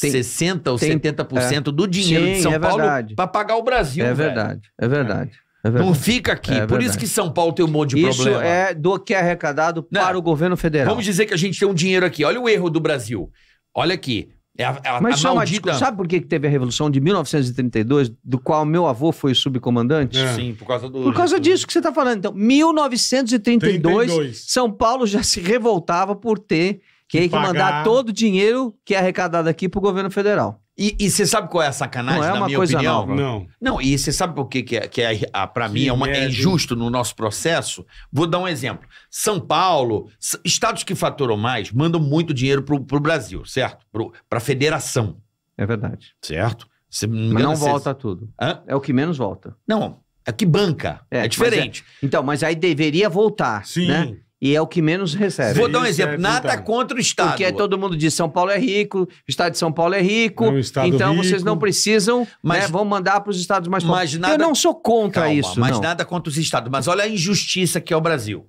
A: Tem, 60 ou tem, 70% é. do dinheiro Sim, de São é Paulo
C: para pagar o Brasil. É verdade, é verdade. É não fica aqui. É Por isso que São Paulo tem um monte de isso problema. Isso é do que é arrecadado não. para o governo federal. Vamos
A: dizer que a gente tem um dinheiro aqui. Olha o erro do Brasil. Olha aqui. É a, é a, Mas a só uma dica sabe por
C: que teve a Revolução de 1932, do qual meu avô foi subcomandante? É. Sim, por causa do. Por causa disso que você está falando. Então, 1932, 32. São Paulo já se revoltava por ter que aí que mandar todo o dinheiro que é arrecadado aqui pro governo federal. E você sabe qual é a sacanagem, não é uma na minha coisa opinião? Nova. Não.
A: Não, e você sabe por que, que é, que é para mim é, uma, é, é injusto no nosso processo? Vou dar um exemplo. São Paulo, estados que faturam mais, mandam muito dinheiro pro, pro Brasil, certo? Pro, pra federação.
C: É verdade. Certo? não mas não cê... volta tudo. Hã? É o que menos volta. Não, é que banca. É, é diferente. Mas é, então, mas aí deveria voltar. Sim. Né? e é o que menos recebe. Vou dar um é exemplo. é Nada contra o Estado. Porque é todo mundo diz São Paulo é rico, o estado de São Paulo é rico, É um estado então rico. vocês não precisam, né, Mas- né, vão mandar para os estados mais Mas pobres. nada- Eu não sou contra Calma, isso, mas não. nada
A: contra os estados. Mas olha a injustiça que é o Brasil.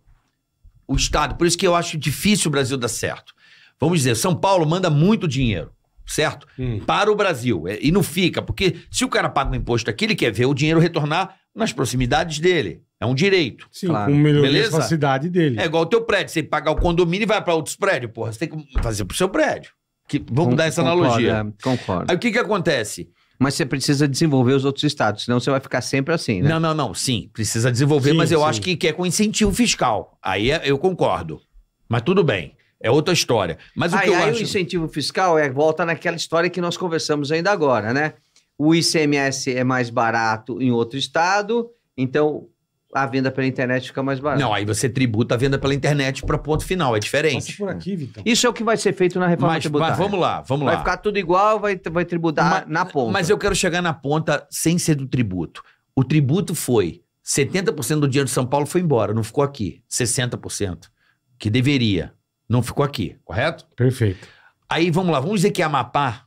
A: O Estado. Por isso que eu acho difícil o Brasil dar certo. Vamos dizer, São Paulo manda muito dinheiro, certo? Hum. Para o Brasil. É, e não fica, porque se o cara paga um imposto aqui, ele quer ver o dinheiro retornar nas proximidades dele. É um direito. Sim, claro. com melhoria Beleza? da cidade dele. É igual o teu prédio. Você pagar o condomínio e vai para outros prédios, porra. Você tem que fazer pro seu
C: prédio. Que, vamos Con dar essa concordo, analogia. É, concordo. Aí o que que acontece? Mas você precisa desenvolver os outros estados, senão você vai ficar sempre assim, né? Não, não, não. Sim, precisa desenvolver, sim, mas eu sim. acho que, quer é com incentivo
A: fiscal. Aí é, eu concordo. Mas tudo bem. É outra história. Mas o aí, que eu aí acho... o
C: incentivo fiscal é volta naquela história que nós conversamos ainda agora, né? o ICMS é mais barato em outro estado, então a venda pela internet fica mais barata.
A: Não, aí você tributa a venda pela internet para ponto final, é diferente.
C: por aqui, Isso é o que vai ser feito na reforma mas, tributária. Mas vamos lá, vamos lá. Vai ficar tudo igual, vai, vai tributar mas, na ponta. Mas eu quero chegar na ponta
A: sem ser do tributo. O tributo foi 70% do dinheiro de São Paulo foi embora, não ficou aqui. 60% que deveria, não ficou aqui, correto? Perfeito. Aí vamos lá, vamos dizer que a Amapá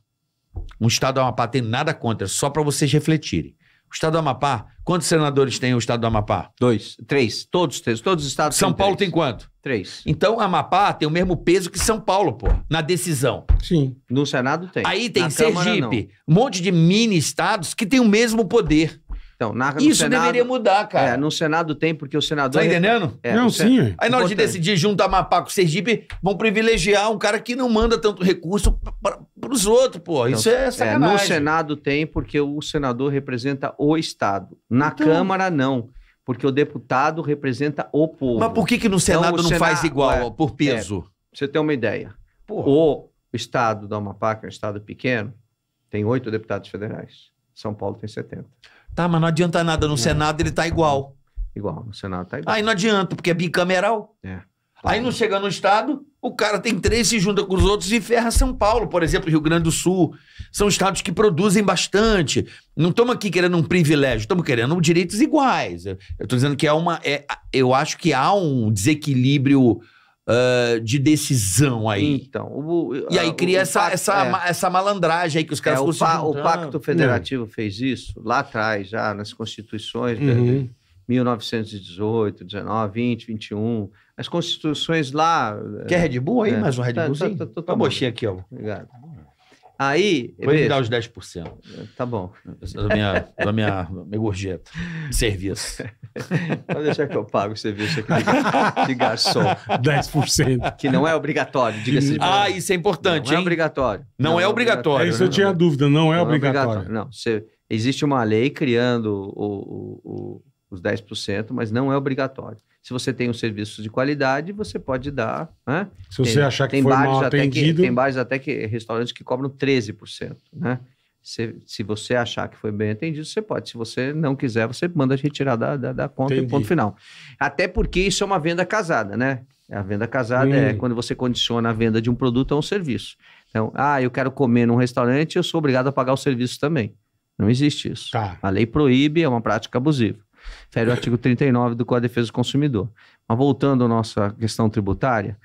A: um estado do Amapá tem nada contra, só para vocês refletirem. O estado do Amapá, quantos senadores tem o estado do Amapá? Dois, três, todos, três, todos os estados. São Paulo três. tem quanto? Três. Então, Amapá tem o mesmo peso que São Paulo, pô, na decisão. Sim. No Senado tem. Aí tem Na Sergipe, Câmara, um monte de mini estados que tem o
C: mesmo poder. Então, na, Isso Senado, deveria mudar, é, cara. É, no Senado tem, porque o senador. Tá é entendendo? É, não, sen... sim. É Aí na hora de decidir
A: junto Mapá com o Sergipe, vão privilegiar um cara que não manda
C: tanto recurso para os outros, pô. Então, Isso é sacanagem. É, no Senado tem, porque o senador representa o Estado. Na então... Câmara, não. Porque o deputado representa o povo. Mas por que, que no então, Senado então, não Senado, faz igual, é, por peso? pra você ter uma ideia. Porra. O Estado da Amapá, que é um Estado pequeno, tem oito deputados federais. São Paulo tem 70. Tá, mas não adianta nada. No é. Senado ele tá igual. Igual, no Senado tá igual. Aí não adianta,
A: porque é bicameral. É. Aí não chega no Estado, o cara tem três, se junta com os outros e ferra São Paulo, por exemplo, Rio Grande do Sul. São estados que produzem bastante. Não estamos aqui querendo um privilégio, estamos querendo direitos iguais. Eu estou dizendo que é uma. É, eu acho que há um desequilíbrio uh, de decisão aí. Então, o, e aí ah, cria o, essa, pacto, essa, é. essa malandragem aí que os caras é, o, pa, o Pacto Federativo
C: fez isso lá atrás, já nas constituições né, uhum. de 1918, 19, 20, 21. As constituições lá. Quer Red Bull aí? É. Mais um Red tá, tá, Bullzinho? Tá, tá, tá, tá, tá aqui, ó. Obrigado. Aí. Vou me dar os 10%. Tá bom. Da minha,
A: da minha, minha gorjeta. Serviço. [LAUGHS] Pode deixar que eu pago o serviço
C: aqui de [LAUGHS] garçom. 10%. Que não é obrigatório, diga-se. Ah, isso é importante. Não é hein? é obrigatório. Não, é não é, obrigatório. É isso eu né? tinha dúvida, não é não é obrigatório. obrigatório. Não, você, existe uma lei criando o, o, o os 10%, mas não é obrigatório. Se você tem um serviço de qualidade, você pode dar. Né? Se tem, você achar que foi mal atendido... Que, tem bares até que restaurantes que cobram 13%. Né? Se, se você achar que foi bem atendido, você pode. Se você não quiser, você manda retirar da, da, da conta Entendi. e ponto final. Até porque isso é uma venda casada, né? A venda casada hum. é quando você condiciona a venda de um produto a um serviço. Então, ah, eu quero comer num restaurante, eu sou obrigado a pagar o serviço também. Não existe isso. Tá. A lei proíbe, é uma prática abusiva fere o artigo 39 do Código de Defesa do Consumidor. Mas voltando à nossa questão tributária,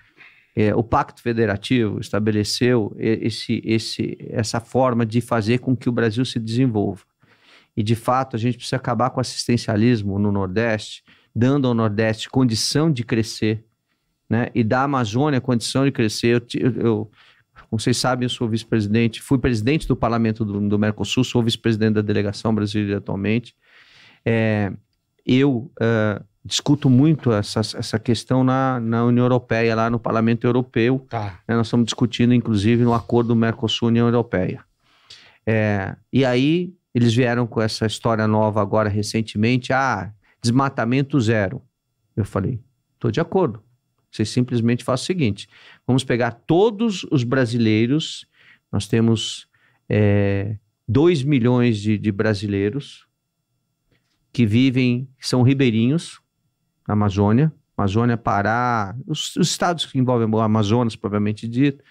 C: é, o Pacto Federativo estabeleceu esse, esse, essa forma de fazer com que o Brasil se desenvolva. E, de fato, a gente precisa acabar com o assistencialismo no Nordeste, dando ao Nordeste condição de crescer, né? e da Amazônia condição de crescer. Eu, eu, como vocês sabem, eu sou vice-presidente, fui presidente do parlamento do, do Mercosul, sou vice-presidente da delegação brasileira atualmente. É, eu uh, discuto muito essa, essa questão na, na União Europeia, lá no Parlamento Europeu. Tá. Né, nós estamos discutindo, inclusive, no acordo Mercosul-União Europeia. É, e aí, eles vieram com essa história nova agora, recentemente, ah, desmatamento zero. Eu falei, estou de acordo. Você simplesmente faz o seguinte, vamos pegar todos os brasileiros, nós temos... É, 2 milhões de, de brasileiros, que vivem, que são ribeirinhos, na Amazônia, Amazônia, Pará, os, os, estados que envolvem o Amazonas, propriamente dito,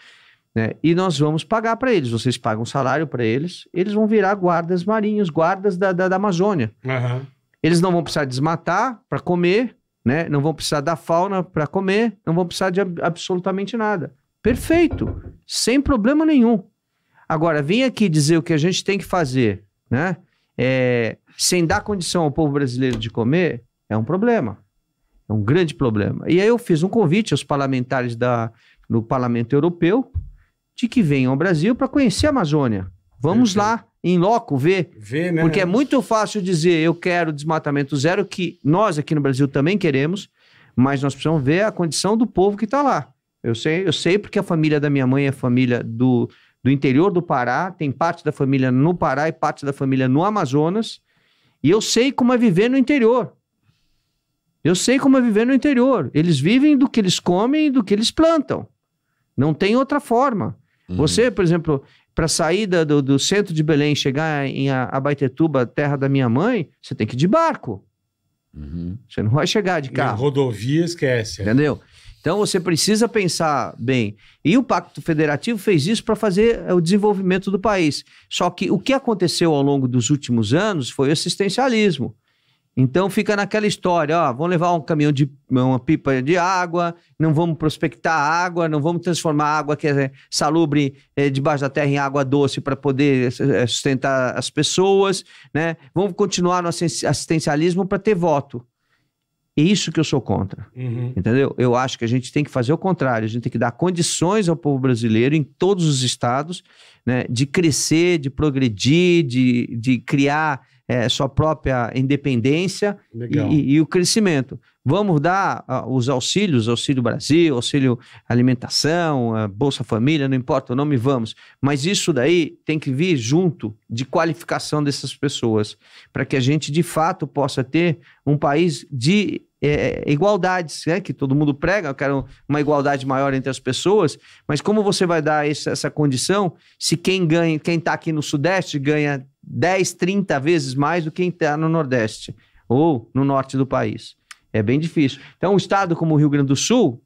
C: né? e nós vamos pagar para eles. Vocês pagam salário para eles, eles vão virar guardas marinhos, guardas da, da, da Amazônia. Uhum. Eles não vão precisar desmatar para comer, né? não vão precisar da fauna para comer, não vão precisar de ab absolutamente nada. Perfeito, sem problema nenhum. Agora, vem aqui dizer o que a gente tem que fazer, né? é, sem dar condição ao povo brasileiro de comer, é um problema. É um grande problema. E aí eu fiz um convite aos parlamentares da, no Parlamento Europeu de que venham ao Brasil para conhecer a Amazônia. Vamos lá, em loco, ver. né? Porque é muito fácil dizer eu quero desmatamento zero, que nós aqui no Brasil também queremos, mas nós precisamos ver a condição do povo que está lá. Eu sei, eu sei porque a família da minha mãe é família do do interior do Pará, tem parte da família no Pará e parte da família no Amazonas. E eu sei como é viver no interior. Eu sei como é viver no interior. Eles vivem do que eles comem e do que eles plantam. Não tem outra forma. Uhum. Você, por exemplo, para sair do, do, centro de Belém chegar em Abaitetuba, terra da minha mãe, você tem que ir de barco. Uhum. Você não vai chegar de carro. E rodovia esquece. Né? Entendeu? Então você precisa pensar bem. E o Pacto Federativo fez isso para fazer eh, o desenvolvimento do país. Só que o que aconteceu ao longo dos últimos anos foi o assistencialismo. Então fica naquela história, ó, vamos levar um caminhão de uma pipa de água, não vamos prospectar água, não vamos transformar água que é salubre é, debaixo da terra em água doce para poder eh, sustentar as pessoas, né? Vamos continuar no assistencialismo para ter voto. É isso que eu sou contra. Uhum. Entendeu? Eu acho que a gente tem que fazer o contrário, a gente tem que dar condições ao povo brasileiro em todos os estados né, de crescer, de progredir, de, de criar é, sua própria independência e, e, o crescimento. Vamos dar uh, os auxílios, Auxílio Brasil, Auxílio Alimentação, uh, Bolsa Família, não importa o nome, vamos. Mas isso daí tem que vir junto de qualificação dessas pessoas, para que a gente de fato possa ter um país de é, igualdades, né? que todo mundo prega, eu quero uma igualdade maior entre as pessoas, mas como você vai dar essa, essa condição se quem ganha, quem está aqui no Sudeste ganha 10, 30 vezes mais do que está no Nordeste ou no norte do país. É bem difícil. Então, um estado como o Rio Grande do Sul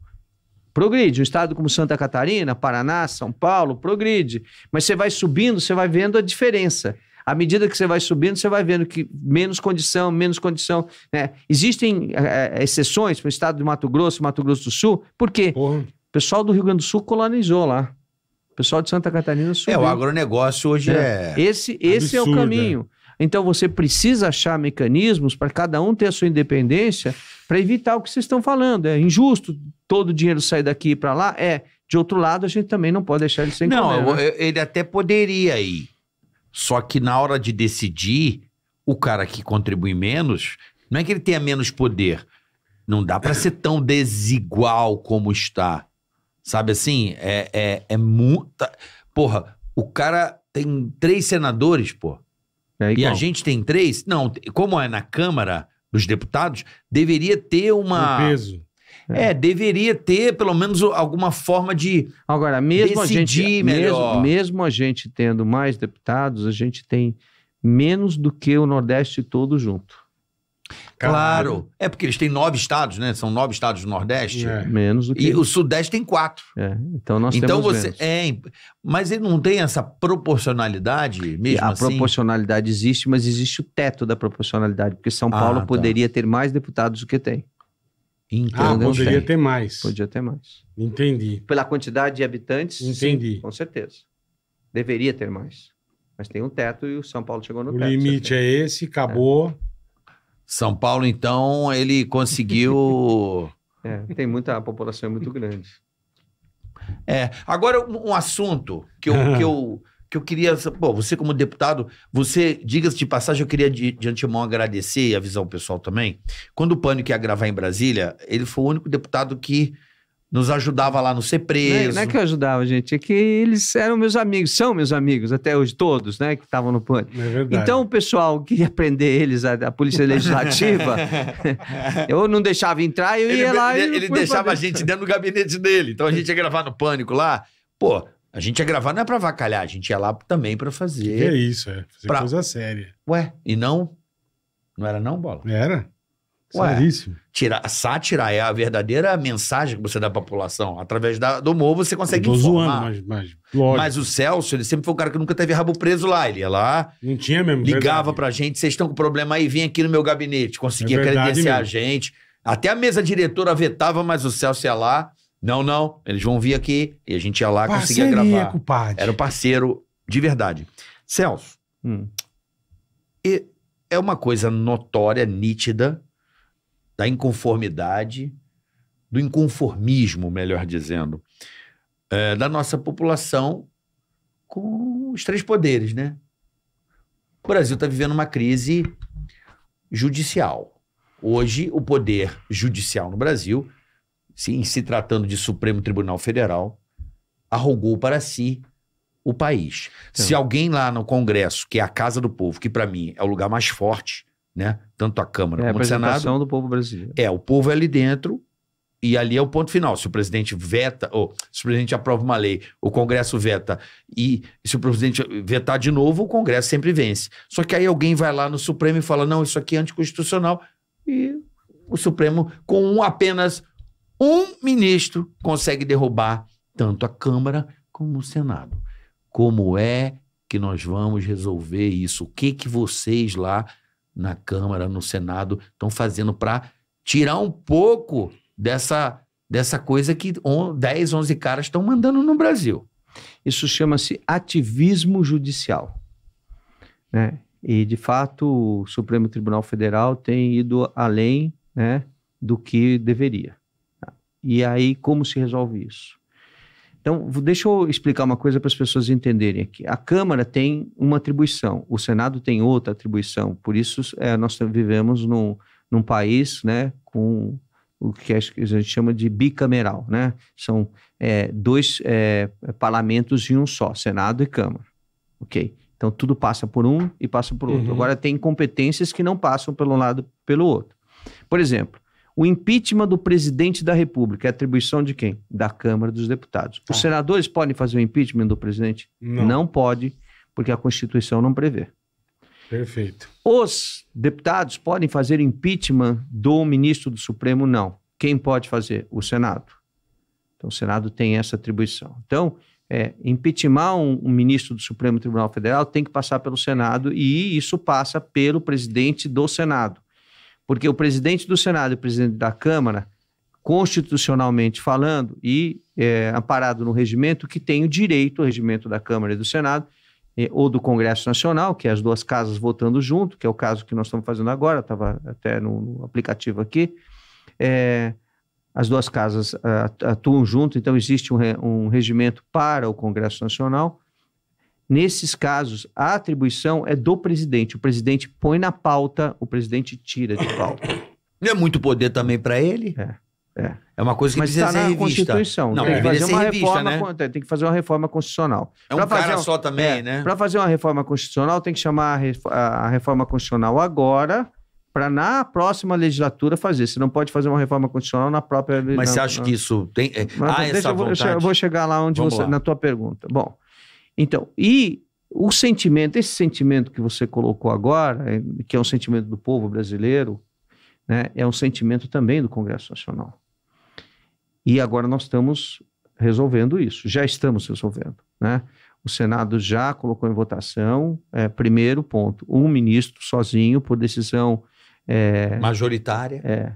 C: progride, um estado como Santa Catarina, Paraná, São Paulo, progride. Mas você vai subindo, você vai vendo a diferença. À medida que você vai subindo, você vai vendo que menos condição, menos condição. Né? Existem é, exceções para o estado do Mato Grosso, Mato Grosso do Sul, por quê? Porra. O pessoal do Rio Grande do Sul colonizou lá. O pessoal de Santa Catarina subiu. É, o
A: agronegócio hoje é. é... Esse, absurdo, esse é o caminho.
C: É. Então você precisa achar mecanismos para cada um ter a sua independência para evitar o que vocês estão falando. É injusto todo o dinheiro sair daqui para lá. É. De outro lado, a gente também não pode deixar ele sem não, Não, né?
A: ele até poderia ir. Só que na hora de decidir, o cara que contribui menos, não é que ele tenha menos poder. Não dá para ser tão desigual como está. Sabe assim? É, é, é muita. Porra, o cara tem três senadores, pô. É e a gente tem três? Não, como é na Câmara dos Deputados, deveria ter uma. Um peso. É. é. deveria ter pelo menos alguma forma de agora mesmo a gente Mesmo,
C: mesmo a gente tendo mais deputados, a gente tem menos do que o Nordeste todo junto. Claro.
A: É porque eles têm nove estados, né? São nove estados do Nordeste. É. Menos do que. E o Sudeste tem
C: quatro. É. Então nós então temos você menos. É, mas ele não tem essa proporcionalidade mesmo. A assim? proporcionalidade existe, mas existe o teto da proporcionalidade, porque São ah, Paulo ah, tá. poderia ter mais deputados do que tem. Então, ah, poderia ter mais. Podia ter mais. Entendi. Pela quantidade de habitantes, Entendi. Sim, com certeza. Deveria ter mais. Mas tem um teto e o São Paulo chegou no o teto. O limite é
B: esse,
A: acabou. É. São Paulo, então, ele conseguiu. [LAUGHS] é, tem muita. A população é muito grande. É. Agora, um assunto que eu. Que eu [LAUGHS] que eu queria, pô, você como deputado, você, diga-se de passagem, eu queria de, de antemão agradecer e avisar o pessoal também. Quando o Pânico ia gravar em Brasília, ele foi o único deputado que nos ajudava lá no ser preso. Não é, não é que eu
C: ajudava, gente, é que eles eram meus amigos, são meus amigos até hoje, todos, né, que estavam no pânico. É verdade. então o pessoal queria prender eles, a, a polícia legislativa, [LAUGHS] eu não deixava entrar, eu ele, ia lá Ele, ele deixava a gente
A: dentro do gabinete dele, então a gente ia gravar no Pânico lá, pô, a gente ia gravar não é pra vacalhar, a gente ia lá também pra fazer... Que é isso, é,
B: fazer pra... coisa séria. Ué,
A: e não... Não era não, Bola? Era. Seríssimo. É tira, a sátira é a verdadeira mensagem que você dá pra população. Através da, do humor você consegue Eu tô informar. zoando, mas, mas lógico. Mas o Celso, ele sempre foi um cara que nunca teve rabo preso lá. Ele ia lá, Não tinha mesmo. ligava verdade. pra gente, vocês estão com problema aí, vem aqui no meu gabinete. Conseguia É credenciar a gente. Até a mesa diretora vetava, mas o Celso ia lá. Não, não, eles vão vir aqui. E a gente ia lá, conseguia gravar. compadre. Era o parceiro de verdade. Celso, Hum. é uma coisa notória, nítida, da inconformidade, do inconformismo, melhor dizendo, é, da nossa população com os três poderes, né? O Brasil está vivendo uma crise judicial. Hoje, o poder judicial no Brasil, em se tratando de Supremo Tribunal Federal, arrogou para si o país. Então, se alguém lá no Congresso, que é a casa do povo, que para mim é o lugar mais forte né? Tanto a Câmara é, como o Senado. é a do
C: povo brasileiro. É,
A: o povo é ali dentro e ali é o ponto final. Se o presidente veta, ou se o presidente aprova uma lei, o Congresso veta, e se o presidente vetar de novo, o Congresso sempre vence. Só que aí alguém vai lá no Supremo e fala: não, isso aqui é anticonstitucional. E o Supremo, com um, apenas um ministro, consegue derrubar tanto a Câmara como o Senado. Como é que nós vamos resolver isso? O que, que vocês lá na Câmara, no Senado, estão fazendo para tirar um pouco
C: dessa, dessa coisa que 10, 11 caras estão mandando no Brasil. Isso chama-se ativismo judicial. Né? E, de fato, o Supremo Tribunal Federal tem ido além né, do que deveria. E aí, como se resolve isso? Então, deixa eu explicar uma coisa para as pessoas entenderem aqui. A Câmara tem uma atribuição, o Senado tem outra atribuição. Por isso, é, nós vivemos num, num país né, com o que a gente chama de bicameral, né? São é, dois é, parlamentos em um só, Senado e Câmara, ok? Então tudo passa por um e passa por outro. Uhum. Agora tem competências que não passam pelo lado pelo outro. Por exemplo, o impeachment do presidente da República é atribuição de quem? Da Câmara dos Deputados. Os ah. senadores podem fazer o impeachment do presidente? Não. não pode, porque a Constituição não prevê. Perfeito. Os deputados podem fazer impeachment do ministro do Supremo? Não. Quem pode fazer? O Senado. Então, o Senado tem essa atribuição. Então, é, impeachmentar um, um, ministro do Supremo Tribunal Federal tem que passar pelo Senado e isso passa pelo presidente do Senado. Porque o presidente do Senado e o presidente da Câmara, constitucionalmente falando e é, amparado no regimento, que tem o direito, o regimento da Câmara e do Senado, é, ou do Congresso Nacional, que é as duas casas votando junto, que é o caso que nós estamos fazendo agora, estava até no, no, aplicativo aqui, é, as duas casas é, atuam junto, então existe um, um regimento para o Congresso Nacional, Nesses casos, a atribuição é do presidente. O presidente põe na pauta, o presidente tira de pauta. [COUGHS] é muito poder também para ele? É. É. é uma coisa que Mas precisa tá na revista. Constituição. Não, tem, que fazer uma revista, reforma, né? tem que fazer uma reforma constitucional.
D: É um pra cara só também, é,
C: né? Para fazer uma reforma constitucional, tem que chamar a reforma constitucional agora para na próxima legislatura fazer. Você não pode fazer uma reforma constitucional na própria... Mas na, você acha na... que
A: isso tem... Eh, Mas, ah, deixa, essa eu vou, vontade. Eu vou chegar lá onde Vamos você... Lá. Na
C: tua pergunta. Bom... Então, e o sentimento, esse sentimento que você colocou agora, é, que é um sentimento do povo brasileiro, né, é um sentimento também do Congresso Nacional. E agora nós estamos resolvendo isso, já estamos resolvendo. Né? O Senado já colocou em votação, é, primeiro ponto, um ministro sozinho, por decisão. É, Majoritária? É.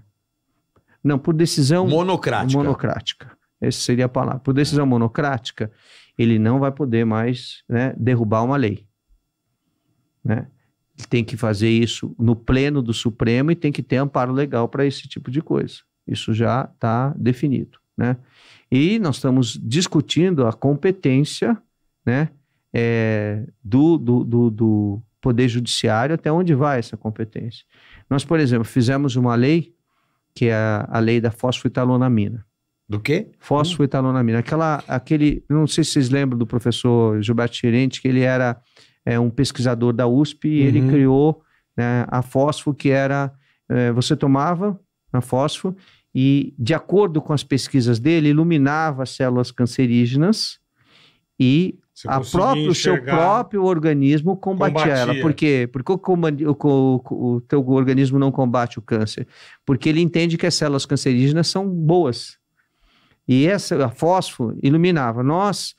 C: Não, por decisão. Monocrática. Monocrática. Essa seria a palavra. Por decisão monocrática, ele não vai poder mais né, derrubar uma lei. Né? Ele tem que fazer isso no pleno do Supremo e tem que ter amparo legal para esse tipo de coisa. Isso já está definido. Né? E nós estamos discutindo a competência né, é, do, do, do, do Poder Judiciário, até onde vai essa competência. Nós, por exemplo, fizemos uma lei, que é a, lei da fosfoetalonamina. Do quê? Fosfoetalonamina. Aquela, aquele, não sei se vocês lembram do professor Gilberto Tirente, que ele era é, um pesquisador da USP e uhum. ele criou né, a fósforo, que era, é, você tomava na né, fósforo e, de acordo com as pesquisas dele, iluminava as células cancerígenas e próprio, o seu próprio organismo combatia, combatia, ela. Por quê? Porque o, o, o, o teu organismo não combate o câncer. Porque ele entende que as células cancerígenas são boas e essa, a fósforo iluminava. Nós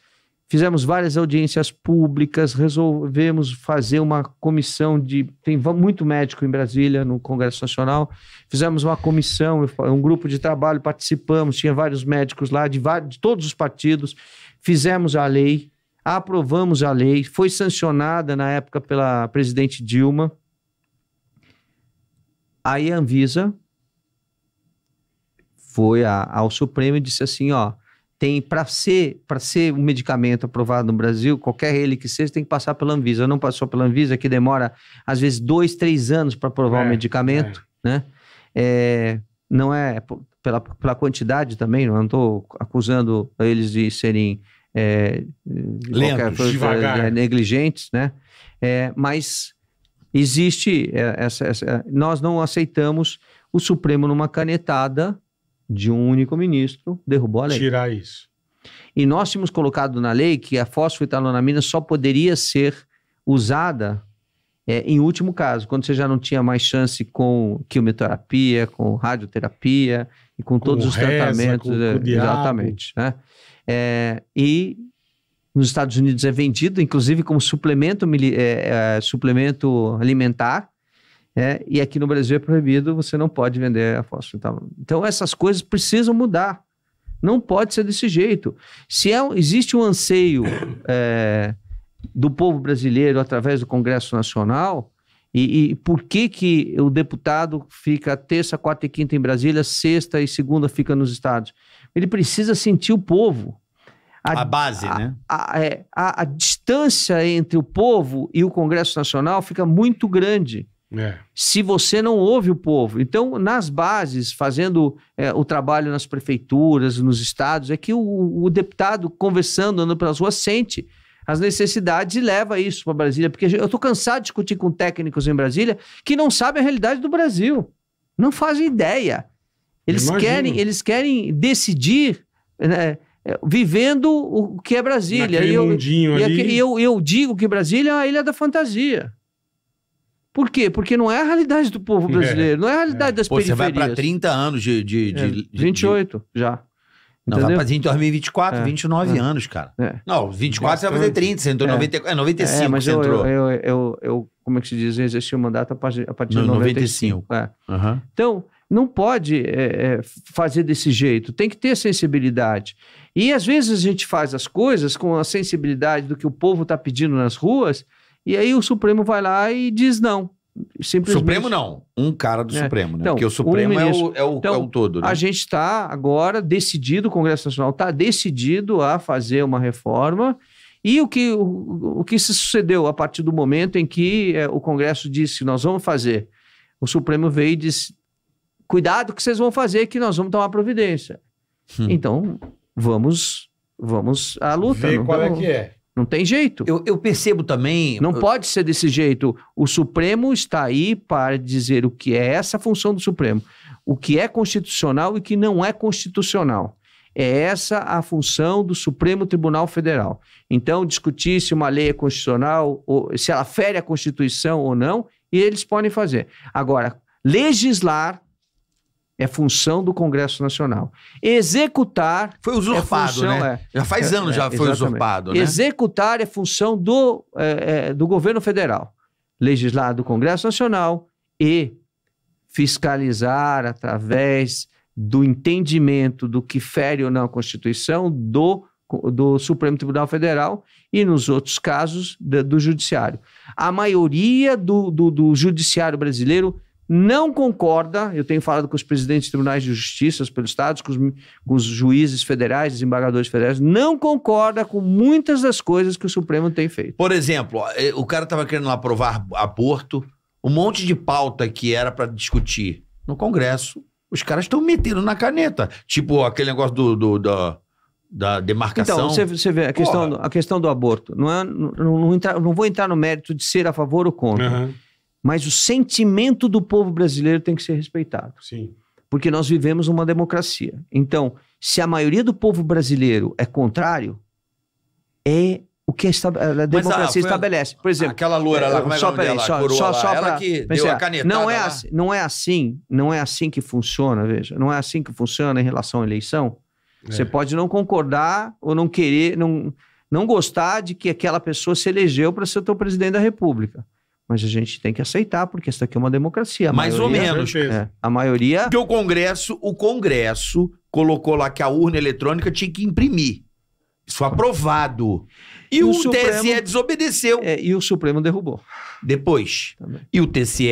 C: fizemos várias audiências públicas, resolvemos fazer uma comissão de. Tem muito médico em Brasília, no Congresso Nacional. Fizemos uma comissão, um grupo de trabalho, participamos, tinha vários médicos lá, de, vários, de todos os partidos. Fizemos a lei, aprovamos a lei, foi sancionada na época pela presidente Dilma. Aí a Anvisa foi a, ao Supremo e disse assim, ó, tem para ser para ser um medicamento aprovado no Brasil, qualquer ele que seja, tem que passar pela Anvisa. Não passou pela Anvisa, que demora às vezes dois, três anos para aprovar o é, um medicamento, é. né? É, não é pela, pela quantidade também, não estou acusando eles de serem é, Lentos, coisa, devagar. É, negligentes, né? É, mas existe é, essa, essa, nós não aceitamos o Supremo numa canetada de um único ministro, derrubou a lei. Tirar isso. E nós tínhamos colocado na lei que a fosfoetalonamina só poderia ser usada é, em último caso, quando você já não tinha mais chance com quimioterapia, com radioterapia e com, com todos os reza, tratamentos. Com, com é, exatamente. Né? É, e nos Estados Unidos é vendido, inclusive como suplemento, é, é, suplemento alimentar, é, e aqui no Brasil é proibido, você não pode vender a fósforo. Então, então essas coisas precisam mudar. Não pode ser desse jeito. Se é, existe um anseio é, do povo brasileiro através do Congresso Nacional, e, e, por que, que o deputado fica terça, quarta e quinta em Brasília, sexta e segunda fica nos estados? Ele precisa sentir o povo.
A: A, a base, a, né?
C: A, é, a distância entre o povo e o Congresso Nacional fica muito grande. É. Se você não ouve o povo. Então, nas bases, fazendo é, o trabalho nas prefeituras, nos estados, é que o, o deputado, conversando, andando pelas ruas, sente as necessidades e leva isso para Brasília. Porque eu estou cansado de discutir com técnicos em Brasília que não sabem a realidade do Brasil. Não fazem ideia. Eles, querem, eles querem decidir. Né, é, vivendo o que é Brasília. Naquele e eu, e, aqui, eu, eu digo que Brasília é a ilha da fantasia. Por quê? Porque não é a realidade do povo [LAUGHS] brasileiro, não é a realidade é. das Pô, periferias. Você vai para 30
A: anos de. de, é, de, é,
C: 28 de... já. Não, Entendeu? vai pra
A: 2024, é, 29 é. anos, cara. É. Não, 24 você vai fazer 30, você entrou em é. 90, é, 95 é, mas você eu, entrou.
C: Eu, eu, eu, eu, como é que se diz, eu exerci o mandato a partir, a partir no, de 95. 95.
A: É. Uhum.
C: Então, não pode é, fazer desse jeito, tem que ter sensibilidade. E às vezes a gente faz as coisas com a sensibilidade do que o povo está pedindo nas ruas, e aí o Supremo vai lá e diz não. Simplesmente... Supremo não, um cara do é. Supremo, né? Então, Porque o Supremo é, é, o,
A: é, o, então, é o todo. Né? A
C: gente está agora decidido, o Congresso Nacional está decidido a fazer uma reforma. E o que, o, o que se sucedeu a partir do momento em que é, o Congresso disse que nós vamos fazer? O Supremo veio e disse: cuidado que vocês vão fazer, que nós vamos tomar providência. Hum. Então, vamos vamos à luta. Ver qual é que é. Não tem jeito. Eu, eu percebo também. Não eu... pode ser desse jeito. O Supremo está aí para dizer o que é essa função do Supremo, o que é constitucional e o que não é constitucional. É essa a função do Supremo Tribunal Federal. Então, discutir se uma lei é constitucional, ou, se ela fere a Constituição ou não, e eles podem fazer. Agora, legislar é função do Congresso Nacional. Executar. Foi usurpado, é função, né? É, já faz é, anos é, já foi exatamente. usurpado, né? Executar é função do, é, é, do governo federal. Legislar do Congresso Nacional e fiscalizar através do entendimento do que fere ou não a Constituição do, do Supremo Tribunal Federal e, nos outros casos, do, do Judiciário. A maioria do, do, do Judiciário brasileiro não concorda, eu tenho falado com os presidentes de tribunais de justiça pelos estados, com os, com os, juízes federais, desembargadores federais, não concorda com muitas das coisas que o Supremo tem feito. Por exemplo, eh, o cara estava querendo aprovar
A: aborto, um monte de pauta que era para discutir no Congresso, os caras estão metendo na caneta. Tipo aquele negócio do, do, do da demarcação. Então, você, vê a questão,
C: a questão do aborto. Não, é, não, não, não, vou entrar no mérito de ser a favor ou contra. Uhum mas o sentimento do povo brasileiro tem que ser respeitado. Sim. Porque nós vivemos uma democracia. Então, se a maioria do povo brasileiro é contrário, é o que a, a ah, democracia estabelece. Por exemplo, aquela loura lá, é, como é, é só, peraí, dela, só, só, só que deu a ah, não é, assim, não é assim, não é assim que funciona, veja. Não é assim que funciona em relação à eleição. É. Você pode não concordar ou não querer, não, não gostar de que aquela pessoa se elegeu para ser o teu presidente da República. Mas a gente tem que aceitar, porque isso aqui é uma democracia. A Mais maioria, ou menos. É, a maioria. Porque o Congresso, o
A: Congresso colocou lá que a urna eletrônica tinha que imprimir. Isso foi aprovado. E, e o, o TSE desobedeceu. É, e o Supremo derrubou. Depois. Também. E o TSE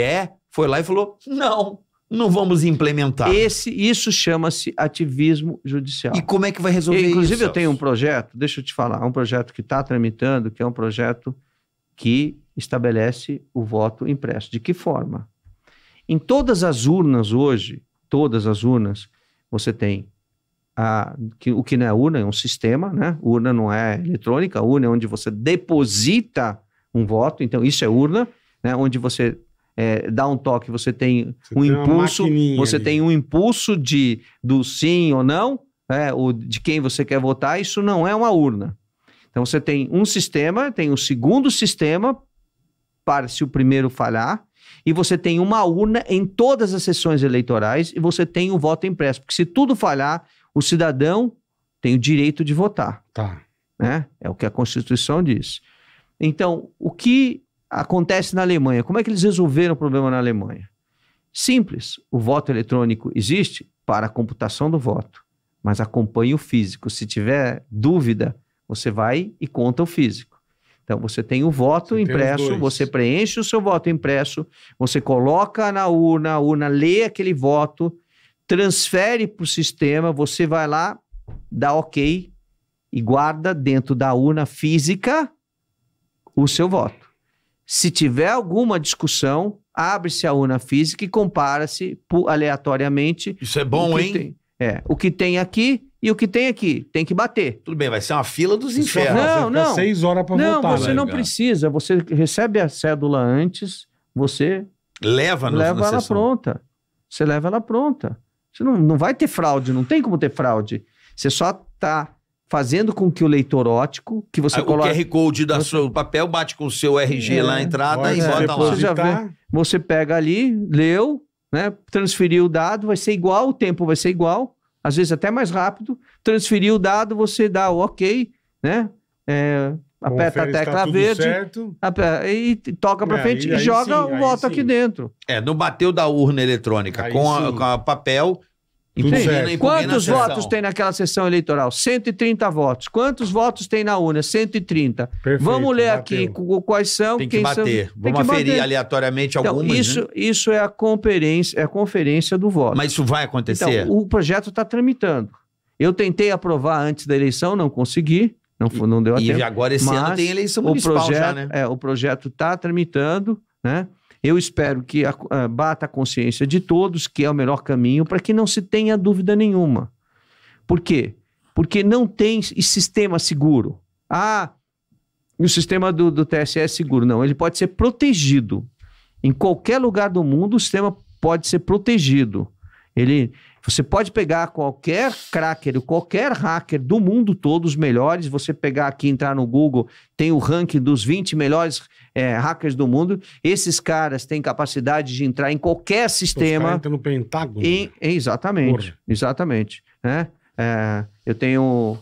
C: foi lá e falou: não, não vamos implementar. Esse, isso chama-se ativismo judicial. E como é que vai resolver Inclusive, isso? Inclusive, eu tenho um projeto, deixa eu te falar, um projeto que está tramitando, que é um projeto que estabelece o voto impresso. De que forma? Em todas as urnas hoje, todas as urnas, você tem a, que, o que não é urna, é um sistema, né? Urna não é eletrônica, urna é onde você deposita um voto, então isso é urna, né? Onde você é, dá um toque, você tem você um tem impulso, você ali. tem um impulso de do sim ou não, né? ou de quem você quer votar, isso não é uma urna. Então você tem um sistema, tem o um segundo sistema se o primeiro falhar, e você tem uma urna em todas as sessões eleitorais e você tem o voto impresso. Porque se tudo falhar, o cidadão tem o direito de votar. Tá. Né? É o que a Constituição diz. Então, o que acontece na Alemanha? Como é que eles resolveram o problema na Alemanha? Simples. O voto eletrônico existe para a computação do voto, mas acompanhe o físico. Se tiver dúvida, você vai e conta o físico. Então você tem o voto você impresso, você preenche o seu voto impresso, você coloca na urna, a urna lê aquele voto, transfere para o sistema, você vai lá, dá ok e guarda dentro da urna física o seu voto. Se tiver alguma discussão, abre-se a urna física e compara-se aleatoriamente. Isso é bom, hein? Tem. É, o que tem aqui e o que tem aqui? Tem que bater. Tudo bem, vai ser uma fila dos é infernos. Não, não. Seis horas para voltar. Não, você né, não cara? precisa. Você recebe a cédula antes, você... Leva,
A: no, leva ela sessão.
C: pronta. Você leva ela pronta. Você não, não vai ter fraude, não tem como ter fraude. Você só está fazendo com que o leitor ótico, que você ah, coloca... O QR
A: Code do você... seu papel bate com o seu RG é, lá na entrada e bota é, lá. Você, já vê,
C: você pega ali, leu, né, transferiu o dado, vai ser igual, o tempo vai ser igual às vezes até mais rápido, transferir o dado, você dá o ok, né? É, aperta Confere, a tá tecla verde aperta, e toca para é, frente aí, e joga sim, o voto aqui dentro.
A: É, não bateu da urna eletrônica com, a, com a papel, Impugna, Quantos votos
C: tem naquela sessão eleitoral? 130 votos. Quantos votos tem na urna? 130. Perfeito, Vamos ler bateu. aqui quais são. Tem que bater. São... Vamos que aferir bater. aleatoriamente então, algumas. Né? Isso, né? isso é a conferência, é a conferência do voto. Mas isso vai acontecer? Então, o projeto está tramitando. Eu tentei aprovar antes da eleição, não consegui. Não, não deu a e tempo. E agora esse ano tem eleição municipal o projeto, já, né? É, o projeto está tramitando, né? Eu espero que a, a, bata a consciência de todos que é o melhor caminho para que não se tenha dúvida nenhuma. Por quê? Porque não tem sistema seguro. Ah, o sistema do, do TSE é seguro. Não, ele pode ser protegido. Em qualquer lugar do mundo, o sistema pode ser protegido. Ele, você pode pegar qualquer cracker, qualquer hacker do mundo todo, os melhores. Você pegar aqui, entrar no Google, tem o ranking dos 20 melhores é, hackers do mundo. Esses caras têm capacidade de entrar em qualquer sistema. Entra no Pentágono. Em, né? exatamente. Porra. Exatamente. Né? É, eu tenho.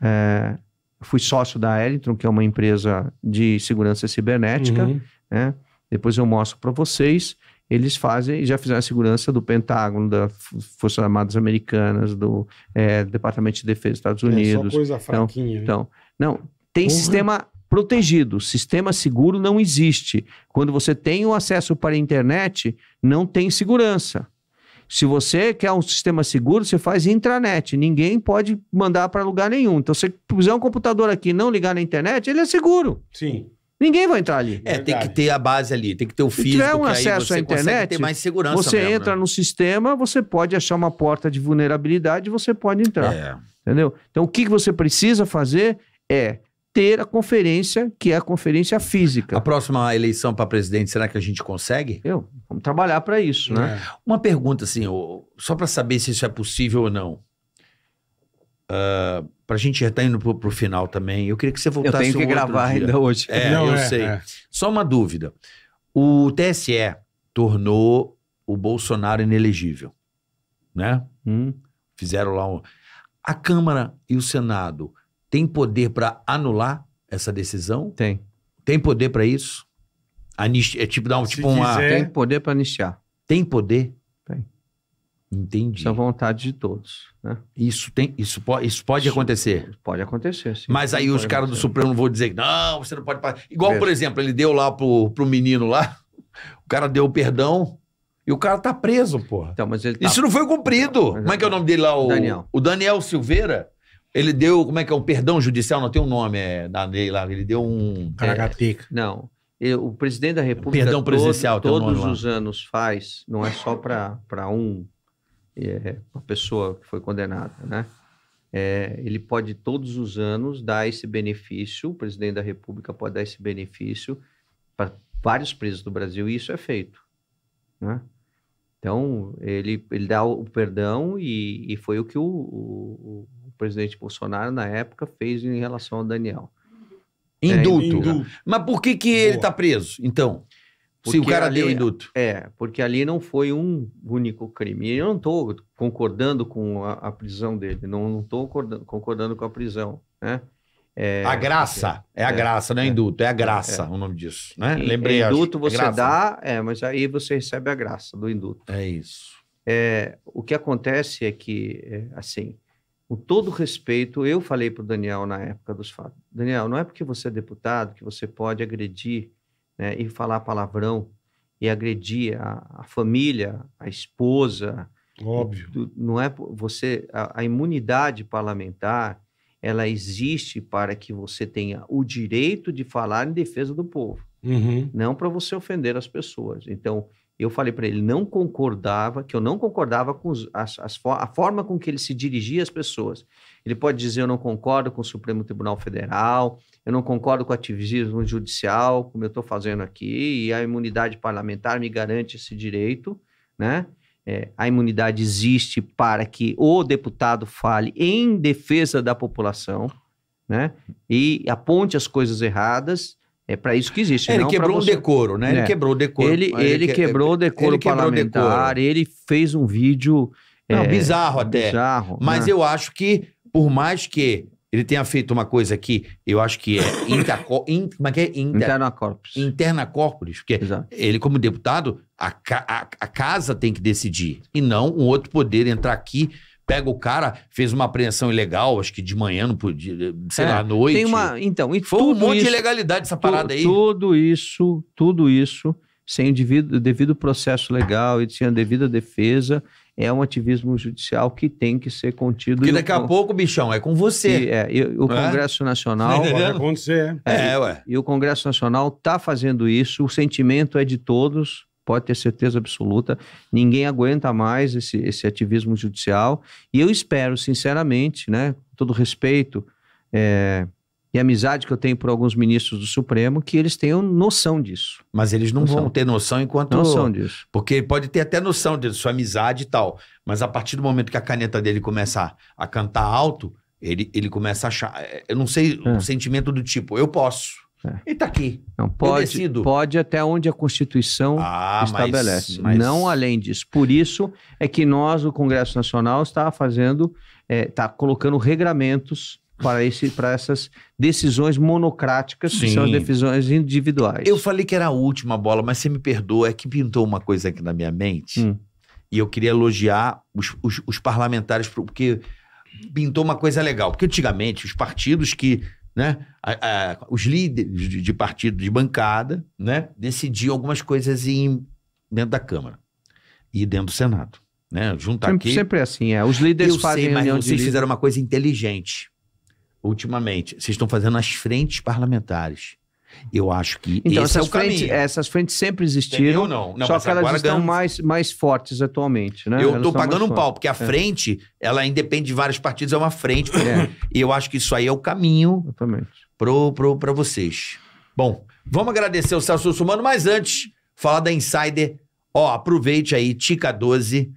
C: É, fui sócio da Elitron, que é uma empresa de segurança cibernética. Uhum. Né? Depois eu mostro para vocês. Eles fazem, já fizeram a segurança do Pentágono, das Forças Armadas Americanas, do é, Departamento de Defesa dos Estados Unidos. É, só coisa então, fraquinha. Então, então não, tem sistema protegido. Sistema seguro não existe. Quando você tem o acesso para a internet, não tem segurança. Se você quer um sistema seguro, você faz intranet. Ninguém pode mandar para lugar nenhum. Então, se puser um computador aqui e não ligar na internet, ele é seguro. Sim. Ninguém vai entrar ali. É,
A: Verdade. tem que ter a base ali, tem que ter o físico. Se tiver um acesso à internet, ter mais segurança você mesmo, né? entra né?
C: no sistema, você pode achar uma porta de vulnerabilidade e você pode entrar. É. Entendeu? Então, o que você precisa fazer é ter a
A: conferência, que é a conferência física. A próxima eleição para presidente, será que a gente consegue? Eu, vamos trabalhar para isso, né? É. Uma pergunta assim, só para saber se isso é possível ou não. Uh, ah, para a gente já estar tá indo para o final também, eu queria que você voltasse. Eu tenho que um gravar ainda hoje. É, não, eu é, sei. É. Só uma dúvida. O TSE tornou o Bolsonaro inelegível, né? Hum. Fizeram lá um... a Câmara e o Senado tem poder para anular essa decisão? Tem. Tem poder para isso? Anist... É tipo dar um Se tipo uma. Quiser... Tem
C: poder para anistiar. Tem poder? Tem. Entendi. Isso é vontade de todos. Né? Isso, tem, isso, po, isso pode isso acontecer. Pode acontecer, sim. Mas aí os caras do Supremo vão
A: dizer: não, você não pode. Igual, por exemplo, ele deu lá pro, pro menino lá, o cara deu perdão. E o cara tá preso, porra. Então, mas ele tá... Isso não foi cumprido. Não, Como é que é o nome dele lá? O Daniel. O Daniel Silveira. Ele deu, como é que é? Um perdão judicial, não tem um nome é, da lei lá. Ele deu um. Caracateca. É,
C: não. o
A: presidente da República. Perdão presidencial, todos um os
C: anos faz, não é só para um, é, uma pessoa que foi condenada, né? É, ele pode todos os anos dar esse benefício, o presidente da República pode dar esse benefício para vários presos do Brasil, e isso é feito. Né? Então, ele, ele dá o perdão, e, e foi o que o, o presidente Bolsonaro, na época, fez em relação ao Daniel.
A: É, indulto. É, indulto.
C: Mas por que, que ele está preso, então? Porque se o cara ali, deu induto. É, porque ali não foi um único crime. Eu não estou concordando com a, a, prisão dele, não estou concordando, concordando, com a prisão, né? É, a graça, é, é a é, graça, não é, é induto, é a é, graça o nome disso, né? E, Lembrei. Induto acho, você dá, é, mas aí você recebe a graça do induto. É isso. É, o que acontece é que, assim, com todo respeito, eu falei para o Daniel na época dos fatos: Daniel, não é porque você é deputado que você pode agredir né, e falar palavrão e agredir a, a família, a esposa. Óbvio. Tu, não é você a, a imunidade parlamentar ela existe para que você tenha o direito de falar em defesa do povo, uhum. não para você ofender as pessoas. Então, eu falei para ele, não concordava, que eu não concordava com as, as, a forma com que ele se dirigia às pessoas. Ele pode dizer, eu não concordo com o Supremo Tribunal Federal, eu não concordo com o ativismo judicial, como eu estou fazendo aqui, e a imunidade parlamentar me garante esse direito, né? É, a imunidade existe para que o deputado fale em defesa da população, né? E aponte as coisas erradas é para isso que existe. É, ele quebrou você... o decoro, né? Ele é. quebrou o decoro. Ele, ele, que... quebrou o decoro ele quebrou parlamentar, decoro. ele fez um vídeo... Não, é, bizarro até. Bizarro, Mas né?
A: eu acho que, por mais que ele tenha feito uma coisa que eu acho que é, [COUGHS] interco, in, é, é? Inter, interna corporis. Interna corporis, porque Exato. ele, como deputado, a, a, a, casa tem que decidir e não um outro poder entrar aqui pega o cara, fez uma apreensão ilegal, acho que de manhã, não podia, sei é, lá, à noite. Tem uma,
C: então, e Foi tudo um monte isso, de
A: ilegalidade essa parada tu, aí.
C: Tudo isso, tudo isso, sem o devido, devido processo legal e sem a devida defesa, é um ativismo judicial que tem que ser contido. Porque daqui a pouco, bichão, é com você. E, é, e, o Congresso é? Nacional. Tá Vai
B: acontecer.
C: É, é, ué. E o Congresso Nacional está fazendo isso, o sentimento é de todos pode ter certeza absoluta. Ninguém aguenta mais esse, esse ativismo judicial. E eu espero, sinceramente, né, todo respeito é, e amizade que eu tenho por alguns ministros do Supremo, que eles tenham noção disso. Mas eles não noção. vão ter noção enquanto. Noção disso.
A: Porque pode ter até noção de sua amizade e tal. Mas a partir do momento que a caneta dele começa a, a cantar alto, ele, ele começa a achar. Eh, eu não sei é. o sentimento do tipo, eu
C: posso. É. E está aqui. Não, pode, pode até onde a Constituição ah, estabelece. Mas, mas... Não além disso. Por isso é que nós, o Congresso Nacional, está fazendo, está é, tá colocando regramentos para, esse, para essas decisões monocráticas, Sim. que são as decisões individuais. Eu falei que era a última bola, mas você me perdoa, é que pintou
A: uma coisa aqui na minha mente. Hum. E eu queria elogiar os, os, os parlamentares, porque pintou uma coisa legal. Porque antigamente, os partidos que né? A, a, os líderes de, de, partido de bancada, né? Decidiam algumas coisas em, dentro da Câmara e dentro do Senado, né? Juntar sempre, aqui. Sempre é assim, é. Os líderes eu fazem. Sei, mas vocês líder... fizeram uma coisa inteligente ultimamente. Vocês estão fazendo as frentes parlamentares. Eu acho que então, é essas, é frente,
C: essas frentes sempre existiram, não. não. só que elas estão mais, mais fortes atualmente, né? Eu estou pagando um fortes. pau, porque
A: a é. frente, ela independe de vários partidos, é uma frente. É. E eu acho que isso aí é o caminho para vocês. Bom, vamos agradecer o Celso Sumano, mas antes, falar da Insider. Ó, aproveite aí, Tica 12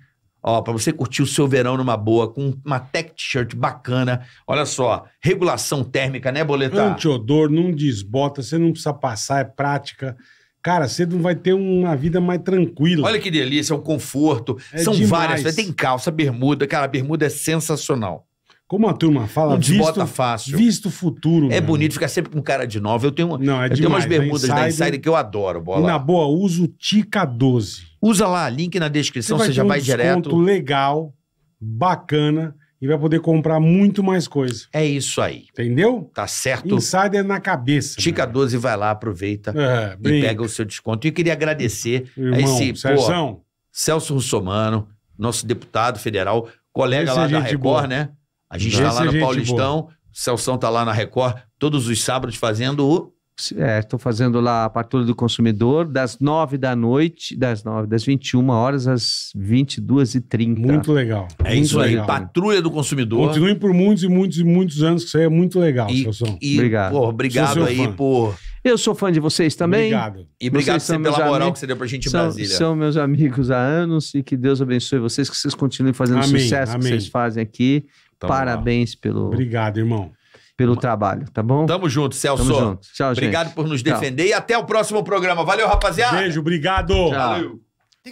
A: Ó, para você curtir o seu verão numa boa, com uma tech t-shirt bacana. Olha só, regulação térmica, né, Boletar? odor não
B: desbota, você não precisa passar, é prática. Cara, você não vai ter uma vida mais tranquila.
A: Olha que delícia, é um conforto. É São demais. várias, tem calça, bermuda. Cara, a bermuda é sensacional. Como a turma fala, desbota visto, fácil. Visto o futuro. É bonito, ficar sempre com cara de nova. Eu tenho, Não, é eu demais. tenho umas bermudas da né? Insider, da Insider que eu adoro, bola. E na
B: boa, uso Tica 12. Usa lá, link na descrição, você, você já um vai direto. legal, bacana e vai poder comprar muito mais coisa.
A: É isso aí. Entendeu? Tá certo. Insider na cabeça. Tica cara. 12 vai lá, aproveita é, e brinca. pega o seu desconto. E eu queria agradecer Irmão, a esse Sérgio. pô, Celso Russomano, nosso deputado federal, colega esse é lá é da Record, boa. né? A gente está lá é no Paulistão, o Celção está lá na Record, todos os sábados fazendo
C: o. Estou é, fazendo lá a Patrulha do Consumidor das nove da noite, das nove, das 21 horas às 22h30. Muito legal. É muito isso legal. aí, Patrulha do Consumidor. Continuem
B: por muitos e muitos e muitos anos, que isso aí é muito legal, e, E, obrigado. Pô, obrigado aí fã.
C: por. Eu sou fã de vocês também. Obrigado. E obrigado você pela moral amigos, que você deu pra gente em são, Brasília. São meus amigos há anos e que Deus abençoe vocês, que vocês continuem fazendo o sucesso amém. que vocês fazem aqui. Tamo então, Parabéns lá. pelo. Obrigado, irmão. Pelo trabalho, tá bom? Tamo junto, Celso. Tamo junto. Tchau, Obrigado por nos defender
A: Tchau. e até o próximo programa. Valeu, rapaziada. Beijo, obrigado. Tchau. Valeu.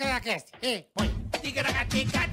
A: na Ei, na